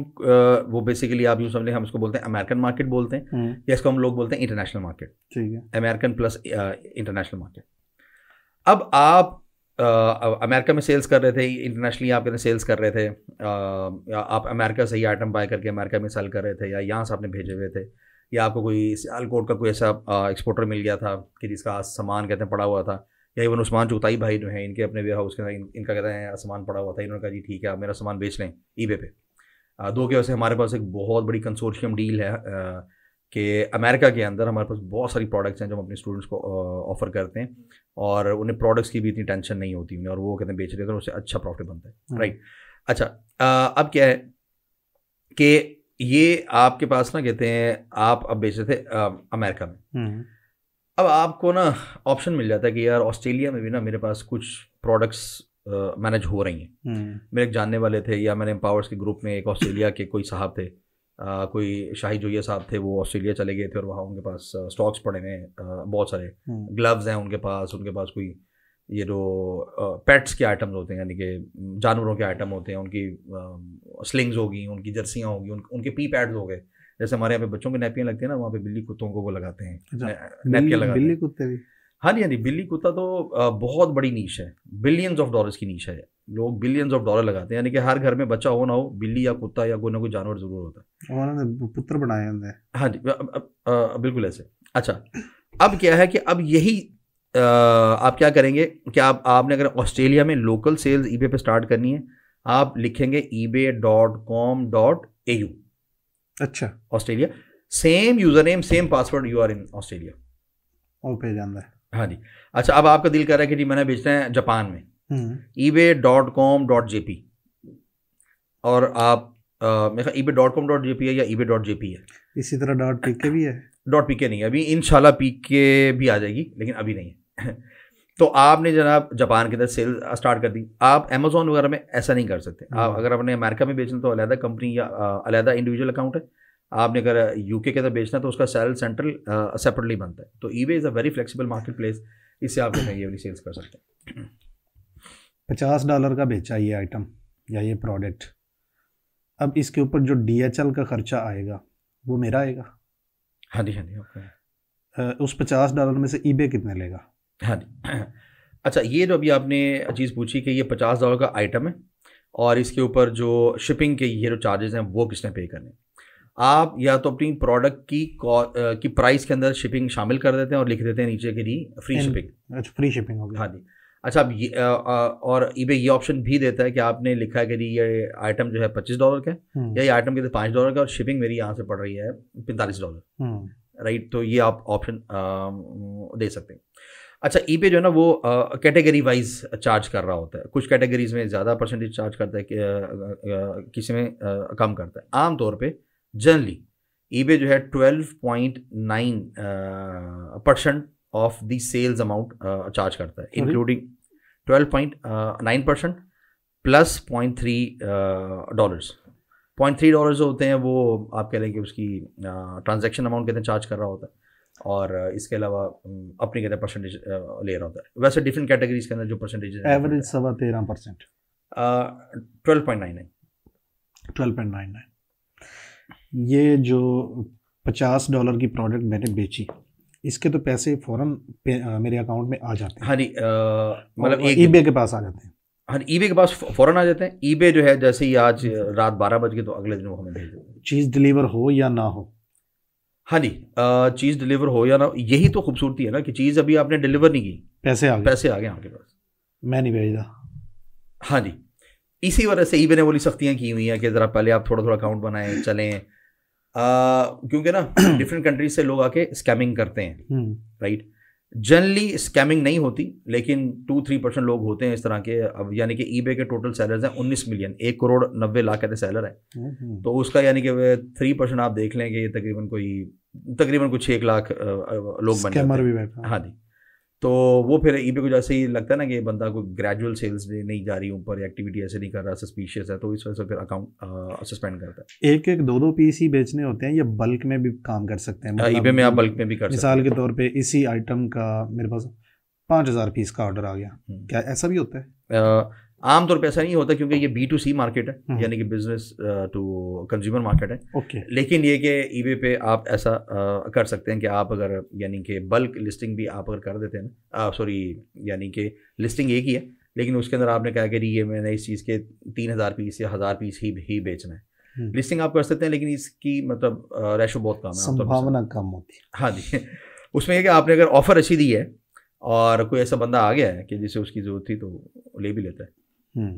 B: वो बेसिकली आप यूँ समझ हम इसको बोलते हैं अमेरिकन मार्केट बोलते हैं हम्म। या इसको हम लोग बोलते हैं इंटरनेशनल मार्केट ठीक है अमेरिकन प्लस इंटरनेशनल मार्केट अब आप अमेरिका में सेल्स कर रहे थे इंटरनेशनली आप कहते सेल्स कर रहे थे या आप अमेरिका से ही आइटम बाय करके अमेरिका में सेल कर रहे थे या यहाँ से आपने भेजे हुए थे या आपको कोई सियालकोट का कोई ऐसा एक्सपोर्टर मिल गया था कि जिसका सामान कहते हैं पड़ा हुआ था या इवन उस्मान चौथाई भाई जो हैं इनके अपने वेयर हाउस के इन, इनका कहते हैं सामान पड़ा हुआ था इन्होंने कहा जी ठीक है आप मेरा सामान बेच लें ई पे दो के वजह से हमारे पास एक बहुत बड़ी कंसोर्शियम डील है कि अमेरिका के अंदर हमारे पास बहुत सारी प्रोडक्ट्स हैं जो हम अपने स्टूडेंट्स को ऑफ़र करते हैं और उन्हें प्रोडक्ट्स की भी इतनी टेंशन नहीं होती उन्हें और वो कहते हैं बेच रहे थे उससे अच्छा प्रॉफिट बनता है राइट हम्म। अच्छा अब क्या है कि ये आपके पास ना कहते हैं आप अब बेच रहे थे अमेरिका में हम्म। अब आपको ना ऑप्शन मिल जाता है कि यार ऑस्ट्रेलिया में भी ना मेरे पास कुछ प्रोडक्ट्स मैनेज हो रही हैं हम्म। मेरे एक जानने वाले थे या मैंने एम्पावर्स के ग्रुप में एक ऑस्ट्रेलिया के कोई साहब थे आ, कोई शाही जोया साहब थे वो ऑस्ट्रेलिया चले गए थे और वहाँ उनके पास स्टॉक्स पड़े हैं बहुत सारे ग्लव्स हम्म। हैं उनके पास उनके पास कोई ये जो पेट्स के आइटम्स होते हैं यानी कि जानवरों के आइटम होते हैं उनकी स्लिंग्स होगी उनकी जर्सियाँ होगी उन, उनके पी पैड्स हो गए जैसे हमारे यहाँ पे बच्चों के नैपियाँ लगती हैं ना वहाँ पे बिल्ली कुत्तों को वो लगाते हैं नैपियाँ अच्छा, लगाते बिल्ली कुत्ते भी हाँ जी हाँ जी बिल्ली कुत्ता तो बहुत बड़ी नीच है बिलियंस ऑफ डॉलर्स की नीच है लोग बिलियंस ऑफ डॉलर लगाते हैं यानी कि हर घर में बच्चा हो ना हो बिल्ली या कुत्ता या कोई ना कोई जानवर जरूर होता है
A: पुत्र बनाए
B: हाँ जी बिल्कुल ऐसे अच्छा अब क्या है कि अब यही आप क्या करेंगे कि आप आपने अगर ऑस्ट्रेलिया में लोकल सेल्स ई पे स्टार्ट करनी है आप लिखेंगे eBay dot com dot A U अच्छा Australia same username same password you are in Australia है हाँ जी अच्छा अब आपका दिल कर रहा है कि जी मैंने बेचना है जापान में eBay dot com dot J P और आप मेरा eBay dot com dot J P है या ई बे डॉट जे पी है इसी तरह डॉट पी के भी है डॉट पी के नहीं है अभी इन शाला पी के भी आ जाएगी लेकिन अभी नहीं है तो आपने जनाब जापान के अंदर सेल स्टार्ट कर दी आप अमेजोन वगैरह में ऐसा नहीं कर सकते आप हम्म। अगर आपने अमेरिका में बेचना तो अलहदा कंपनी या अलहदा इंडिविजुअल अकाउंट है आपने अगर यूके के अंदर बेचना तो उसका सेल सेंट्रल सेपरेटली बनता है तो e is a very flexible market
A: marketplace इससे आप
B: ये वाली सेल्स कर
A: सकते हैं पचास डॉलर का बेचा ये आइटम या ये प्रोडक्ट अब इसके ऊपर जो डी का ख़र्चा आएगा वो मेरा आएगा हाँ जी हाँ जी उस पचास डॉलर में से ई कितने लेगा
B: हाँ जी अच्छा ये जो अभी आपने चीज़ पूछी कि ये पचास डॉलर का आइटम है और इसके ऊपर जो शिपिंग के ये जो चार्जेस हैं वो किसने पे करने आप या तो अपनी प्रोडक्ट की की प्राइस के अंदर शिपिंग शामिल कर देते हैं और लिख देते हैं नीचे के लिए फ्री शिपिंग
A: अच्छा फ्री शिपिंग होगी हाँ
B: जी अच्छा अब ये और ये ये ऑप्शन भी देता है कि आपने लिखा है कि जी ये आइटम जो है पच्चीस डॉलर का हम्म। या ये आइटम के पाँच डॉलर का और शिपिंग मेरी यहाँ से पड़ रही है पैंतालीस डॉलर राइट हम्म। तो ये आप ऑप्शन दे सकते हैं अच्छा ई e पे जो है ना वो कैटेगरी वाइज चार्ज कर रहा होता है कुछ कैटेगरीज में ज़्यादा परसेंटेज चार्ज करता है किसी में कम करता है आमतौर पर जनरली ई पे जो है twelve point nine percent of the sales amount charge करता है including twelve point nine percent plus point three dollars point three dollars होते हैं वो आप कह लें कि उसकी ट्रांजेक्शन अमाउंट कितने चार्ज कर रहा होता है और इसके अलावा अपनी कहते हैं परसेंटेज ले रहा होता है वैसे डिफरेंट कैटेगरीज के अंदर जो परसेंटेज
A: एवरेज सवा तेरह percent twelve point nine nine twelve point nine nine ये जो पचास डॉलर की प्रोडक्ट मैंने बेची इसके तो पैसे फ़ौरन मेरे अकाउंट में आ जाते हैं हाँ जी मतलब ई के पास आ जाते हैं हाँ ई के पास
B: फ़ौरन आ जाते हैं ई जो है जैसे ही आज रात बारह बज गए तो अगले दिन वो हमें भेज चीज़ डिलीवर हो या ना हो हाँ जी चीज़ डिलीवर हो या ना यही तो खूबसूरती है ना कि चीज़ अभी आपने डिलीवर नहीं की पैसे आ गए पैसे आ गए आपके पास
A: मैं नहीं भेजा हाँ जी
B: इसी वजह से ई ने बोली सख्तियाँ की हुई हैं कि ज़रा पहले आप थोड़ा थोड़ा अकाउंट बनाएं चलें क्योंकि ना डिफरेंट कंट्रीज से लोग आके स्कैमिंग करते हैं राइट हम्म। जनरली स्कैमिंग नहीं होती लेकिन टू थ्री परसेंट लोग होते हैं इस तरह के अब यानी कि ई के टोटल सैलर्स हैं उन्नीस मिलियन एक करोड़ नब्बे लाख कहते सैलर है तो उसका यानी कि थ्री परसेंट आप देख लें कि तकरीबन कोई तकरीबन कुछ एक लाख लोग बने हाँ जी तो वो फिर ई e पे को जैसे ही लगता है ना कि बंदा कोई ग्रेजुअल सेल्स में नहीं जा रही ऊपर एक्टिविटी ऐसे नहीं कर रहा सस्पिशियस है तो इस वजह से फिर अकाउंट सस्पेंड करता
A: है एक एक दो दो पीस ही बेचने होते हैं या बल्क में भी काम कर सकते हैं ई हाँ, पे मतलब e में आप बल्क में भी कर मिसाल के तौर पर इसी आइटम का मेरे पास पाँच हज़ार पीस का ऑर्डर आ गया हम्म। क्या ऐसा भी होता
B: है आमतौर पर ऐसा नहीं होता क्योंकि ये बी टू सी मार्केट है हम्म। यानी कि बिजनेस टू कंज्यूमर मार्केट है ओके लेकिन ये कि ई पे आप ऐसा आ, uh, कर सकते हैं कि आप अगर यानी कि बल्क लिस्टिंग भी आप अगर कर देते हैं ना सॉरी uh, यानी कि लिस्टिंग एक ही है लेकिन उसके अंदर आपने कहा कि ये मैंने इस चीज़ के तीन हज़ार पीस या हज़ार पीस ही ही बेचना है लिस्टिंग हम्म। आप कर सकते हैं लेकिन इसकी मतलब रेशो uh, बहुत कम है संभावना कम होती है हाँ जी उसमें यह कि आपने अगर ऑफ़र अच्छी दी है और कोई ऐसा बंदा आ गया है कि जिसे उसकी ज़रूरत थी तो ले भी लेता है
A: हम्म।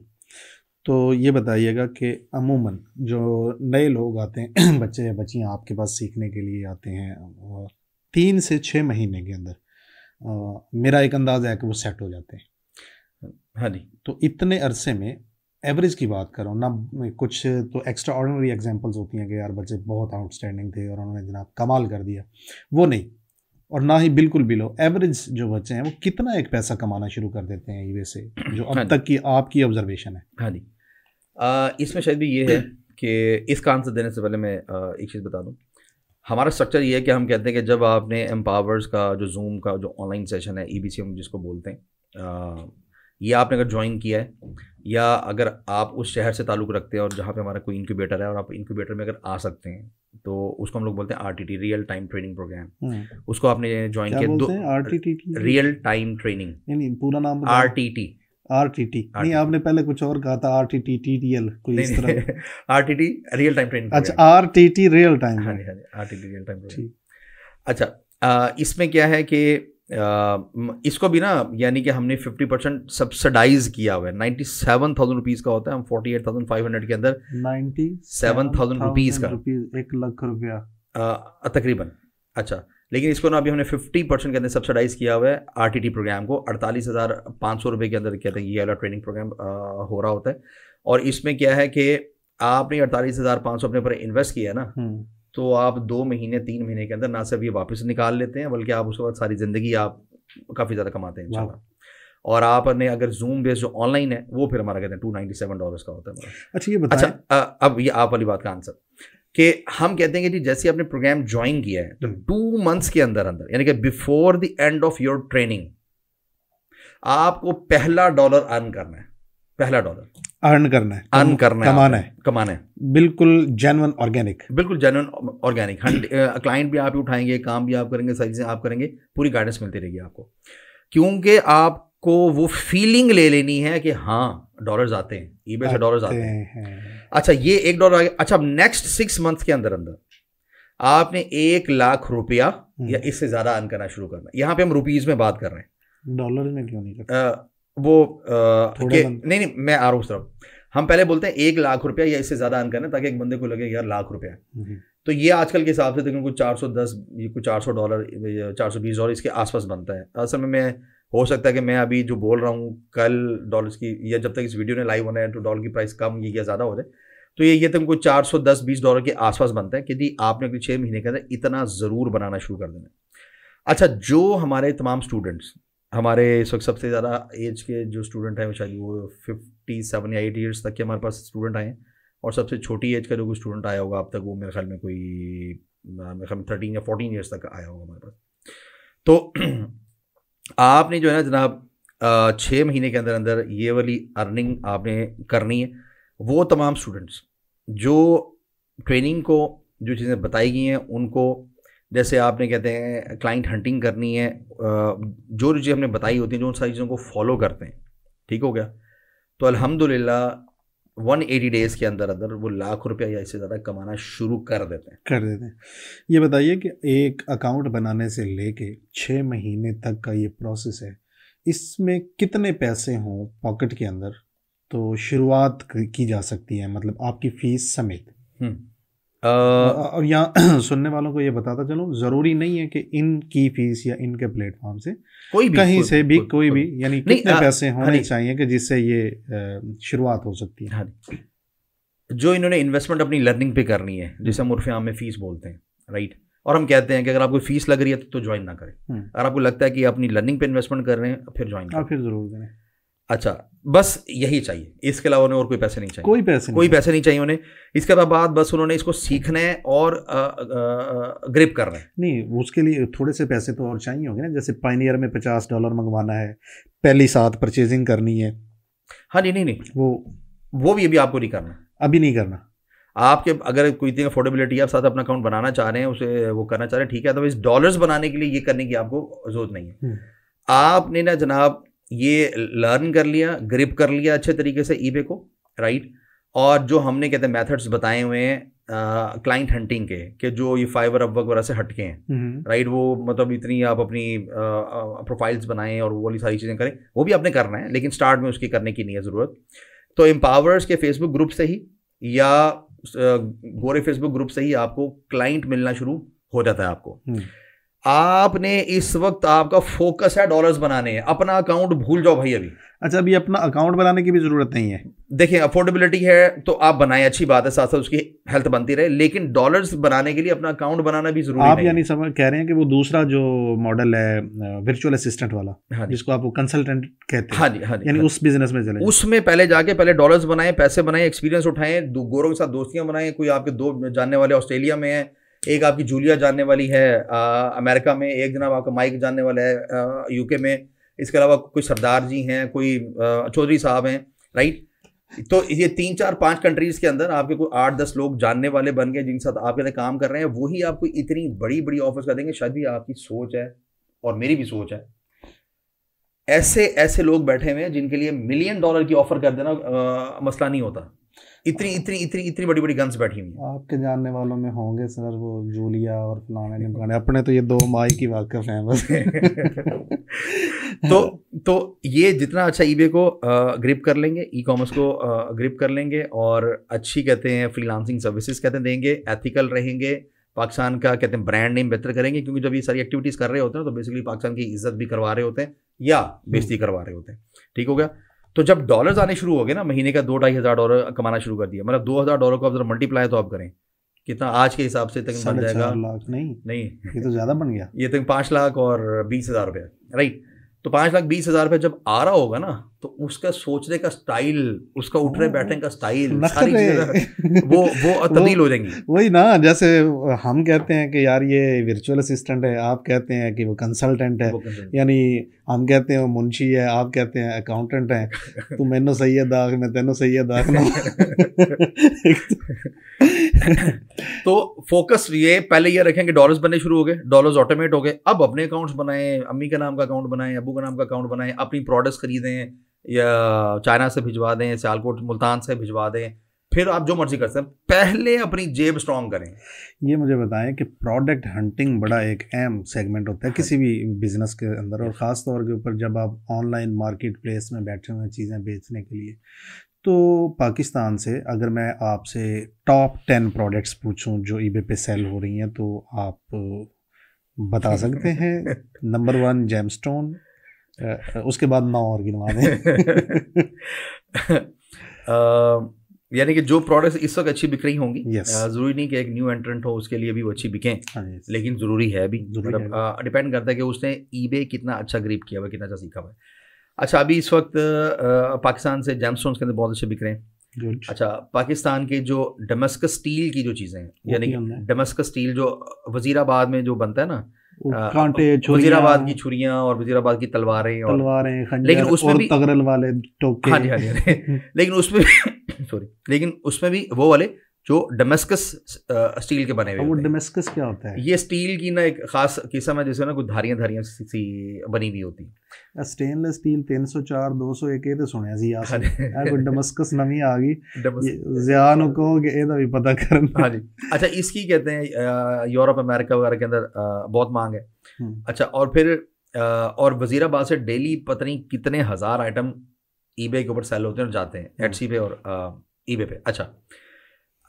A: तो ये बताइएगा कि अमूमन जो नए लोग आते हैं बच्चे या बच्चियाँ आपके पास सीखने के लिए आते हैं तीन से छः महीने के अंदर आ, मेरा एक अंदाज़ है कि वो सेट हो जाते हैं हाँ जी तो इतने अरसे में एवरेज की बात करो ना कुछ तो एक्स्ट्रा ऑर्डनरी एग्जाम्पल्स होती हैं कि यार बच्चे बहुत आउटस्टैंडिंग थे और उन्होंने जनाब कमाल कर दिया वो नहीं और ना ही बिल्कुल बिलो एवरेज जो बच्चे हैं वो कितना एक पैसा कमाना शुरू कर देते हैं यूएस से जो अब हाँ तक की आपकी ऑब्जर्वेशन है हाँ जी
B: इसमें शायद भी ये है कि इसका आंसर देने से पहले मैं आ, एक चीज़ बता दूँ हमारा स्ट्रक्चर ये है कि हम कहते हैं कि जब आपने एम्पावर्स का जो जूम का जो ऑनलाइन सेशन है ई e जिसको बोलते हैं ये आपने अगर ज्वाइन किया है या अगर आप उस शहर से ताल्लुक़ रखते हैं और जहाँ पे हमारा कोई इंक्यूबेटर है और आप इंक्यूबेटर में अगर आ सकते हैं तो उसको हम लोग बोलते हैं RTT real time training program उसको आपने ज्वाइन किया दो आर रियल टाइम ट्रेनिंग पूरा नाम R T T
A: R T T नहीं आपने पहले कुछ और कहा था R T T T D L कोई इस तरह R T T real time training अच्छा R T T real time हाँ जी हाँ जी R T T real time
B: अच्छा इसमें क्या है कि इसको भी ना यानी कि हमने 50 परसेंट सब्सिडाइज किया हुआ है नाइन्टी सेवन थाउजेंड रुपीज़ का होता है हम forty eight thousand five hundred के अंदर
A: नाइन्टी सेवन थाउजेंड रुपीज़ का एक लाख
B: रुपया तकरीबन अच्छा लेकिन इसको ना अभी हमने 50 परसेंट के अंदर सब्सिडाइज किया हुआ है आरटीटी प्रोग्राम को अड़तालीस हज़ार पाँच सौ रुपये के अंदर कहते हैं ये वाला ट्रेनिंग प्रोग्राम हो रहा होता है और इसमें क्या है कि आपने अड़तालीस हज़ार पाँच सौ अपने ऊपर इन्वेस्ट किया है ना हम्म। तो आप दो महीने तीन महीने के अंदर ना सिर्फ ये वापस निकाल लेते हैं बल्कि आप उसके बाद सारी ज़िंदगी आप काफ़ी ज़्यादा कमाते हैं इंशाल्लाह और आपने अगर जूम बेस जो ऑनलाइन है वो फिर हमारा कहते हैं टू नाइन्टी सेवन डॉलर का होता है अच्छा ये बताएं अच्छा अब ये आप वाली बात का आंसर कि हम कहते हैं कि जी जैसे आपने प्रोग्राम ज्वाइन किया है तो टू हम्म। मंथ्स के अंदर अंदर यानी कि before the end of your training आपको पहला डॉलर अर्न करना है पहला डॉलर
A: अर्न करना है अर्न करना है कमाना है कमाना है बिल्कुल जेनवन ऑर्गेनिक
B: बिल्कुल जेनवन ऑर्गेनिक हंड क्लाइंट भी आप ही उठाएंगे काम भी आप करेंगे सही चीज़ें आप करेंगे पूरी गाइडेंस मिलती रहेगी आपको क्योंकि आपको वो फीलिंग ले लेनी है कि हाँ डॉलर्स आते हैं ई से डॉलर्स आते हैं अच्छा ये एक डॉलर आ गया अच्छा नेक्स्ट सिक्स मंथ के अंदर अंदर आपने एक लाख रुपया या हम्म। इससे ज़्यादा अर्न करना शुरू करना यहाँ पे हम रुपीज़ में बात कर रहे
A: हैं डॉलर में क्यों नहीं
B: वो आ, नहीं नहीं मैं आ रहा हूँ सर हम पहले बोलते हैं एक लाख रुपया या इससे ज्यादा अन करना ताकि एक बंदे को लगे यार लाख रुपया तो ये आजकल के हिसाब से तकरीबन कुछ चार सौ दस ये कुछ चार सौ डॉलर चार सौ बीस डॉलर इसके आसपास बनता है असल में मैं हो सकता है कि मैं अभी जो बोल रहा हूँ कल डॉलर की या जब तक इस वीडियो ने लाइव होना है तो डॉलर की प्राइस कम या ज़्यादा हो जाए तो ये ये कुछ चार सौ दस बीस डॉलर के आसपास बनता है क्योंकि आपने अगले छः महीने के अंदर इतना ज़रूर बनाना शुरू कर देना अच्छा जो हमारे तमाम स्टूडेंट्स हमारे इस वक्त सबसे ज़्यादा एज के जो स्टूडेंट हैं शायद वो फिफ्टी सेवन या एट ईयर्स तक के हमारे पास स्टूडेंट आए हैं और सबसे छोटी एज का जो कोई स्टूडेंट आया होगा अब तक वो मेरे ख्याल में कोई मेरे ख्याल में थर्टीन या फोर्टीन ईयर्स तक आया होगा हमारे पास तो आपने जो है ना जनाब छः महीने के अंदर अंदर ये वाली अर्निंग आपने करनी है वो तमाम स्टूडेंट्स जो ट्रेनिंग को जो चीज़ें बताई गई हैं उनको जैसे आपने कहते हैं क्लाइंट हंटिंग करनी है जो चीज़ें हमने बताई होती हैं जो उन सारी चीज़ों को फॉलो करते हैं ठीक हो गया तो वन एटी डेज़ के अंदर अंदर वो लाख रुपया या इससे ज़्यादा कमाना शुरू कर देते हैं
A: कर देते हैं ये बताइए कि एक अकाउंट बनाने से लेके छः महीने तक का ये प्रोसेस है इसमें कितने पैसे हों पॉकेट के अंदर तो शुरुआत की जा सकती है मतलब आपकी फ़ीस समेत हम्म। आ, और यहाँ सुनने वालों को ये बताता चलो ज़रूरी नहीं है कि इनकी फीस या इनके प्लेटफॉर्म से कोई भी कहीं से भी कोई, कोई, भी यानी कितने आ, पैसे होने चाहिए कि जिससे ये शुरुआत हो सकती है हाँ
B: जो इन्होंने इन्वेस्टमेंट अपनी लर्निंग पे करनी है हम्म। जिसे हम उर्फ आम में फ़ीस बोलते हैं राइट और हम कहते हैं कि अगर आपको फीस लग रही है तो ज्वाइन ना करें हम्म। अगर आपको लगता है कि अपनी लर्निंग पे इन्वेस्टमेंट कर रहे हैं फिर ज्वाइन
A: हाँ, फिर ज़रूर करें
B: अच्छा बस यही चाहिए इसके अलावा उन्हें और कोई पैसे नहीं चाहिए कोई पैसे कोई पैसे नहीं चाहिए उन्हें इसके बाद बस उन्होंने इसको सीखना है और
A: ग्रिप करना है नहीं उसके लिए थोड़े से पैसे तो और चाहिए होंगे ना जैसे पाइनियर में पचास डॉलर मंगवाना है पहली साथ परचेजिंग करनी है हाँ नहीं नहीं नहीं वो
B: वो भी अभी आपको नहीं करना अभी नहीं करना आपके अगर कोई इतनी अफोर्डेबिलिटी आप साथ अपना अकाउंट बनाना चाह रहे हैं उसे वो करना चाह रहे हैं ठीक है तो इस डॉलर्स बनाने के लिए ये करने की आपको जरूरत नहीं है हम्म। आपने ना जनाब ये लर्न कर लिया ग्रिप कर लिया अच्छे तरीके से ई को राइट और जो हमने कहते हैं मैथड्स बताए हुए हैं क्लाइंट हंटिंग के कि जो ये फाइबर अपवर्क वगैरह से हटके हैं राइट हम्म। वो मतलब इतनी आप अपनी प्रोफाइल्स बनाएं और वो वाली सारी चीज़ें करें वो भी आपने करना है लेकिन स्टार्ट में उसकी करने की नहीं है ज़रूरत तो एम्पावर्स के फेसबुक ग्रुप से ही या गोरे फेसबुक ग्रुप से ही आपको क्लाइंट मिलना शुरू हो जाता है आपको हम्म। आपने इस वक्त आपका फोकस है डॉलर्स बनाने हैं अपना अकाउंट भूल जाओ भाई अभी अच्छा अभी अपना अकाउंट बनाने की भी ज़रूरत नहीं है देखिए अफोर्डेबिलिटी है तो आप बनाएं अच्छी बात है साथ साथ उसकी हेल्थ बनती रहे लेकिन डॉलर्स बनाने के लिए अपना अकाउंट बनाना भी जरूरी आप यानी
A: समझ कह रहे हैं कि वो दूसरा जो मॉडल है वर्चुअल असिस्टेंट वाला हाँ जिसको आप कंसल्टेंट कहते हैं हाँ जी हाँ, हाँ उस बिजनेस में चले
B: उसमें पहले जाके पहले डॉलर्स बनाए पैसे बनाए एक्सपीरियंस उठाएं गोरों के साथ दोस्तियां बनाएं कोई आपके दो जानने वाले ऑस्ट्रेलिया में है एक आपकी जूलिया जानने वाली है आ, अमेरिका में एक जनाब आपका माइक जानने वाला है यूके में इसके अलावा कोई सरदार जी हैं कोई चौधरी साहब हैं राइट तो ये तीन चार पांच कंट्रीज के अंदर आपके कोई आठ दस लोग जानने वाले बन गए जिनके साथ आपके साथ काम कर रहे हैं वही आपको इतनी बड़ी बड़ी ऑफर्स कर देंगे शायद भी आपकी सोच है और मेरी भी सोच है ऐसे ऐसे लोग बैठे हुए हैं जिनके लिए मिलियन डॉलर की ऑफर कर देना मसला नहीं होता इतनी इतनी इतनी इतनी बड़ी बड़ी गन्स बैठी हुई
A: आपके जानने वालों में होंगे सर वो जूलिया और फलाने निमकाने अपने तो ये दो माई की वाकफ हैं बस
B: तो तो ये जितना अच्छा ईबे को ग्रिप कर लेंगे ई कॉमर्स को ग्रिप कर लेंगे और अच्छी कहते हैं फ्रीलांसिंग सर्विसेज कहते हैं देंगे एथिकल रहेंगे पाकिस्तान का कहते हैं ब्रांड नेम बेहतर करेंगे क्योंकि जब ये सारी एक्टिविटीज़ कर रहे होते हैं तो बेसिकली पाकिस्तान की इज्जत भी करवा रहे होते हैं या बेजती करवा रहे होते हैं ठीक हो गया तो जब डॉलर आने शुरू हो गए ना महीने का दो ढाई हज़ार डॉलर कमाना शुरू कर दिया मतलब दो हज़ार डॉलर को आप जरा मल्टीप्लाई तो आप करें कितना आज के हिसाब से तक बन जाएगा लाख
A: नहीं नहीं ये तो ज़्यादा बन गया
B: ये तक तो पांच लाख और बीस हज़ार रुपये राइट तो पांच लाख बीस हज़ार रुपया जब आ रहा होगा ना तो उसका सोचने का स्टाइल उसका उठने बैठने का स्टाइल मतलब सारी
A: वो वो तब्दील हो जाएंगी वही ना जैसे हम कहते हैं कि यार ये वर्चुअल असिस्टेंट है आप कहते हैं कि वो कंसल्टेंट है यानी हम कहते हैं मुंशी है आप कहते हैं अकाउंटेंट है तू मैनो सही है दाग मैं तेनो सही है दाग ना
B: तो फोकस ये पहले ये रखें कि डॉलर्स बनने शुरू हो गए डॉलर्स ऑटोमेट हो गए अब अपने अकाउंट्स बनाएं अम्मी के नाम का अकाउंट बनाएं अबू का नाम का अकाउंट बनाएं अपनी प्रोडक्ट्स खरीदें या चाइना से भिजवा दें सियालकोट मुल्तान से भिजवा दें फिर आप जो मर्जी कर सकते हैं पहले अपनी जेब स्ट्रॉन्ग करें
A: ये मुझे बताएं कि प्रोडक्ट हंटिंग बड़ा एक अहम सेगमेंट होता है हाँ किसी भी बिजनेस के अंदर और ख़ास तौर के ऊपर जब आप ऑनलाइन मार्केट प्लेस में बैठे हुए हैं चीज़ें बेचने के लिए तो पाकिस्तान से अगर मैं आपसे टॉप टेन प्रोडक्ट्स पूछूं जो ईबे पे सेल हो रही हैं तो आप बता सकते हैं नंबर वन जेमस्टोन Eh, उसके बाद नौ और गिनवा दें
B: यानी कि जो प्रोडक्ट्स इस वक्त अच्छी बिक रही होंगी yes. जरूरी नहीं कि एक न्यू एंट्रेंट हो उसके लिए भी वो अच्छी बिकें हाँ yes. लेकिन जरूरी है भी मतलब डिपेंड करता है कि उसने ई कितना अच्छा ग्रिप किया हुआ कितना अच्छा सीखा हुआ है अच्छा अभी इस वक्त पाकिस्तान से जैम के अंदर बहुत अच्छे बिक रहे हैं अच्छा पाकिस्तान के जो डोमेस्क स्टील की जो चीज़ें हैं यानी कि डोमेस्क स्टील जो वजीराबाद में जो बनता है ना कांटे वजीराबाद की छुरिया और वजीराबाद की तलवारें तलवारें लेकिन उसमें भी तगरल
A: वाले टोके हाँ जी हाँ जी हाँ लेकिन उसमें
B: सॉरी लेकिन उसमें भी वो वाले जो डोमेस्कस स्टील uh, के बने हुए वो डोमेस्कस क्या होता है ये स्टील की ना एक खास किस्म है जैसे ना कुछ धारियां धारियां सी बनी हुई होती
A: है स्टेनलेस स्टील 304 200 एक ਇਹ ਤੇ ਸੁਣਿਆ ਸੀ ਆਸ ਇਹ ਕੋਈ ਡਮਸਕਸ ਨਵੀਂ ਆ ਗਈ ਜ਼ਿਆ ਨੂੰ ਕਹੋਗੇ भी पता ਪਤਾ हां जी
B: अच्छा इसकी कहते हैं यूरोप अमेरिका वगैरह के अंदर बहुत मांग है हम्म। अच्छा और फिर और वजीराबाद से डेली पता नहीं कितने हज़ार आइटम ईबे के ऊपर सेल होते हैं और जाते हैं एटसी पे और ईबे पे अच्छा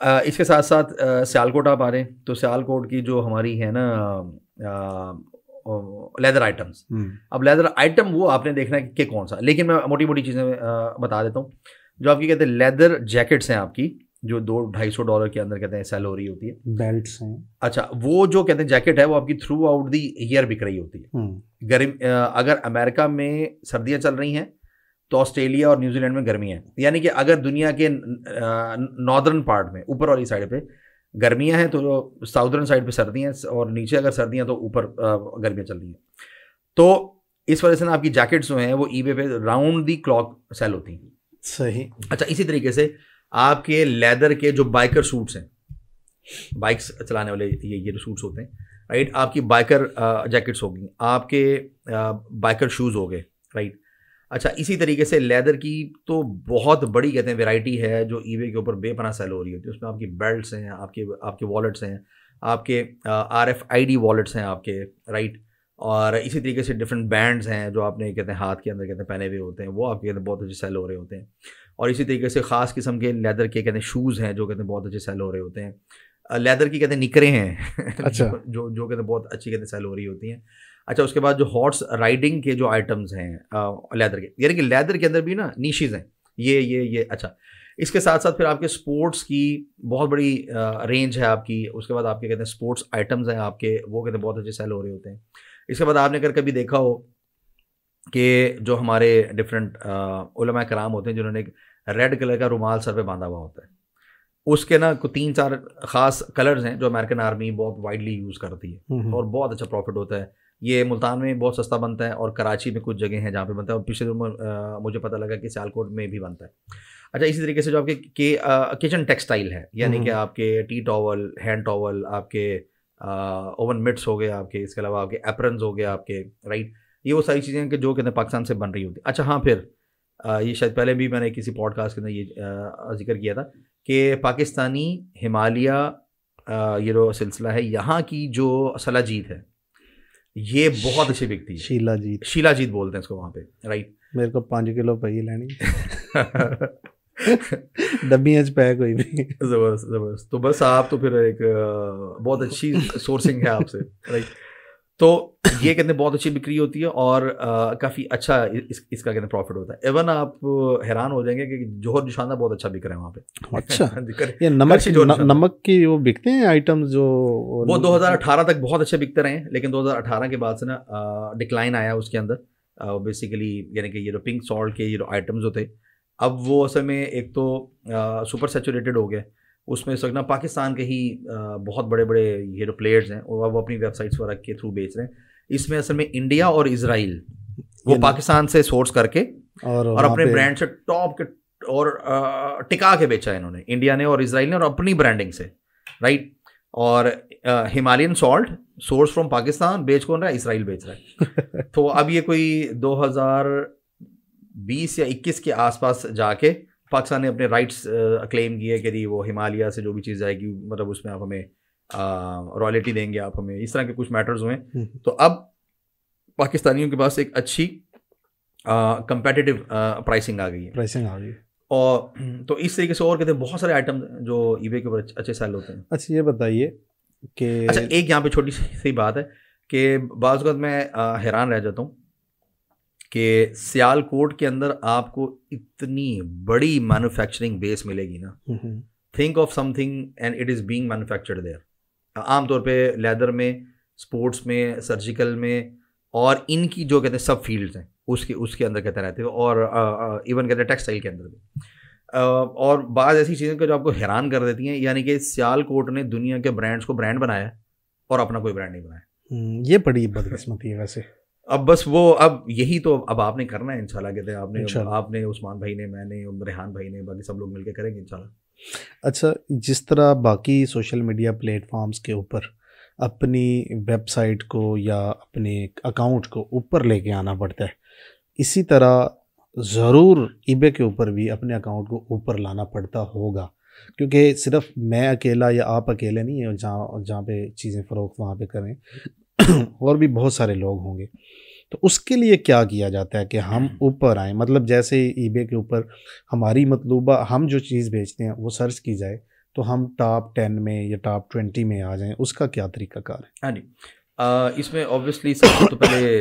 B: इसके साथ साथ सियालकोट आप आ रहे हैं तो सियालकोट की जो हमारी है ना लेदर आइटम्स हम्म। अब लेदर आइटम वो आपने देखना है कि कौन सा लेकिन मैं मोटी मोटी चीज़ें बता देता हूँ जो आपकी कहते हैं लेदर जैकेट्स हैं आपकी जो दो ढाई सौ डॉलर के अंदर कहते हैं सेल हो रही होती है
A: बेल्ट्स हैं
B: अच्छा वो जो कहते हैं जैकेट है वो आपकी थ्रू आउट दी ईयर बिक रही होती है गर्म हम्म। अगर अमेरिका में सर्दियाँ चल रही हैं तो ऑस्ट्रेलिया और न्यूजीलैंड में गर्मी है यानी कि अगर दुनिया के नॉर्दर्न पार्ट में ऊपर वाली साइड पे गर्मियां हैं तो जो साउदर्न साइड पे सर्दियां और नीचे अगर सर्दियां तो ऊपर गर्मियां चल रही हैं तो इस वजह से ना आपकी जैकेट्स जो हैं वो ई पे राउंड दी क्लॉक सेल होती हैं सही अच्छा इसी तरीके से आपके लेदर के जो बाइकर सूट्स हैं बाइक्स चलाने वाले ये ये जो सूट्स होते हैं राइट आपकी बाइकर जैकेट्स होगी आपके बाइकर शूज़ हो गए राइट अच्छा इसी तरीके से लेदर की तो बहुत बड़ी कहते हैं वेराइटी है जो ईवे के ऊपर बेपना सेल हो रही होती है उसमें आपकी बेल्ट्स हैं आपके आपके वॉलेट्स हैं आपके R F I D wallets हैं आपके राइट और इसी तरीके से डिफरेंट बैंड्स हैं जो आपने कहते हैं हाथ के अंदर कहते हैं पहने हुए होते हैं वो आपके कहते हैं बहुत अच्छे सेल हो रहे होते हैं और इसी तरीके से ख़ास किस्म के लेदर के कहते हैं शूज़ हैं जो कहते हैं बहुत अच्छे सेल हो रहे होते हैं लेदर की कहते हैं निकरे हैं अच्छा जो जो कहते हैं बहुत अच्छी कहते हैं सेल हो रही होती हैं अच्छा उसके बाद जो हॉर्स राइडिंग के जो आइटम्स हैं लेदर के यानी कि लेदर के अंदर भी ना नीशीज़ हैं ये ये ये अच्छा इसके साथ साथ फिर आपके स्पोर्ट्स की बहुत बड़ी रेंज है आपकी उसके बाद आपके कहते हैं स्पोर्ट्स आइटम्स हैं आपके वो कहते हैं बहुत अच्छे सेल हो रहे होते हैं इसके बाद आपने अगर कभी देखा हो कि जो हमारे डिफरेंट उलमा कराम होते हैं जिन्होंने एक रेड कलर का रुमाल सर पे बांधा हुआ होता है उसके ना तीन चार खास कलर्स हैं जो अमेरिकन आर्मी बहुत वाइडली यूज़ करती है हम्म, हम्म। और बहुत अच्छा प्रॉफिट होता है ये मुल्तान में बहुत सस्ता बनता है और कराची में कुछ जगह हैं जहाँ पे बनता है और पिछले दिन मुझे पता लगा कि सियालकोट में भी बनता है अच्छा इसी तरीके से जो आपके के, किचन टेक्सटाइल है यानी हम्म, कि हम्म। आपके टी टॉवल हैंड टॉवल आपके ओवन मिट्स हो गए आपके इसके अलावा आपके एप्रन्स हो गए आपके राइट ये वो सारी चीज़ें कि जो कहते हैं पाकिस्तान से बन रही होती अच्छा हाँ फिर आ, ये शायद पहले भी मैंने किसी पॉडकास्ट के अंदर ये जिक्र किया था कि पाकिस्तानी हिमालय ये जो सिलसिला है यहाँ की जो सलाजीत है ये बहुत अच्छी बिकती है शीलाजीत शीलाजीत बोलते हैं इसको वहां पे राइट
A: मेरे को पाँच किलो पही लेनी आज पै कोई भी ज़बरदस्त ज़बरदस्त
B: तो बस आप तो फिर एक बहुत अच्छी सोर्सिंग है आपसे राइट तो ये कहते हैं बहुत अच्छी बिक्री होती है और काफ़ी अच्छा इस, इसका कहते हैं प्रॉफिट होता है इवन आप हैरान हो जाएंगे कि जोहर निशाना बहुत अच्छा बिक रहा है वहाँ
A: पे अच्छा ये नमक न, नमक की वो बिकते हैं आइटम्स जो वो 2018
B: तक बहुत अच्छे बिकते रहे हैं लेकिन 2018 के बाद से ना डिक्लाइन आया उसके अंदर बेसिकली यानी कि ये जो पिंक सॉल्ट के ये जो आइटम्स होते अब वो असल में एक तो सुपर सेचूरेटेड हो गए उसमें इस वक्त ना पाकिस्तान के ही बहुत बड़े बड़े जो प्लेयर्स हैं वो अपनी वेबसाइट्स वगैरह के थ्रू बेच रहे हैं इसमें असल में इंडिया और इसराइल वो पाकिस्तान से सोर्स करके और, और अपने ब्रांड से टॉप के और टिका के बेचा है इन्होंने इंडिया ने और इसराइल ने और अपनी ब्रांडिंग से राइट और Himalayan salt source from Pakistan बेच कौन रहा है इसराइल बेच रहा है तो अब ये कोई 2020 या 21 के आसपास जाके पाकिस्तान ने अपने राइट्स क्लेम किए कि जी वो हिमालय से जो भी चीज़ आएगी मतलब उसमें आप हमें रॉयल्टी देंगे आप हमें इस तरह के कुछ मैटर्स हुए हम्म। तो अब पाकिस्तानियों के पास एक अच्छी कंपेटिटिव प्राइसिंग आ गई है प्राइसिंग आ गई और तो इस तरीके से और कहते हैं बहुत सारे आइटम जो ईबे के ऊपर अच्छे सेल होते हैं अच्छा ये बताइए कि अच्छा एक यहाँ पे छोटी सी बात है कि बाज़ मैं हैरान रह जाता हूँ कि सियालकोट के अंदर आपको इतनी बड़ी मैन्युफैक्चरिंग बेस मिलेगी ना think of something and it is being manufactured there आमतौर पे लेदर में स्पोर्ट्स में सर्जिकल में और इनकी जो कहते हैं सब फील्ड्स हैं उसके उसके अंदर कहते रहते हैं और इवन कहते हैं टेक्सटाइल के अंदर भी आ, और बाद ऐसी चीज़ें जो आपको हैरान कर देती हैं यानी कि सियालकोट ने दुनिया के ब्रांड्स को ब्रांड बनाया और अपना कोई ब्रांड नहीं बनाया
A: हम्म, ये बड़ी बदकिस्मती है वैसे अब बस वो अब यही तो
B: अब आपने करना है इंशाल्लाह कहते हैं आपने आपने उस्मान भाई ने मैंने रेहान भाई ने बाकी सब लोग मिलकर करेंगे
A: इंशाल्लाह अच्छा जिस तरह बाकी सोशल मीडिया प्लेटफॉर्म्स के ऊपर अपनी वेबसाइट को या अपने अकाउंट को ऊपर लेके आना पड़ता है इसी तरह ज़रूर ईबे के ऊपर भी अपने अकाउंट को ऊपर लाना पड़ता होगा क्योंकि सिर्फ मैं अकेला या आप अकेले नहीं है जहाँ जहाँ पे चीज़ें फ़रोख वहाँ पे करें और भी बहुत सारे लोग होंगे तो उसके लिए क्या किया जाता है कि हम हम्म। ऊपर आए मतलब जैसे ईबे के ऊपर हमारी मतलूबा हम जो चीज़ बेचते हैं वो सर्च की जाए तो हम टॉप टेन में या टॉप ट्वेंटी में आ जाएं उसका क्या तरीका कार है
B: हाँ जी इसमें ऑब्वियसली सबसे तो पहले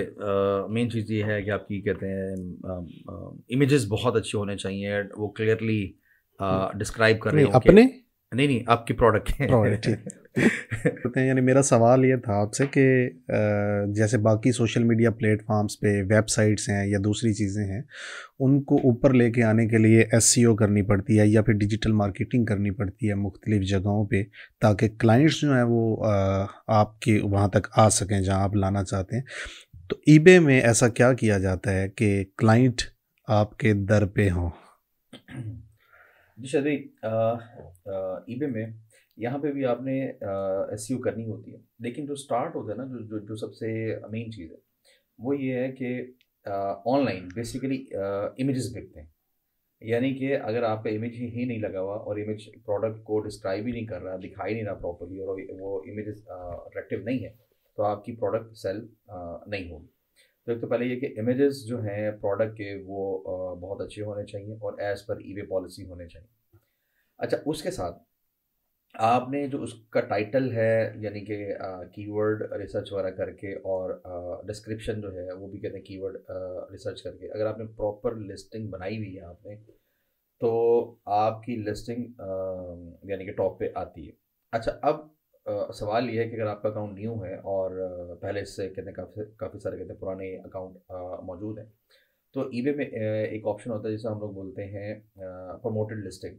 B: मेन चीज़ ये है कि आपकी कहते हैं इमेजेस बहुत अच्छे होने चाहिए वो क्लियरली हम्म। डिस्क्राइब कर रहे हैं अपने नहीं नहीं आपकी प्रोडक्ट है प्रोडक्ट
A: ठीक है तो तो यानी मेरा सवाल ये था आपसे कि जैसे बाकी सोशल मीडिया प्लेटफॉर्म्स पे वेबसाइट्स हैं या दूसरी चीज़ें हैं उनको ऊपर लेके आने के लिए एस e करनी पड़ती है या फिर डिजिटल मार्केटिंग करनी पड़ती है मुख्तलिफ जगहों पे ताकि क्लाइंट्स जो हैं वो आपके वहाँ तक आ सकें जहाँ आप लाना चाहते हैं तो ईबे में ऐसा क्या किया जाता है कि क्लाइंट आपके दर पे हों
B: जी ईबे में यहाँ पे भी आपने एस करनी होती है लेकिन जो स्टार्ट होता है ना जो जो, जो सबसे मेन चीज़ है वो ये है कि ऑनलाइन बेसिकली इमेजेस बिकते हैं यानी कि अगर आपका इमेज ही नहीं लगा हुआ और इमेज प्रोडक्ट को डिस्क्राइब ही नहीं कर रहा दिखाई नहीं रहा प्रॉपरली और वो इमेज अट्रैक्टिव नहीं है तो आपकी प्रोडक्ट सेल नहीं होगी तो एक तो पहले ये कि इमेजेस जो हैं प्रोडक्ट के वो बहुत अच्छे होने चाहिए और एज़ पर ईवे पॉलिसी होने चाहिए अच्छा उसके साथ आपने जो उसका टाइटल है यानी कि कीवर्ड रिसर्च वगैरह करके और डिस्क्रिप्शन जो है वो भी कहते हैं कीवर्ड रिसर्च करके अगर आपने प्रॉपर लिस्टिंग बनाई हुई है आपने तो आपकी लिस्टिंग यानी कि टॉप पे आती है अच्छा अब आ, सवाल ये है कि अगर आपका अकाउंट न्यू है और पहले से कहते हैं काफ़ी काफ़ी सारे कहते हैं पुराने अकाउंट मौजूद हैं तो ई में एक ऑप्शन होता है जिसे हम लोग बोलते हैं promoted listing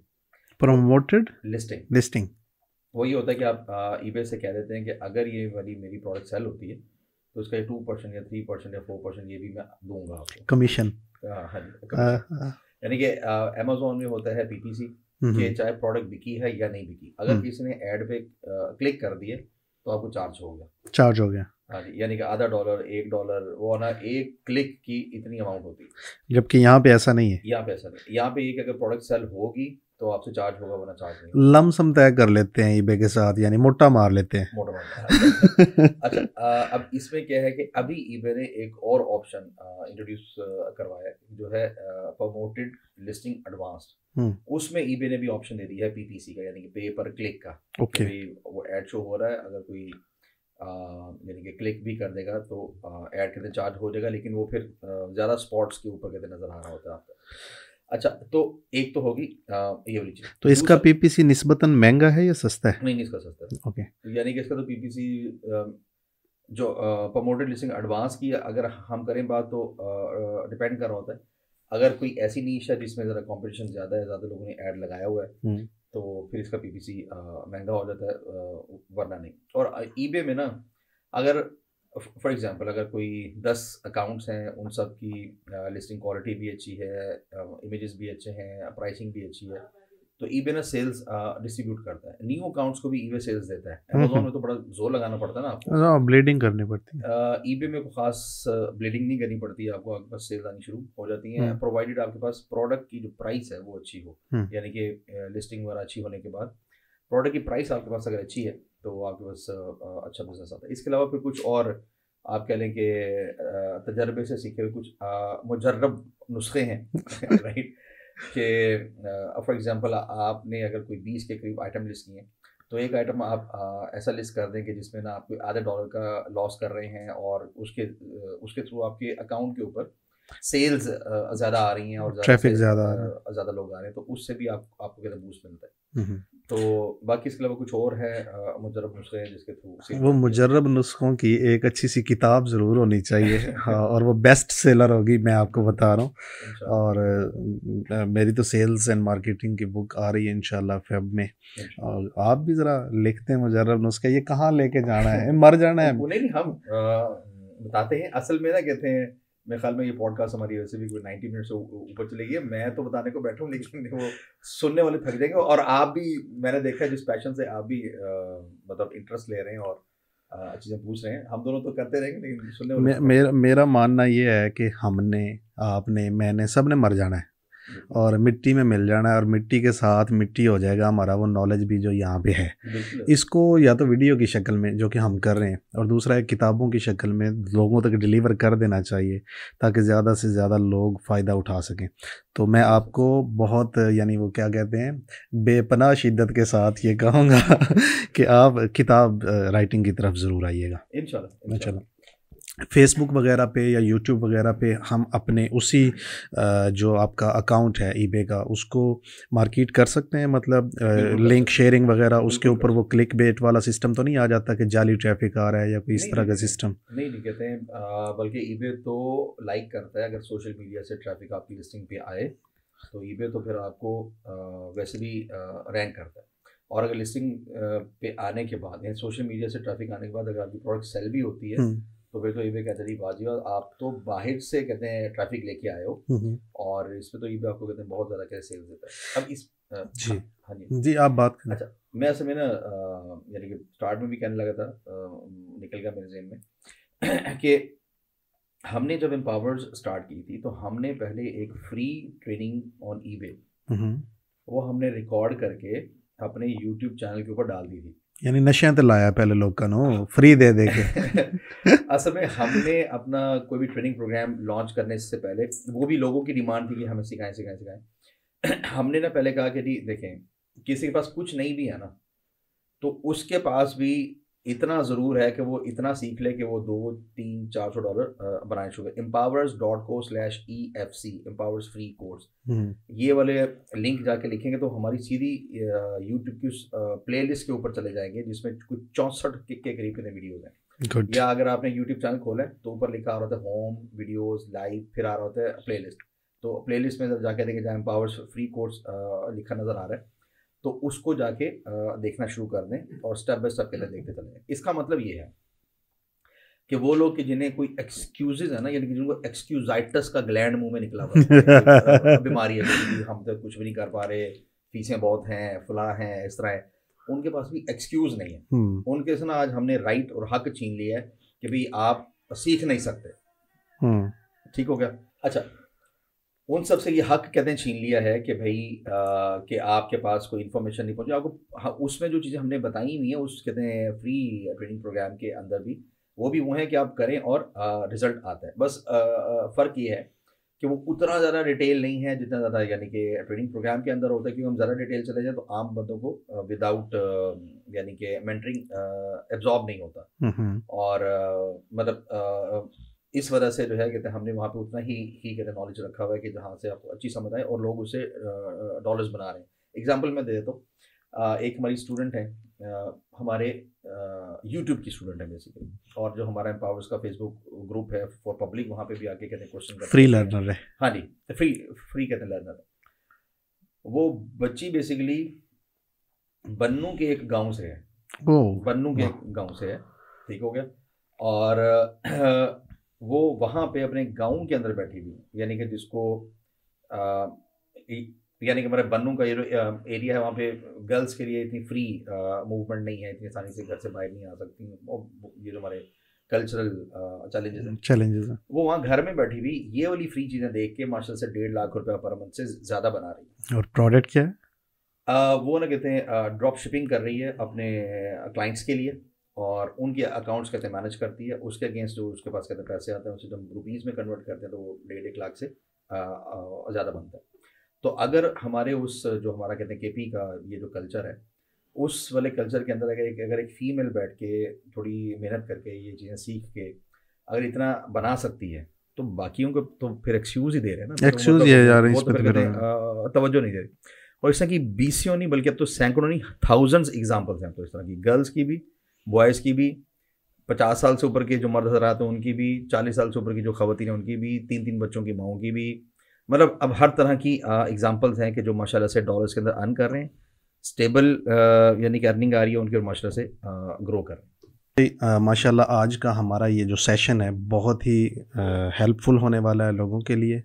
A: promoted listing listing
B: वही होता है कि आप ईबे से कह देते हैं कि अगर ये वाली मेरी प्रोडक्ट सेल होती है तो उसका टू परसेंट या थ्री परसेंट या फोर परसेंट ये भी मैं दूंगा आपको कमीशन
A: हाँ
B: यानी कि अमेजोन में होता है पीपीसी हम्म, कि हम्म। चाहे प्रोडक्ट बिकी है या नहीं बिकी अगर हम्म। किसी ने एड पे क्लिक कर दिए तो आपको चार्ज हो
A: गया चार्ज हो गया
B: हाँ यानी कि आधा डॉलर एक डॉलर वो ना एक क्लिक की इतनी अमाउंट होती है
A: जबकि यहाँ पे ऐसा नहीं है
B: यहाँ पे ऐसा नहीं यहाँ पे एक अगर प्रोडक्ट सेल होगी तो आपसे चार्ज होगा वरना चार्ज
A: नहीं लम सम तय कर लेते हैं ईबे के साथ यानी मोटा मार लेते हैं मोटा मार अच्छा,
B: अच्छा अब इसमें क्या है कि अभी ईबे ने एक और ऑप्शन इंट्रोड्यूस करवाया जो है प्रमोटेड लिस्टिंग एडवांस उसमें ईबे ने भी ऑप्शन दे दिया है पीपीसी का यानी कि पे पर क्लिक का ओके तो वो एड शो हो रहा है अगर कोई यानी कि क्लिक भी कर देगा तो ऐड कहते चार्ज हो जाएगा लेकिन वो फिर ज़्यादा स्पॉट्स के ऊपर कहते नज़र आ रहा होता है अच्छा तो एक तो होगी ये वाली चीज तो इसका
A: पीपीसी निस्बतन महंगा है या सस्ता है नहीं इसका सस्ता है ओके
B: okay. यानी कि इसका तो पीपीसी जो प्रमोटेड लिस्टिंग एडवांस की अगर हम करें बात तो डिपेंड कर रहा होता है अगर कोई ऐसी नीच है जिसमें ज़रा कंपटीशन ज़्यादा है ज़्यादा लोगों ने ऐड लगाया हुआ है हम्म। तो फिर इसका पी महंगा हो जाता है वरना नहीं और ई में ना अगर फॉर एग्जांपल अगर कोई दस अकाउंट्स हैं उन सब की लिस्टिंग क्वालिटी भी अच्छी है इमेजेस भी अच्छे हैं प्राइसिंग भी अच्छी है तो बे ना सेल्स डिस्ट्रीब्यूट करता है न्यू अकाउंट्स को भी ई सेल्स देता है अमेजोन हम्म, हम्म। में तो बड़ा जोर लगाना पड़ता है ना
A: आपको ब्लीडिंग हाँ, करनी पड़ती
B: है ई बे में को खास ब्लीडिंग नहीं करनी पड़ती है आपको आपके पास सेल्स आनी शुरू हो जाती है प्रोवाइडेड हम्म। आपके पास प्रोडक्ट की जो प्राइस है वो अच्छी हो यानी कि लिस्टिंग वगैरह अच्छी होने के बाद प्रोडक्ट की प्राइस आपके पास अगर अच्छी है तो आपके पास अच्छा बिजनेस आता है इसके अलावा फिर कुछ और आप कह लें कि तजर्बे से सीखे हुए कुछ मुजरब नुस्खे हैं राइट कि फॉर एग्जांपल आपने अगर कोई बीस के करीब आइटम लिस्ट किए तो एक आइटम आप ऐसा लिस्ट कर दें कि जिसमें ना आप कोई आधे डॉलर का लॉस कर रहे हैं और उसके उसके थ्रू आपके अकाउंट के ऊपर सेल्स ज़्यादा आ रही हैं और ट्रैफिक ज़्यादा ज़्यादा लोग आ रहे हैं तो उससे भी आप आपको कहते बूस्ट मिलता
A: है हम्म, हम्म।
B: तो बाकी इसके अलावा कुछ और है मुजरब नुस्खे जिसके
A: थ्रू वो मुजरब नुस्खों की एक अच्छी सी किताब ज़रूर होनी चाहिए हाँ और वो बेस्ट सेलर होगी मैं आपको बता रहा हूँ अच्छा। और मेरी तो सेल्स एंड मार्केटिंग की बुक आ रही है इन फेब में अच्छा। और आप भी ज़रा लिखते हैं मुजरब नुस्खे ये कहाँ लेके जाना है मर जाना है
B: नहीं हम बताते हैं असल में ना कहते हैं मेरे ख्याल में ये पॉडकास्ट हमारी वैसे भी कोई नाइन्टी मिनट से ऊपर चले गई है मैं तो बताने को बैठा हूँ लेकिन वो सुनने वाले थक जाएंगे और आप भी मैंने देखा है जिस पैशन से आप भी मतलब इंटरेस्ट ले रहे हैं और चीज़ें पूछ रहे हैं हम दोनों तो करते रहेंगे लेकिन सुनने वाले मेरा
A: मेरा मानना ये है कि हमने आपने मैंने सब ने मर जाना है और मिट्टी में मिल जाना है और मिट्टी के साथ मिट्टी हो जाएगा हमारा वो नॉलेज भी जो यहाँ पे है इसको या तो वीडियो की शक्ल में जो कि हम कर रहे हैं और दूसरा है किताबों की शक्ल में लोगों तक डिलीवर कर देना चाहिए ताकि ज़्यादा से ज़्यादा लोग फ़ायदा उठा सकें तो मैं आपको बहुत यानी वो क्या कहते हैं बेपना शिद्दत के साथ ये कहूँगा कि आप किताब राइटिंग की तरफ ज़रूर आइएगा इन फेसबुक वगैरह पे या यूट्यूब वगैरह पे हम अपने उसी जो आपका अकाउंट है ईबे का उसको मार्केट कर सकते हैं मतलब लिंक शेयरिंग वगैरह उसके ऊपर वो क्लिक बेट वाला सिस्टम तो नहीं आ जाता कि जाली ट्रैफिक आ रहा है या कोई इस तरह का सिस्टम
B: नहीं नहीं कहते हैं बल्कि ईबे तो लाइक करता है अगर सोशल मीडिया से ट्रैफिक आपकी लिस्टिंग पे आए तो ईबे तो फिर आपको वैसे भी रैंक करता है और अगर लिस्टिंग पे आने के बाद सोशल मीडिया से ट्रैफिक आने के बाद अगर आपकी प्रोडक्ट सेल भी होती है हम्म। तो फिर तो ईबे कहते नहीं बाजी और आप तो बाहर से कहते हैं ट्रैफिक लेके आए हो हम्म, हम्म। और इसमें तो ई आपको कहते हैं बहुत ज़्यादा कैसे सेल्स देता है अब इस जी हाँ, हाँ जी जी आप बात करें अच्छा मैं ऐसे मैंने ना यानी कि स्टार्ट में भी कहने लगा था निकल गया मेरे जेन में कि हमने जब एम्पावर्स स्टार्ट की थी तो हमने पहले एक फ्री ट्रेनिंग ऑन ई वो हमने रिकॉर्ड करके अपने यूट्यूब चैनल के ऊपर डाल दी थी
A: यानी नशे तो लाया पहले लोगों को फ्री दे दे के
B: असल में हमने अपना कोई भी ट्रेनिंग प्रोग्राम लॉन्च करने से पहले वो भी लोगों की डिमांड थी कि हमें सिखाएं सिखाएं सिखाएं हमने ना पहले कहा कि देखें किसी के पास कुछ नहीं भी है ना तो उसके पास भी इतना ज़रूर है कि वो इतना सीख ले कि वो दो तीन चार सौ डॉलर बनाए शुरू Empowers dot co slash E F C Empowers free course ये वाले लिंक जाके लिखेंगे तो हमारी सीधी यूट्यूब की उस प्ले के ऊपर चले जाएंगे जिसमें कुछ चौंसठ के करीब कितने वीडियोज़ हैं Good. या अगर आपने यूट्यूब चैनल खोला है तो ऊपर लिखा आ रहा होता है होम वीडियोस लाइव फिर आ रहा होता है प्ले तो प्ले में जब जाके देखे जाए एम्पावर्स फ्री कोर्स लिखा नज़र आ रहा है तो उसको जाके देखना शुरू कर दें और स्टेप बाय स्टेप पहले देखते चले इसका मतलब ये है कि वो लोग कि जिन्हें कोई एक्सक्यूजेज है ना यानी कि जिनको एक्सक्यूजाइटस का ग्लैंड मुंह में निकला हुआ बीमारी है हम तो कुछ भी नहीं कर पा रहे फीसें बहुत हैं फुला हैं इस तरह है उनके पास भी एक्सक्यूज नहीं है हम्म। उनके से ना आज हमने राइट और हक छीन लिया है कि भाई आप सीख नहीं सकते हम्म। ठीक हो गया अच्छा उन सब से ये हक कहते हैं छीन लिया है कि भाई कि आपके पास कोई इन्फॉर्मेशन नहीं पहुंची आपको हाँ, उसमें जो चीज़ें हमने बताई हुई हैं उस कहते हैं फ्री ट्रेनिंग प्रोग्राम के अंदर भी वो भी वो है कि आप करें और आ, रिजल्ट आता है बस फ़र्क ये है कि वो उतना ज़्यादा डिटेल नहीं है जितना ज़्यादा यानी कि ट्रेनिंग प्रोग्राम के अंदर होता है क्योंकि हम ज़्यादा डिटेल चले जाए तो आम बंदों को विदाउट यानी कि मेंटरिंग एब्जॉर्ब नहीं होता हम्म, हम्म। और मतलब इस वजह से जो है कहते हैं हमने वहाँ पे उतना ही ही कहते हैं नॉलेज रखा हुआ है कि जहाँ से आपको अच्छी समझ आए और लोग उसे डॉलर्स बना रहे हैं एग्जाम्पल मैं दे देता हूँ एक हमारी स्टूडेंट है हमारे यूट्यूब की स्टूडेंट है बेसिकली और जो हमारा एम्पावर्स का फेसबुक ग्रुप है फॉर पब्लिक वहाँ पे भी आके कहते हैं क्वेश्चन फ्री लर्नर है हाँ जी फ्री फ्री कहते हैं लर्नर वो बच्ची बेसिकली बन्नू के एक गांव से है बन्नू के एक गांव से है ठीक हो गया और वो वहाँ पे अपने गाँव के अंदर बैठी हुई यानी कि जिसको यानी कि हमारे बन्नू का ये एरिया है वहाँ पे गर्ल्स के लिए इतनी फ्री मूवमेंट नहीं है इतनी आसानी से घर से बाहर नहीं आ सकती और ये जो हमारे कल्चरल चैलेंजेस हैं चैलेंजेस हैं वो वहाँ घर में बैठी हुई ये वाली फ्री चीज़ें देख के मार्शल से डेढ़ लाख रुपया पर मंथ से ज़्यादा बना रही
A: है और प्रोडक्ट क्या
B: है वो ना कहते हैं ड्रॉप शिपिंग कर रही है अपने क्लाइंट्स के लिए और उनके अकाउंट्स कैसे मैनेज करती है उसके अगेंस्ट जो उसके पास कहते पैसे आते हैं उसे जब रुपीज़ में कन्वर्ट करते हैं तो वो डेढ़ एक लाख से ज़्यादा बनता है तो अगर हमारे उस जो हमारा कहते हैं के पी का ये जो कल्चर है उस वाले कल्चर के अंदर अगर एक अगर एक फ़ीमेल बैठ के थोड़ी मेहनत करके ये चीज़ें सीख के अगर इतना बना सकती है तो बाकियों को तो फिर एक्सक्यूज ही दे रहे हैं ना एक्सक्यूज दिए जा रहे हैं तवज्जो नहीं दे रही और इस तरह की बीसियों नहीं बल्कि अब तो सैकड़ों नहीं थाउजेंड्स एग्जाम्पल्स हैं तो इस तरह की गर्ल्स की भी बॉयज़ की भी पचास साल से ऊपर के जो मर्द हजरात हैं उनकी भी चालीस साल से ऊपर की जो खवतिन हैं उनकी भी तीन तीन बच्चों की माओं की भी मतलब अब हर तरह की एग्ज़ाम्पल्स हैं कि जो माशाल्लाह से डॉलर्स के अंदर अर्न कर रहे हैं स्टेबल यानी कि अर्निंग आ रही है उनकी और माशा से ग्रो कर रहे हैं
A: माशा आज का हमारा ये जो सेशन है बहुत ही हेल्पफुल होने वाला है लोगों के लिए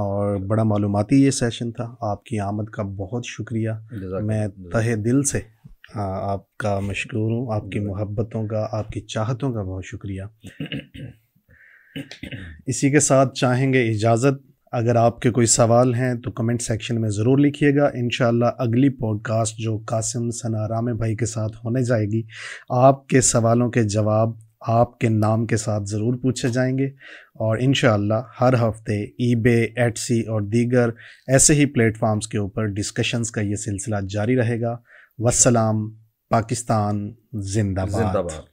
A: और बड़ा मालूमती ये सेशन था आपकी आमद का बहुत शुक्रिया मैं तहे दिल से आपका मशहूर हूँ आपकी मोहब्बतों का आपकी चाहतों का बहुत शुक्रिया इसी के साथ चाहेंगे इजाज़त अगर आपके कोई सवाल हैं तो कमेंट सेक्शन में ज़रूर लिखिएगा इन अगली पॉडकास्ट जो कासिम सना रामे भाई के साथ होने जाएगी आपके सवालों के जवाब आपके नाम के साथ ज़रूर पूछे जाएंगे और इन हर हफ्ते ई बे एट और दीगर ऐसे ही प्लेटफॉर्म्स के ऊपर डिस्कशंस का ये सिलसिला जारी रहेगा वसलाम पाकिस्तान जिंदाबाद